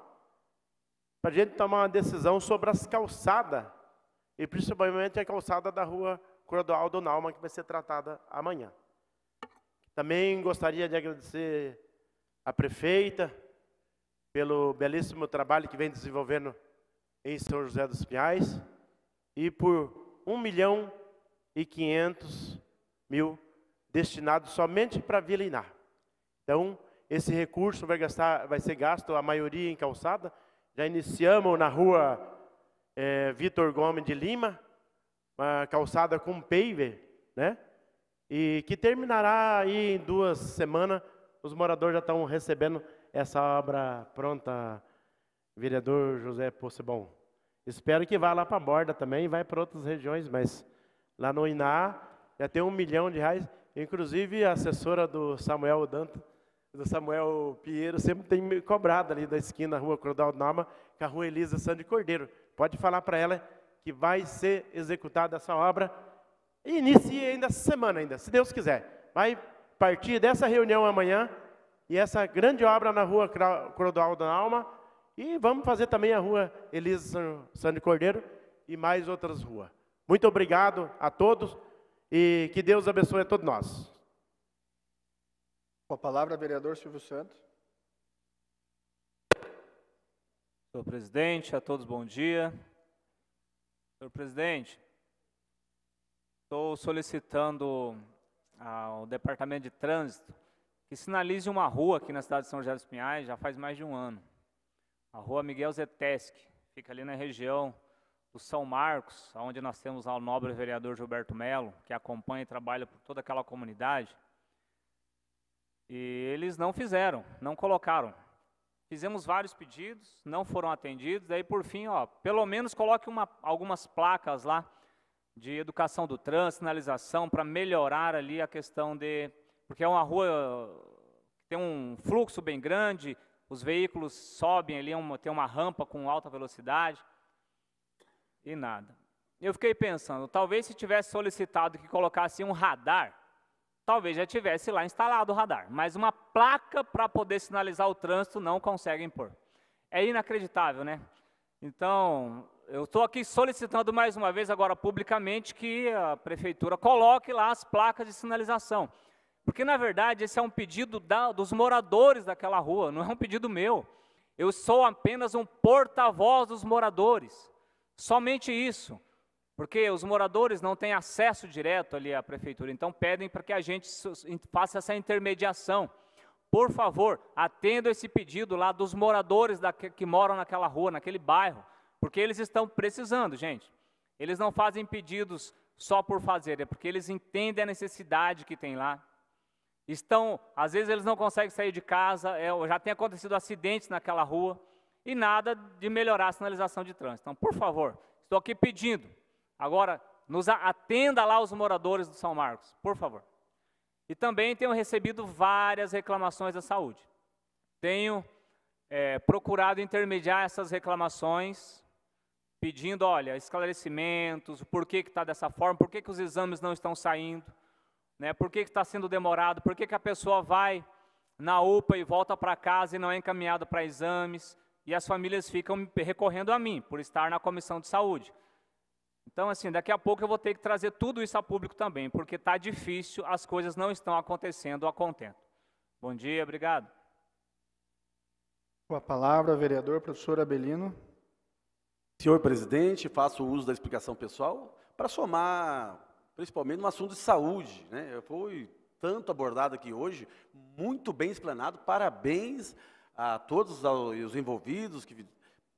para a gente tomar uma decisão sobre as calçadas, e principalmente a calçada da rua do Nauma, que vai ser tratada amanhã. Também gostaria de agradecer a prefeita pelo belíssimo trabalho que vem desenvolvendo em São José dos Pinhais e por 1 milhão e 500 mil destinados somente para Vila Iná. Então, esse recurso vai, gastar, vai ser gasto, a maioria em calçada, já iniciamos na rua é, Vitor Gomes de Lima, uma calçada com paver, né? E que terminará aí em duas semanas. Os moradores já estão recebendo essa obra pronta, vereador José Possebon. Espero que vá lá para a borda também, vai para outras regiões, mas lá no Iná já tem um milhão de reais. Inclusive a assessora do Samuel Danto do Samuel Pinheiro sempre tem me cobrado ali da esquina, rua Crodal Nama, com a rua Elisa Sandro Cordeiro. Pode falar para ela que vai ser executada essa obra. E inicie ainda essa semana, ainda, se Deus quiser. Vai partir dessa reunião amanhã e essa grande obra na rua Crodal da Alma. E vamos fazer também a rua Elisa Sandro Cordeiro e mais outras ruas. Muito obrigado a todos e que Deus abençoe a todos nós. Com a palavra, vereador Silvio Santos. Senhor presidente, a todos bom dia. Senhor presidente, estou solicitando ao Departamento de Trânsito que sinalize uma rua aqui na cidade de São José dos Pinhais, já faz mais de um ano. A rua Miguel Zeteski, fica ali na região do São Marcos, onde nós temos o nobre vereador Gilberto Melo, que acompanha e trabalha por toda aquela comunidade. E eles não fizeram, não colocaram. Fizemos vários pedidos, não foram atendidos. Daí, por fim, ó, pelo menos coloque uma, algumas placas lá de educação do trânsito, sinalização, para melhorar ali a questão de. Porque é uma rua que tem um fluxo bem grande, os veículos sobem ali, é uma, tem uma rampa com alta velocidade. E nada. Eu fiquei pensando, talvez se tivesse solicitado que colocasse um radar, talvez já tivesse lá instalado o radar, mas uma placa para poder sinalizar o trânsito não conseguem pôr. É inacreditável, né? Então, eu estou aqui solicitando mais uma vez, agora publicamente, que a prefeitura coloque lá as placas de sinalização. Porque, na verdade, esse é um pedido da, dos moradores daquela rua, não é um pedido meu. Eu sou apenas um porta-voz dos moradores. Somente isso. Porque os moradores não têm acesso direto ali à prefeitura, então pedem para que a gente faça essa intermediação. Por favor, atenda esse pedido lá dos moradores da, que, que moram naquela rua, naquele bairro, porque eles estão precisando, gente. Eles não fazem pedidos só por fazer, é porque eles entendem a necessidade que tem lá. Estão, às vezes eles não conseguem sair de casa, é, já tem acontecido acidentes naquela rua, e nada de melhorar a sinalização de trânsito. Então, por favor, estou aqui pedindo, Agora, nos atenda lá os moradores do São Marcos, por favor. E também tenho recebido várias reclamações da saúde. Tenho é, procurado intermediar essas reclamações, pedindo, olha, esclarecimentos, por que está dessa forma, por que, que os exames não estão saindo, né, por que está sendo demorado, por que, que a pessoa vai na UPA e volta para casa e não é encaminhada para exames, e as famílias ficam recorrendo a mim, por estar na comissão de saúde. Então, assim, daqui a pouco eu vou ter que trazer tudo isso a público também, porque está difícil, as coisas não estão acontecendo a contento. Bom dia, obrigado. Com a palavra, vereador professor Abelino. Senhor presidente, faço uso da explicação pessoal para somar, principalmente no assunto de saúde. Né? Foi tanto abordado aqui hoje, muito bem explanado. Parabéns a todos os envolvidos que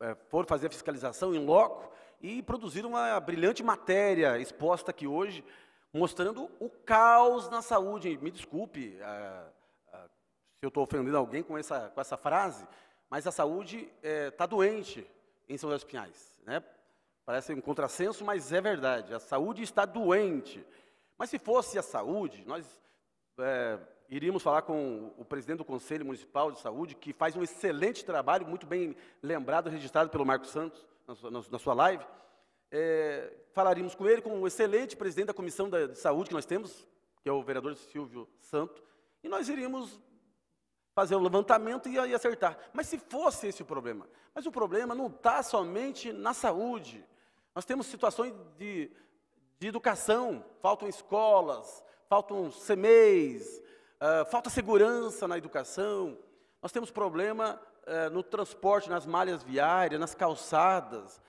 eh, foram fazer a fiscalização em loco e produziram uma brilhante matéria exposta aqui hoje, mostrando o caos na saúde. Me desculpe eh, eh, se eu estou ofendendo alguém com essa, com essa frase, mas a saúde está eh, doente em São José dos Pinhais. Né? Parece um contrassenso, mas é verdade. A saúde está doente. Mas se fosse a saúde, nós iríamos falar com o presidente do Conselho Municipal de Saúde, que faz um excelente trabalho, muito bem lembrado, registrado pelo Marcos Santos, na sua, na sua live, é, falaríamos com ele, com o excelente presidente da comissão da, de saúde que nós temos, que é o vereador Silvio Santo, e nós iríamos fazer o um levantamento e, e acertar. Mas se fosse esse o problema, mas o problema não está somente na saúde. Nós temos situações de, de educação, faltam escolas, faltam CMEs, uh, ah, falta segurança na educação. Nós temos problema eh, no transporte, nas malhas viárias, nas calçadas,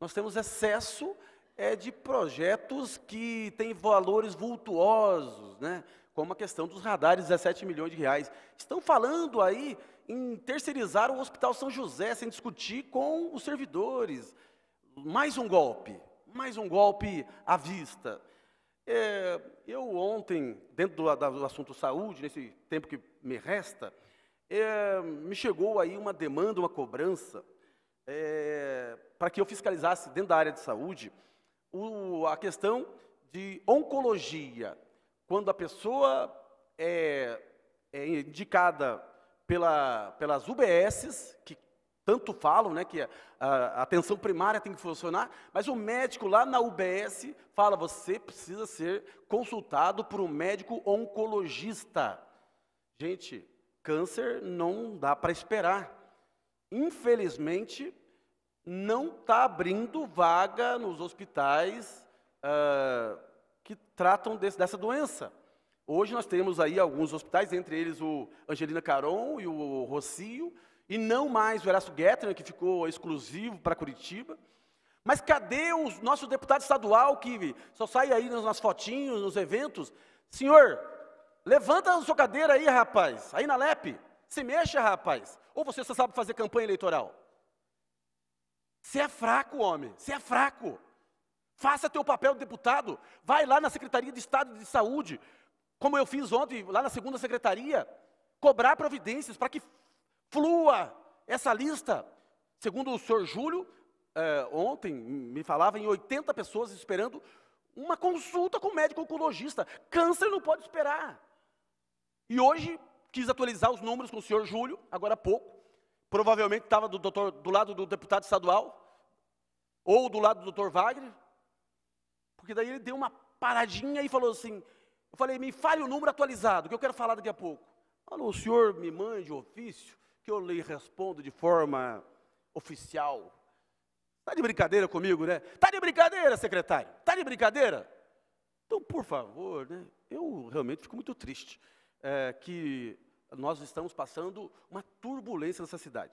nós temos excesso é, de projetos que têm valores vultuosos, né? como a questão dos radares, 17 milhões de reais. Estão falando aí em terceirizar o Hospital São José, sem discutir com os servidores. Mais um golpe, mais um golpe à vista. É, eu ontem, dentro do, do assunto saúde, nesse tempo que me resta, é, me chegou aí uma demanda, uma cobrança, é, para que eu fiscalizasse dentro da área de saúde o, a questão de oncologia. Quando a pessoa é, é indicada pela, pelas UBSs, que tanto falam, né, que a, a, atenção primária tem que funcionar, mas o médico lá na UBS fala, você precisa ser consultado por um médico oncologista. Gente, Câncer não dá para esperar. Infelizmente, não está abrindo vaga nos hospitais uh, que tratam desse, dessa doença. Hoje nós temos aí alguns hospitais, entre eles o Angelina Caron e o Rocio, e não mais o Erasto Gettner, que ficou exclusivo para Curitiba. Mas cadê o nosso deputado estadual que só sai aí nas, nas fotinhos, nos eventos? Senhor, Levanta a sua cadeira aí, rapaz. Aí na LEP. Se mexa, rapaz. Ou você só sabe fazer campanha eleitoral? Você é fraco, homem. Você é fraco. Faça teu papel de deputado. Vai lá na Secretaria de Estado de Saúde, como eu fiz ontem, lá na segunda secretaria, cobrar providências para que flua essa lista. Segundo o senhor Júlio, eh, ontem me falava em 80 pessoas esperando uma consulta com o médico oncologista. Câncer não pode esperar. E hoje quis atualizar os números com o senhor Júlio, agora há pouco. Provavelmente estava do, doutor, do lado do deputado estadual, ou do lado do doutor Wagner, porque daí ele deu uma paradinha e falou assim: eu falei, me fale o número atualizado, que eu quero falar daqui a pouco. Falou, o senhor me mande o ofício, que eu lhe respondo de forma oficial. Está de brincadeira comigo, né? Está de brincadeira, secretário? Está de brincadeira? Então, por favor, né? Eu realmente fico muito triste é, que nós estamos passando uma turbulência nessa cidade.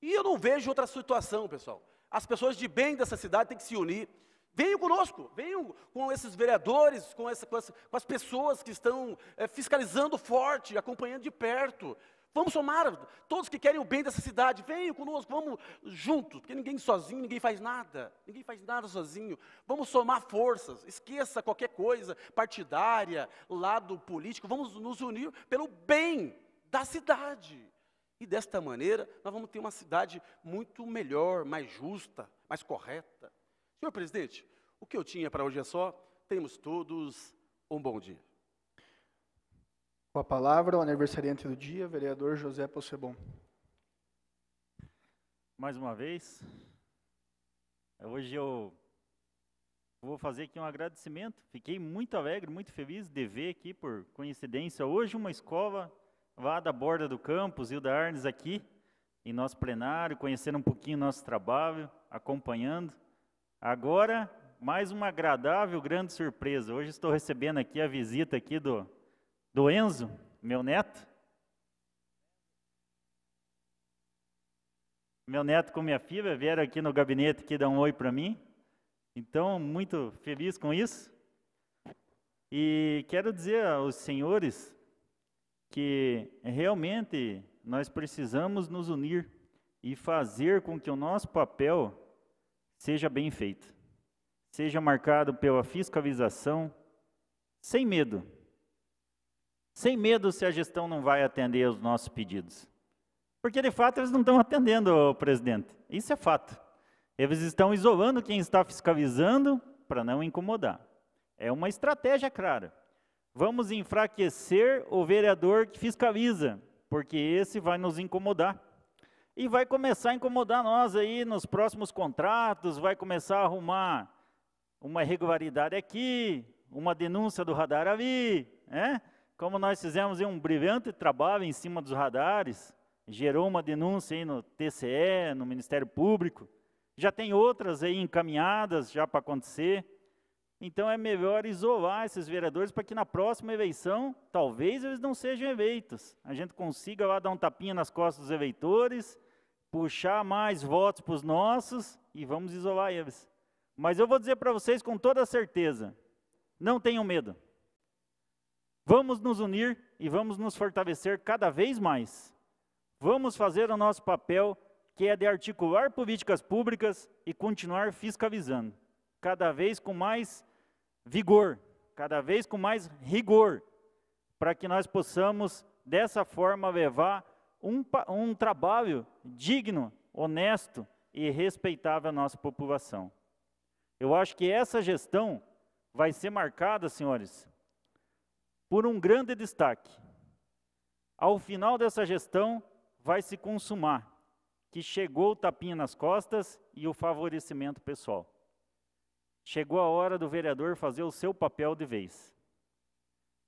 E eu não vejo outra situação, pessoal. As pessoas de bem dessa cidade têm que se unir. Venham conosco, venham com esses vereadores, com, essa, com, essa, com as pessoas que estão é, fiscalizando forte, acompanhando de perto. Vamos somar, todos que querem o bem dessa cidade, venham conosco, vamos juntos, porque ninguém sozinho, ninguém faz nada, ninguém faz nada sozinho. Vamos somar forças, esqueça qualquer coisa partidária, lado político, vamos nos unir pelo bem da cidade. E desta maneira, nós vamos ter uma cidade muito melhor, mais justa, mais correta. Senhor presidente, o que eu tinha para hoje é só. Temos todos um bom dia. Com a palavra, o aniversariante do dia, vereador José Possebon. Mais uma vez, hoje eu vou fazer aqui um agradecimento. Fiquei muito alegre, muito feliz de ver aqui, por coincidência, hoje uma escola lá da borda do campus, Hilda Arnes, aqui, em nosso plenário, conhecendo um pouquinho nosso trabalho, acompanhando. Agora, mais uma agradável, grande surpresa. Hoje estou recebendo aqui a visita aqui do do Enzo, meu neto. Meu neto com minha filha vieram aqui no gabinete que dão um oi para mim. Então, muito feliz com isso. E quero dizer aos senhores que realmente nós precisamos nos unir e fazer com que o nosso papel seja bem feito, seja marcado pela fiscalização, sem medo, sem medo se a gestão não vai atender aos nossos pedidos. Porque, de fato, eles não estão atendendo, presidente. Isso é fato. Eles estão isolando quem está fiscalizando para não incomodar. É uma estratégia clara. Vamos enfraquecer o vereador que fiscaliza, porque esse vai nos incomodar. E vai começar a incomodar nós aí nos próximos contratos, vai começar a arrumar uma irregularidade aqui, uma denúncia do radar ali, né? como nós fizemos um brilhante trabalho em cima dos radares, gerou uma denúncia aí no TCE, no Ministério Público, já tem outras aí encaminhadas já para acontecer. Então é melhor isolar esses vereadores para que na próxima eleição, talvez eles não sejam eleitos. A gente consiga lá dar um tapinha nas costas dos eleitores, puxar mais votos para os nossos e vamos isolar eles. Mas eu vou dizer para vocês com toda certeza: não tenham medo. Vamos nos unir e vamos nos fortalecer cada vez mais. Vamos fazer o nosso papel, que é de articular políticas públicas e continuar fiscalizando, cada vez com mais vigor, cada vez com mais rigor, para que nós possamos, dessa forma, levar um, um trabalho digno, honesto e respeitável à nossa população. Eu acho que essa gestão vai ser marcada, senhores, por um grande destaque. Ao final dessa gestão, vai se consumar que chegou o tapinha nas costas e o favorecimento pessoal. Chegou a hora do vereador fazer o seu papel de vez.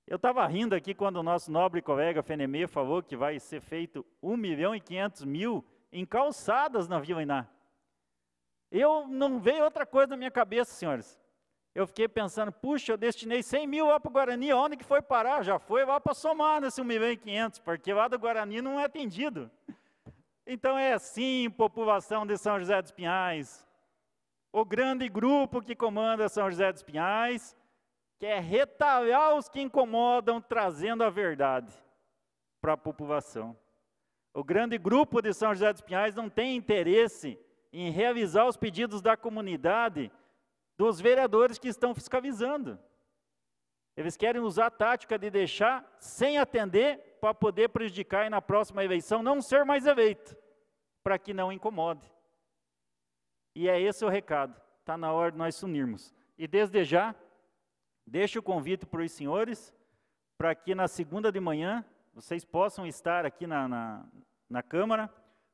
Eu estava rindo aqui quando o nosso nobre colega Fenemê falou que vai ser feito 1 milhão e 500 mil em calçadas na Vila Iná. Eu não veio outra coisa na minha cabeça, senhores. Eu fiquei pensando, puxa, eu destinei 100 mil lá para o Guarani, onde que foi parar? Já foi lá para somar nesse 1 milhão e 500, porque lá do Guarani não é atendido. Então é assim, população de São José dos Pinhais. O grande grupo que comanda São José dos Pinhais quer é retalhar os que incomodam, trazendo a verdade para a população. O grande grupo de São José dos Pinhais não tem interesse em realizar os pedidos da comunidade, dos vereadores que estão fiscalizando. Eles querem usar a tática de deixar sem atender para poder prejudicar e na próxima eleição não ser mais eleito, para que não incomode. E é esse o recado. Está na hora de nós unirmos. E desde já, deixo o convite para os senhores, para que na segunda de manhã vocês possam estar aqui na, na, na Câmara,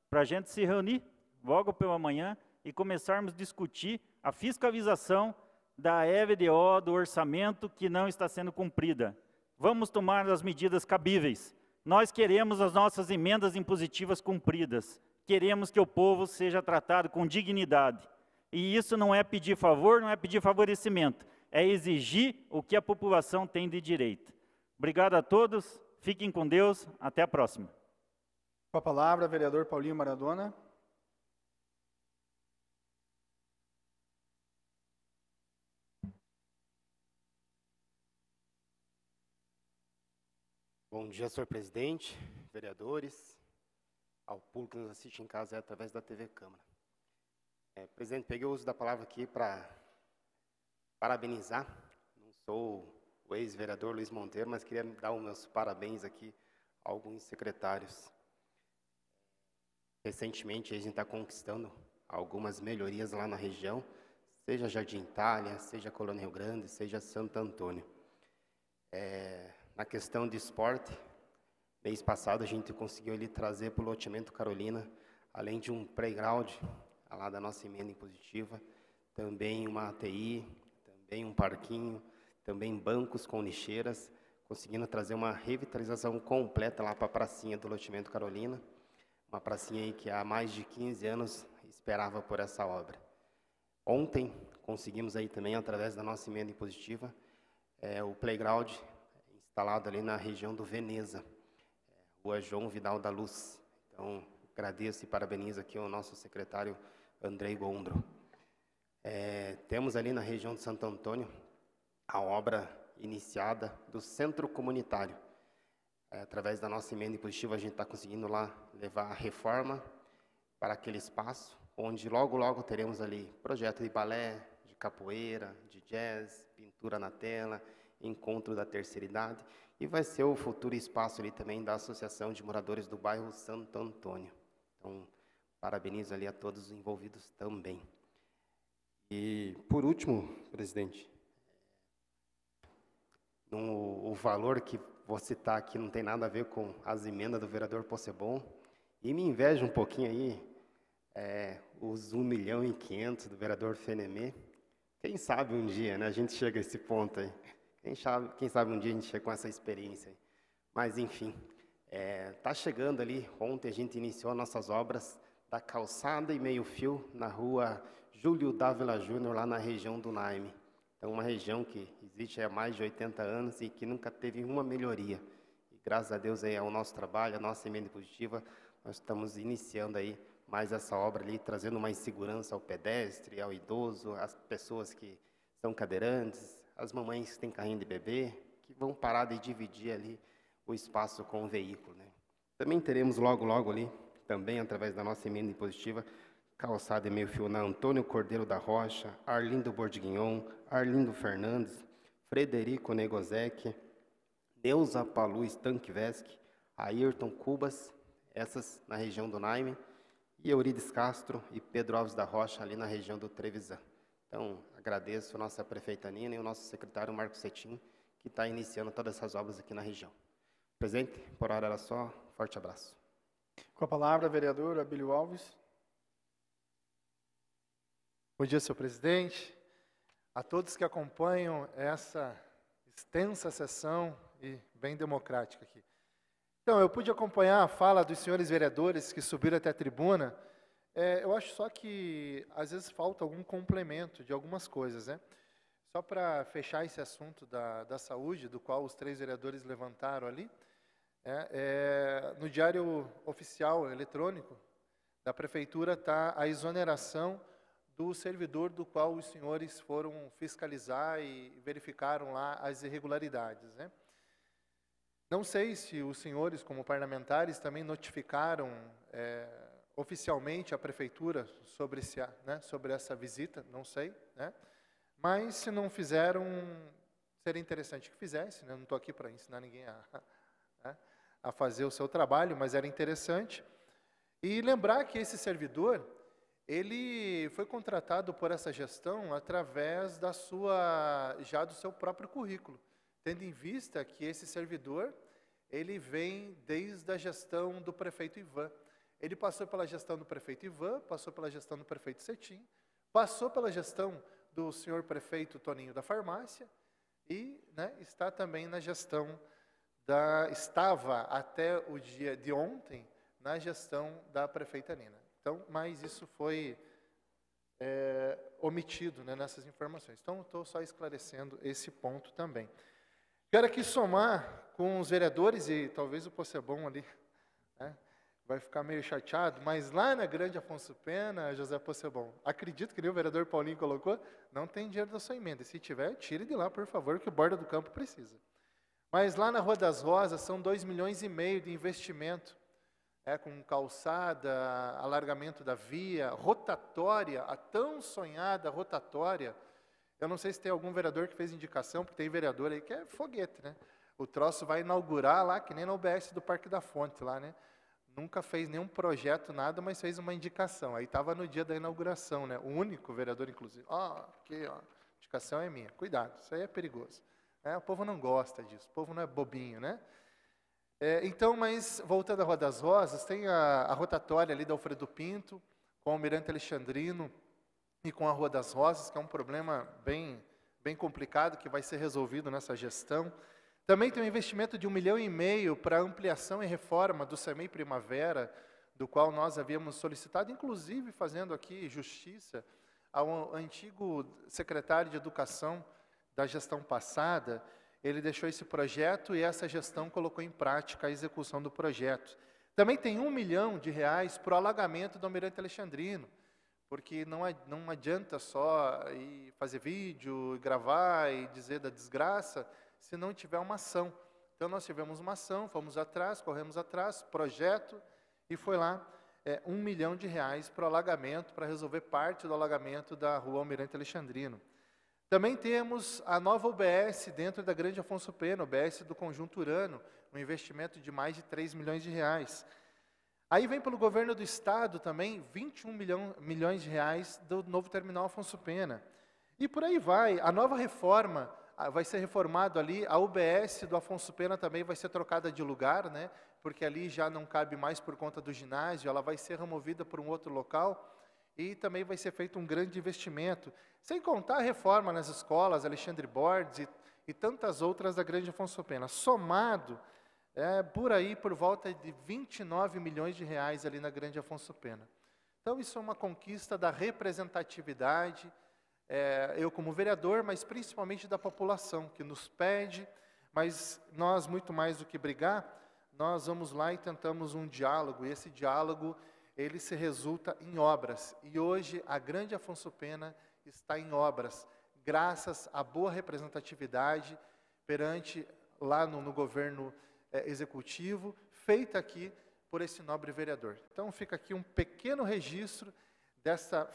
para a gente se reunir logo pela manhã e começarmos a discutir a fiscalização da EVDO, do orçamento que não está sendo cumprida. Vamos tomar as medidas cabíveis. Nós queremos as nossas emendas impositivas cumpridas. Queremos que o povo seja tratado com dignidade. E isso não é pedir favor, não é pedir favorecimento, é exigir o que a população tem de direito. Obrigado a todos, fiquem com Deus, até a próxima. Com a palavra, vereador Paulinho Maradona. Bom dia, senhor presidente, vereadores, ao público que nos assiste em casa é através da TV Câmara. É, presidente, peguei o uso da palavra aqui para parabenizar. Não sou o ex-vereador Luiz Monteiro, mas queria dar os meus parabéns aqui a alguns secretários. Recentemente, a gente está conquistando algumas melhorias lá na região, seja Jardim Itália, seja Colônia Rio Grande, seja Santo Antônio. É, na questão de esporte, mês passado a gente conseguiu ele trazer para o loteamento Carolina, além de um playground lá da nossa emenda impositiva, também uma ATI, também um parquinho, também bancos com lixeiras, conseguindo trazer uma revitalização completa lá para a pracinha do loteamento Carolina, uma pracinha aí que há mais de 15 anos esperava por essa obra. Ontem conseguimos aí também, através da nossa emenda impositiva, é, eh, o playground instalado ali na região do Veneza, é, rua João Vidal da Luz. Então, agradeço e parabenizo aqui ao nosso secretário Andrei Gondro. É, temos ali na região de Santo Antônio a obra iniciada do centro comunitário. É, através da nossa emenda impositiva, a gente está conseguindo lá levar a reforma para aquele espaço, onde logo, logo teremos ali projeto de balé, de capoeira, de jazz, pintura na tela, encontro da terceira idade, e vai ser o futuro espaço ali também da Associação de Moradores do Bairro Santo Antônio. Então, parabenizo ali a todos os envolvidos também. E, por último, presidente, no, o valor que vou citar aqui não tem nada a ver com as emendas do vereador Possebon, e me inveja um pouquinho aí é, os 1 milhão e 500 do vereador Fenemê. Quem sabe um dia né, a gente chega a esse ponto aí. Quem sabe, quem sabe um dia a gente chega com essa experiência. Mas, enfim, está é, tá chegando ali. Ontem a gente iniciou nossas obras da calçada e meio-fio na rua Júlio Dávila Júnior, lá na região do Naime. Então, uma região que existe há mais de 80 anos e que nunca teve uma melhoria. E graças a Deus aí, ao nosso trabalho, à nossa emenda positiva, nós estamos iniciando aí mais essa obra ali, trazendo mais segurança ao pedestre, ao idoso, às pessoas que são cadeirantes, as mamães que têm carrinho de bebê, que vão parar de dividir ali o espaço com o veículo. Né? Também teremos logo, logo ali, também através da nossa emenda impositiva, calçada e meio fio na Antônio Cordeiro da Rocha, Arlindo Bordignon, Arlindo Fernandes, Frederico Negozek, Deus Palu Stankvesk, Ayrton Cubas, essas na região do Naime, e Eurides Castro e Pedro Alves da Rocha, ali na região do Trevisan. Então, Agradeço a nossa prefeita Nina e o nosso secretário Marco Cetim, que está iniciando todas essas obras aqui na região. Presente por hora era só. Forte abraço. Com a palavra, vereador Abílio Alves. Bom dia, senhor presidente. A todos que acompanham essa extensa sessão e bem democrática aqui. Então, eu pude acompanhar a fala dos senhores vereadores que subiram até a tribuna é, eu acho só que às vezes falta algum complemento de algumas coisas, né? Só para fechar esse assunto da, da saúde, do qual os três vereadores levantaram ali, é, é, no diário oficial eletrônico da prefeitura está a exoneração do servidor do qual os senhores foram fiscalizar e verificaram lá as irregularidades, né? Não sei se os senhores, como parlamentares, também notificaram é, oficialmente a prefeitura sobre, né, sobre essa visita, não sei, né? Mas se não fizeram, seria interessante que fizesse, né? Não estou aqui para ensinar ninguém a, né, a fazer o seu trabalho, mas era interessante. E lembrar que esse servidor, ele foi contratado por essa gestão através da sua já do seu próprio currículo, tendo em vista que esse servidor ele vem desde a gestão do prefeito Ivan. Ele passou pela gestão do prefeito Ivan, passou pela gestão do prefeito Cetim, passou pela gestão do senhor prefeito Toninho da Farmácia e né, está também na gestão da estava até o dia de ontem na gestão da prefeita Nina. Então, mas isso foi é, omitido né, nessas informações. Então, estou só esclarecendo esse ponto também. Quero aqui somar com os vereadores e talvez o Possebon ali vai ficar meio chateado, mas lá na Grande Afonso Pena, José Possebon, é acredito que nem o vereador Paulinho colocou, não tem dinheiro da sua emenda. se tiver, tire de lá, por favor, que o Borda do Campo precisa. Mas lá na Rua das Rosas são 2 milhões e meio de investimento, é, com calçada, alargamento da via, rotatória, a tão sonhada rotatória. Eu não sei se tem algum vereador que fez indicação, porque tem vereador aí que é foguete, né? O troço vai inaugurar lá, que nem na OBS do Parque da Fonte, lá, né? nunca fez nenhum projeto, nada, mas fez uma indicação. Aí estava no dia da inauguração, né? O único vereador, inclusive. Ó, oh, aqui, ó, a indicação é minha. Cuidado, isso aí é perigoso. É, o povo não gosta disso, o povo não é bobinho, né? É, então, mas voltando à Rua das Rosas, tem a, a rotatória ali da Alfredo Pinto, com o Almirante Alexandrino e com a Rua das Rosas, que é um problema bem, bem complicado que vai ser resolvido nessa gestão. Também tem um investimento de um milhão e meio para ampliação e reforma do SEMEI Primavera, do qual nós havíamos solicitado, inclusive fazendo aqui justiça ao antigo secretário de Educação da gestão passada. Ele deixou esse projeto e essa gestão colocou em prática a execução do projeto. Também tem um milhão de reais para o alagamento do Almirante Alexandrino, porque não, não adianta só fazer vídeo, gravar e dizer da desgraça se não tiver uma ação. Então nós tivemos uma ação, fomos atrás, corremos atrás, projeto, e foi lá é, um milhão de reais para o alagamento, para resolver parte do alagamento da rua Almirante Alexandrino. Também temos a nova UBS dentro da Grande Afonso Pena, UBS do Conjunto Urano, um investimento de mais de 3 milhões de reais. Aí vem pelo governo do estado também 21 milhão, milhões de reais do novo terminal Afonso Pena. E por aí vai, a nova reforma vai ser reformado ali, a UBS do Afonso Pena também vai ser trocada de lugar, né? porque ali já não cabe mais por conta do ginásio, ela vai ser removida para um outro local e também vai ser feito um grande investimento, sem contar a reforma nas escolas, Alexandre Bordes e, e tantas outras da Grande Afonso Pena. Somado, é, por aí, por volta de 29 milhões de reais ali na Grande Afonso Pena. Então, isso é uma conquista da representatividade, é, eu como vereador, mas principalmente da população que nos pede, mas nós, muito mais do que brigar, nós vamos lá e tentamos um diálogo, e esse diálogo, ele se resulta em obras. E hoje, a grande Afonso Pena está em obras, graças à boa representatividade perante, lá no, no governo é, executivo, feita aqui por esse nobre vereador. Então, fica aqui um pequeno registro dessa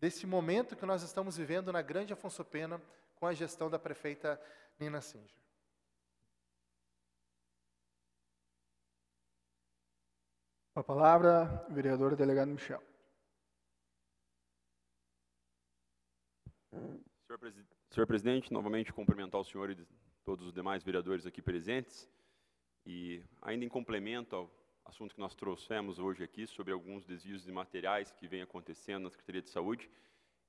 desse momento que nós estamos vivendo na Grande Afonso Pena com a gestão da prefeita Nina Singer. Com a palavra, o vereador delegado Michel. Senhor, senhor presidente, novamente cumprimentar o senhor e todos os demais vereadores aqui presentes. E ainda em complemento ao assunto que nós trouxemos hoje aqui sobre alguns desvios de materiais que vem acontecendo na Secretaria de Saúde,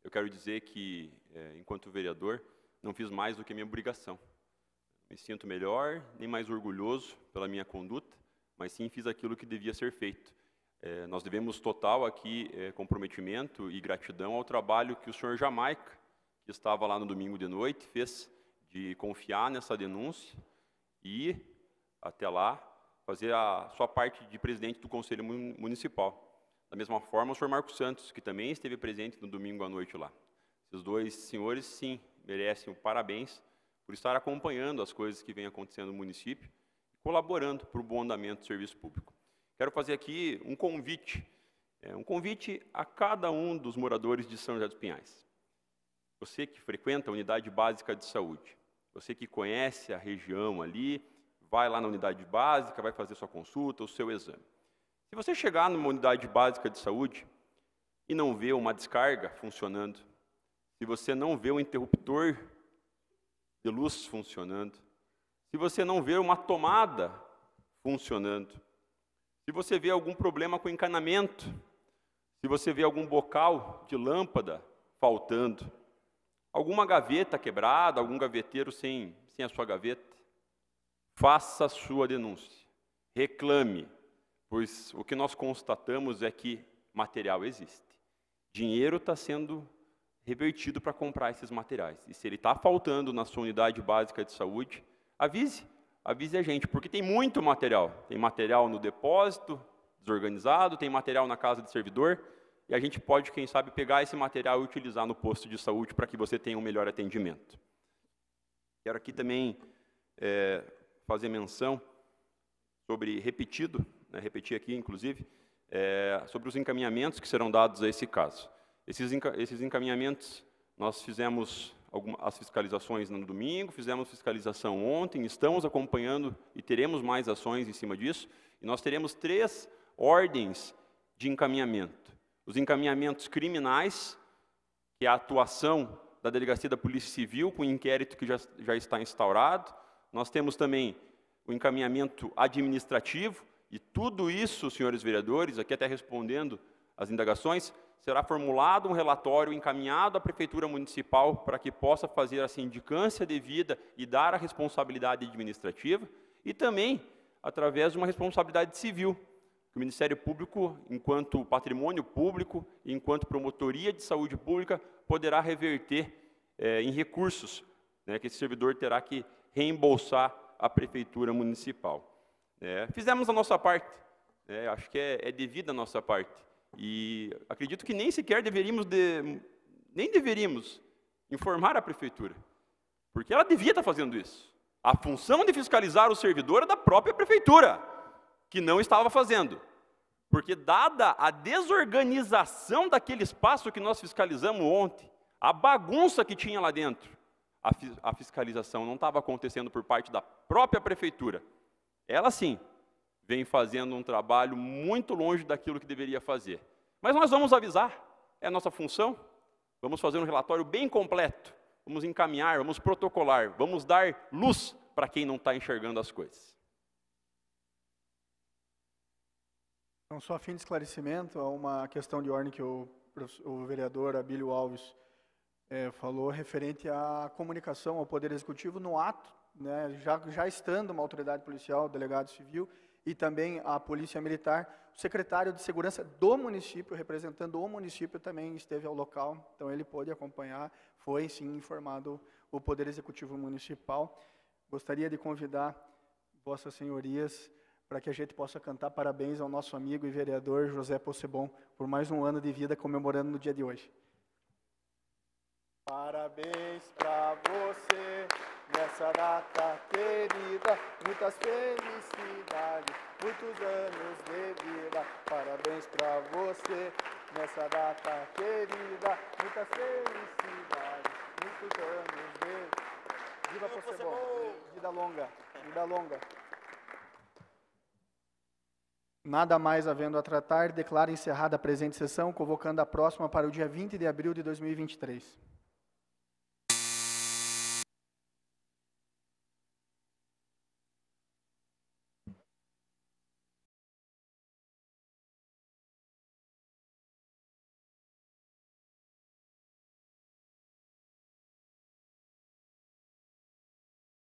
eu quero dizer que, é, enquanto vereador, não fiz mais do que minha obrigação. Me sinto melhor, nem mais orgulhoso pela minha conduta, mas sim fiz aquilo que devia ser feito. É, nós devemos total aqui é, comprometimento e gratidão ao trabalho que o senhor Jamaica, que estava lá no domingo de noite, fez de confiar nessa denúncia e, até lá, fazer a sua parte de presidente do Conselho Municipal. Da mesma forma, o senhor Marcos Santos, que também esteve presente no domingo à noite lá. Esses dois senhores, sim, merecem o parabéns por estar acompanhando as coisas que vêm acontecendo no município e colaborando para o bom andamento do serviço público. Quero fazer aqui um convite, é, um convite a cada um dos moradores de São José dos Pinhais. Você que frequenta a unidade básica de saúde, você que conhece a região ali, vai lá na unidade básica, vai fazer sua consulta, o seu exame. Se você chegar numa unidade básica de saúde e não vê uma descarga funcionando, se você não vê um interruptor de luz funcionando, se você não vê uma tomada funcionando, se você vê algum problema com encanamento, se você vê algum bocal de lâmpada faltando, alguma gaveta quebrada, algum gaveteiro sem, sem a sua gaveta, Faça sua denúncia, reclame, pois o que nós constatamos é que material existe. Dinheiro está sendo revertido para comprar esses materiais. E se ele está faltando na sua unidade básica de saúde, avise, avise a gente, porque tem muito material. Tem material no depósito desorganizado, tem material na casa de servidor, e a gente pode, quem sabe, pegar esse material e utilizar no posto de saúde para que você tenha um melhor atendimento. Quero aqui também é, fazer menção sobre repetido, né, repetir aqui, inclusive, é, sobre os encaminhamentos que serão dados a esse caso. Esses, enca esses encaminhamentos, nós fizemos as fiscalizações no domingo, fizemos fiscalização ontem, estamos acompanhando e teremos mais ações em cima disso, e nós teremos três ordens de encaminhamento. Os encaminhamentos criminais, que é a atuação da Delegacia da Polícia Civil, com o inquérito que já, já está instaurado, nós temos também o encaminhamento administrativo, e tudo isso, senhores vereadores, aqui até respondendo às indagações, será formulado um relatório encaminhado à Prefeitura Municipal para que possa fazer a sindicância devida e dar a responsabilidade administrativa, e também através de uma responsabilidade civil, que o Ministério Público, enquanto patrimônio público, enquanto promotoria de saúde pública, poderá reverter eh, em recursos né, que esse servidor terá que reembolsar a prefeitura municipal. É, fizemos a nossa parte, é, acho que é, é devida a nossa parte. E acredito que nem sequer deveríamos, de, nem deveríamos informar a prefeitura, porque ela devia estar fazendo isso. A função de fiscalizar o servidor é da própria prefeitura, que não estava fazendo. Porque, dada a desorganização daquele espaço que nós fiscalizamos ontem, a bagunça que tinha lá dentro, a, a fiscalização não estava acontecendo por parte da própria prefeitura. Ela sim vem fazendo um trabalho muito longe daquilo que deveria fazer. Mas nós vamos avisar, é a nossa função. Vamos fazer um relatório bem completo, vamos encaminhar, vamos protocolar, vamos dar luz para quem não está enxergando as coisas. Então, só a fim de esclarecimento, há uma questão de ordem que o, o vereador Abílio Alves é, falou referente à comunicação ao Poder Executivo no ato, né, já, já estando uma autoridade policial, delegado civil e também a Polícia Militar, o secretário de Segurança do município, representando o município, também esteve ao local, então ele pôde acompanhar, foi sim informado o Poder Executivo Municipal. Gostaria de convidar Vossas Senhorias para que a gente possa cantar parabéns ao nosso amigo e vereador José Possebon por mais um ano de vida comemorando no dia de hoje. Parabéns para você nessa data querida. Muitas felicidades, muitos anos de vida. Parabéns para você nessa data querida. Muitas felicidades, muitos anos de vida. Viva Possebon, vida longa, vida longa. Nada mais havendo a tratar, declaro encerrada a presente sessão, convocando a próxima para o dia 20 de abril de 2023.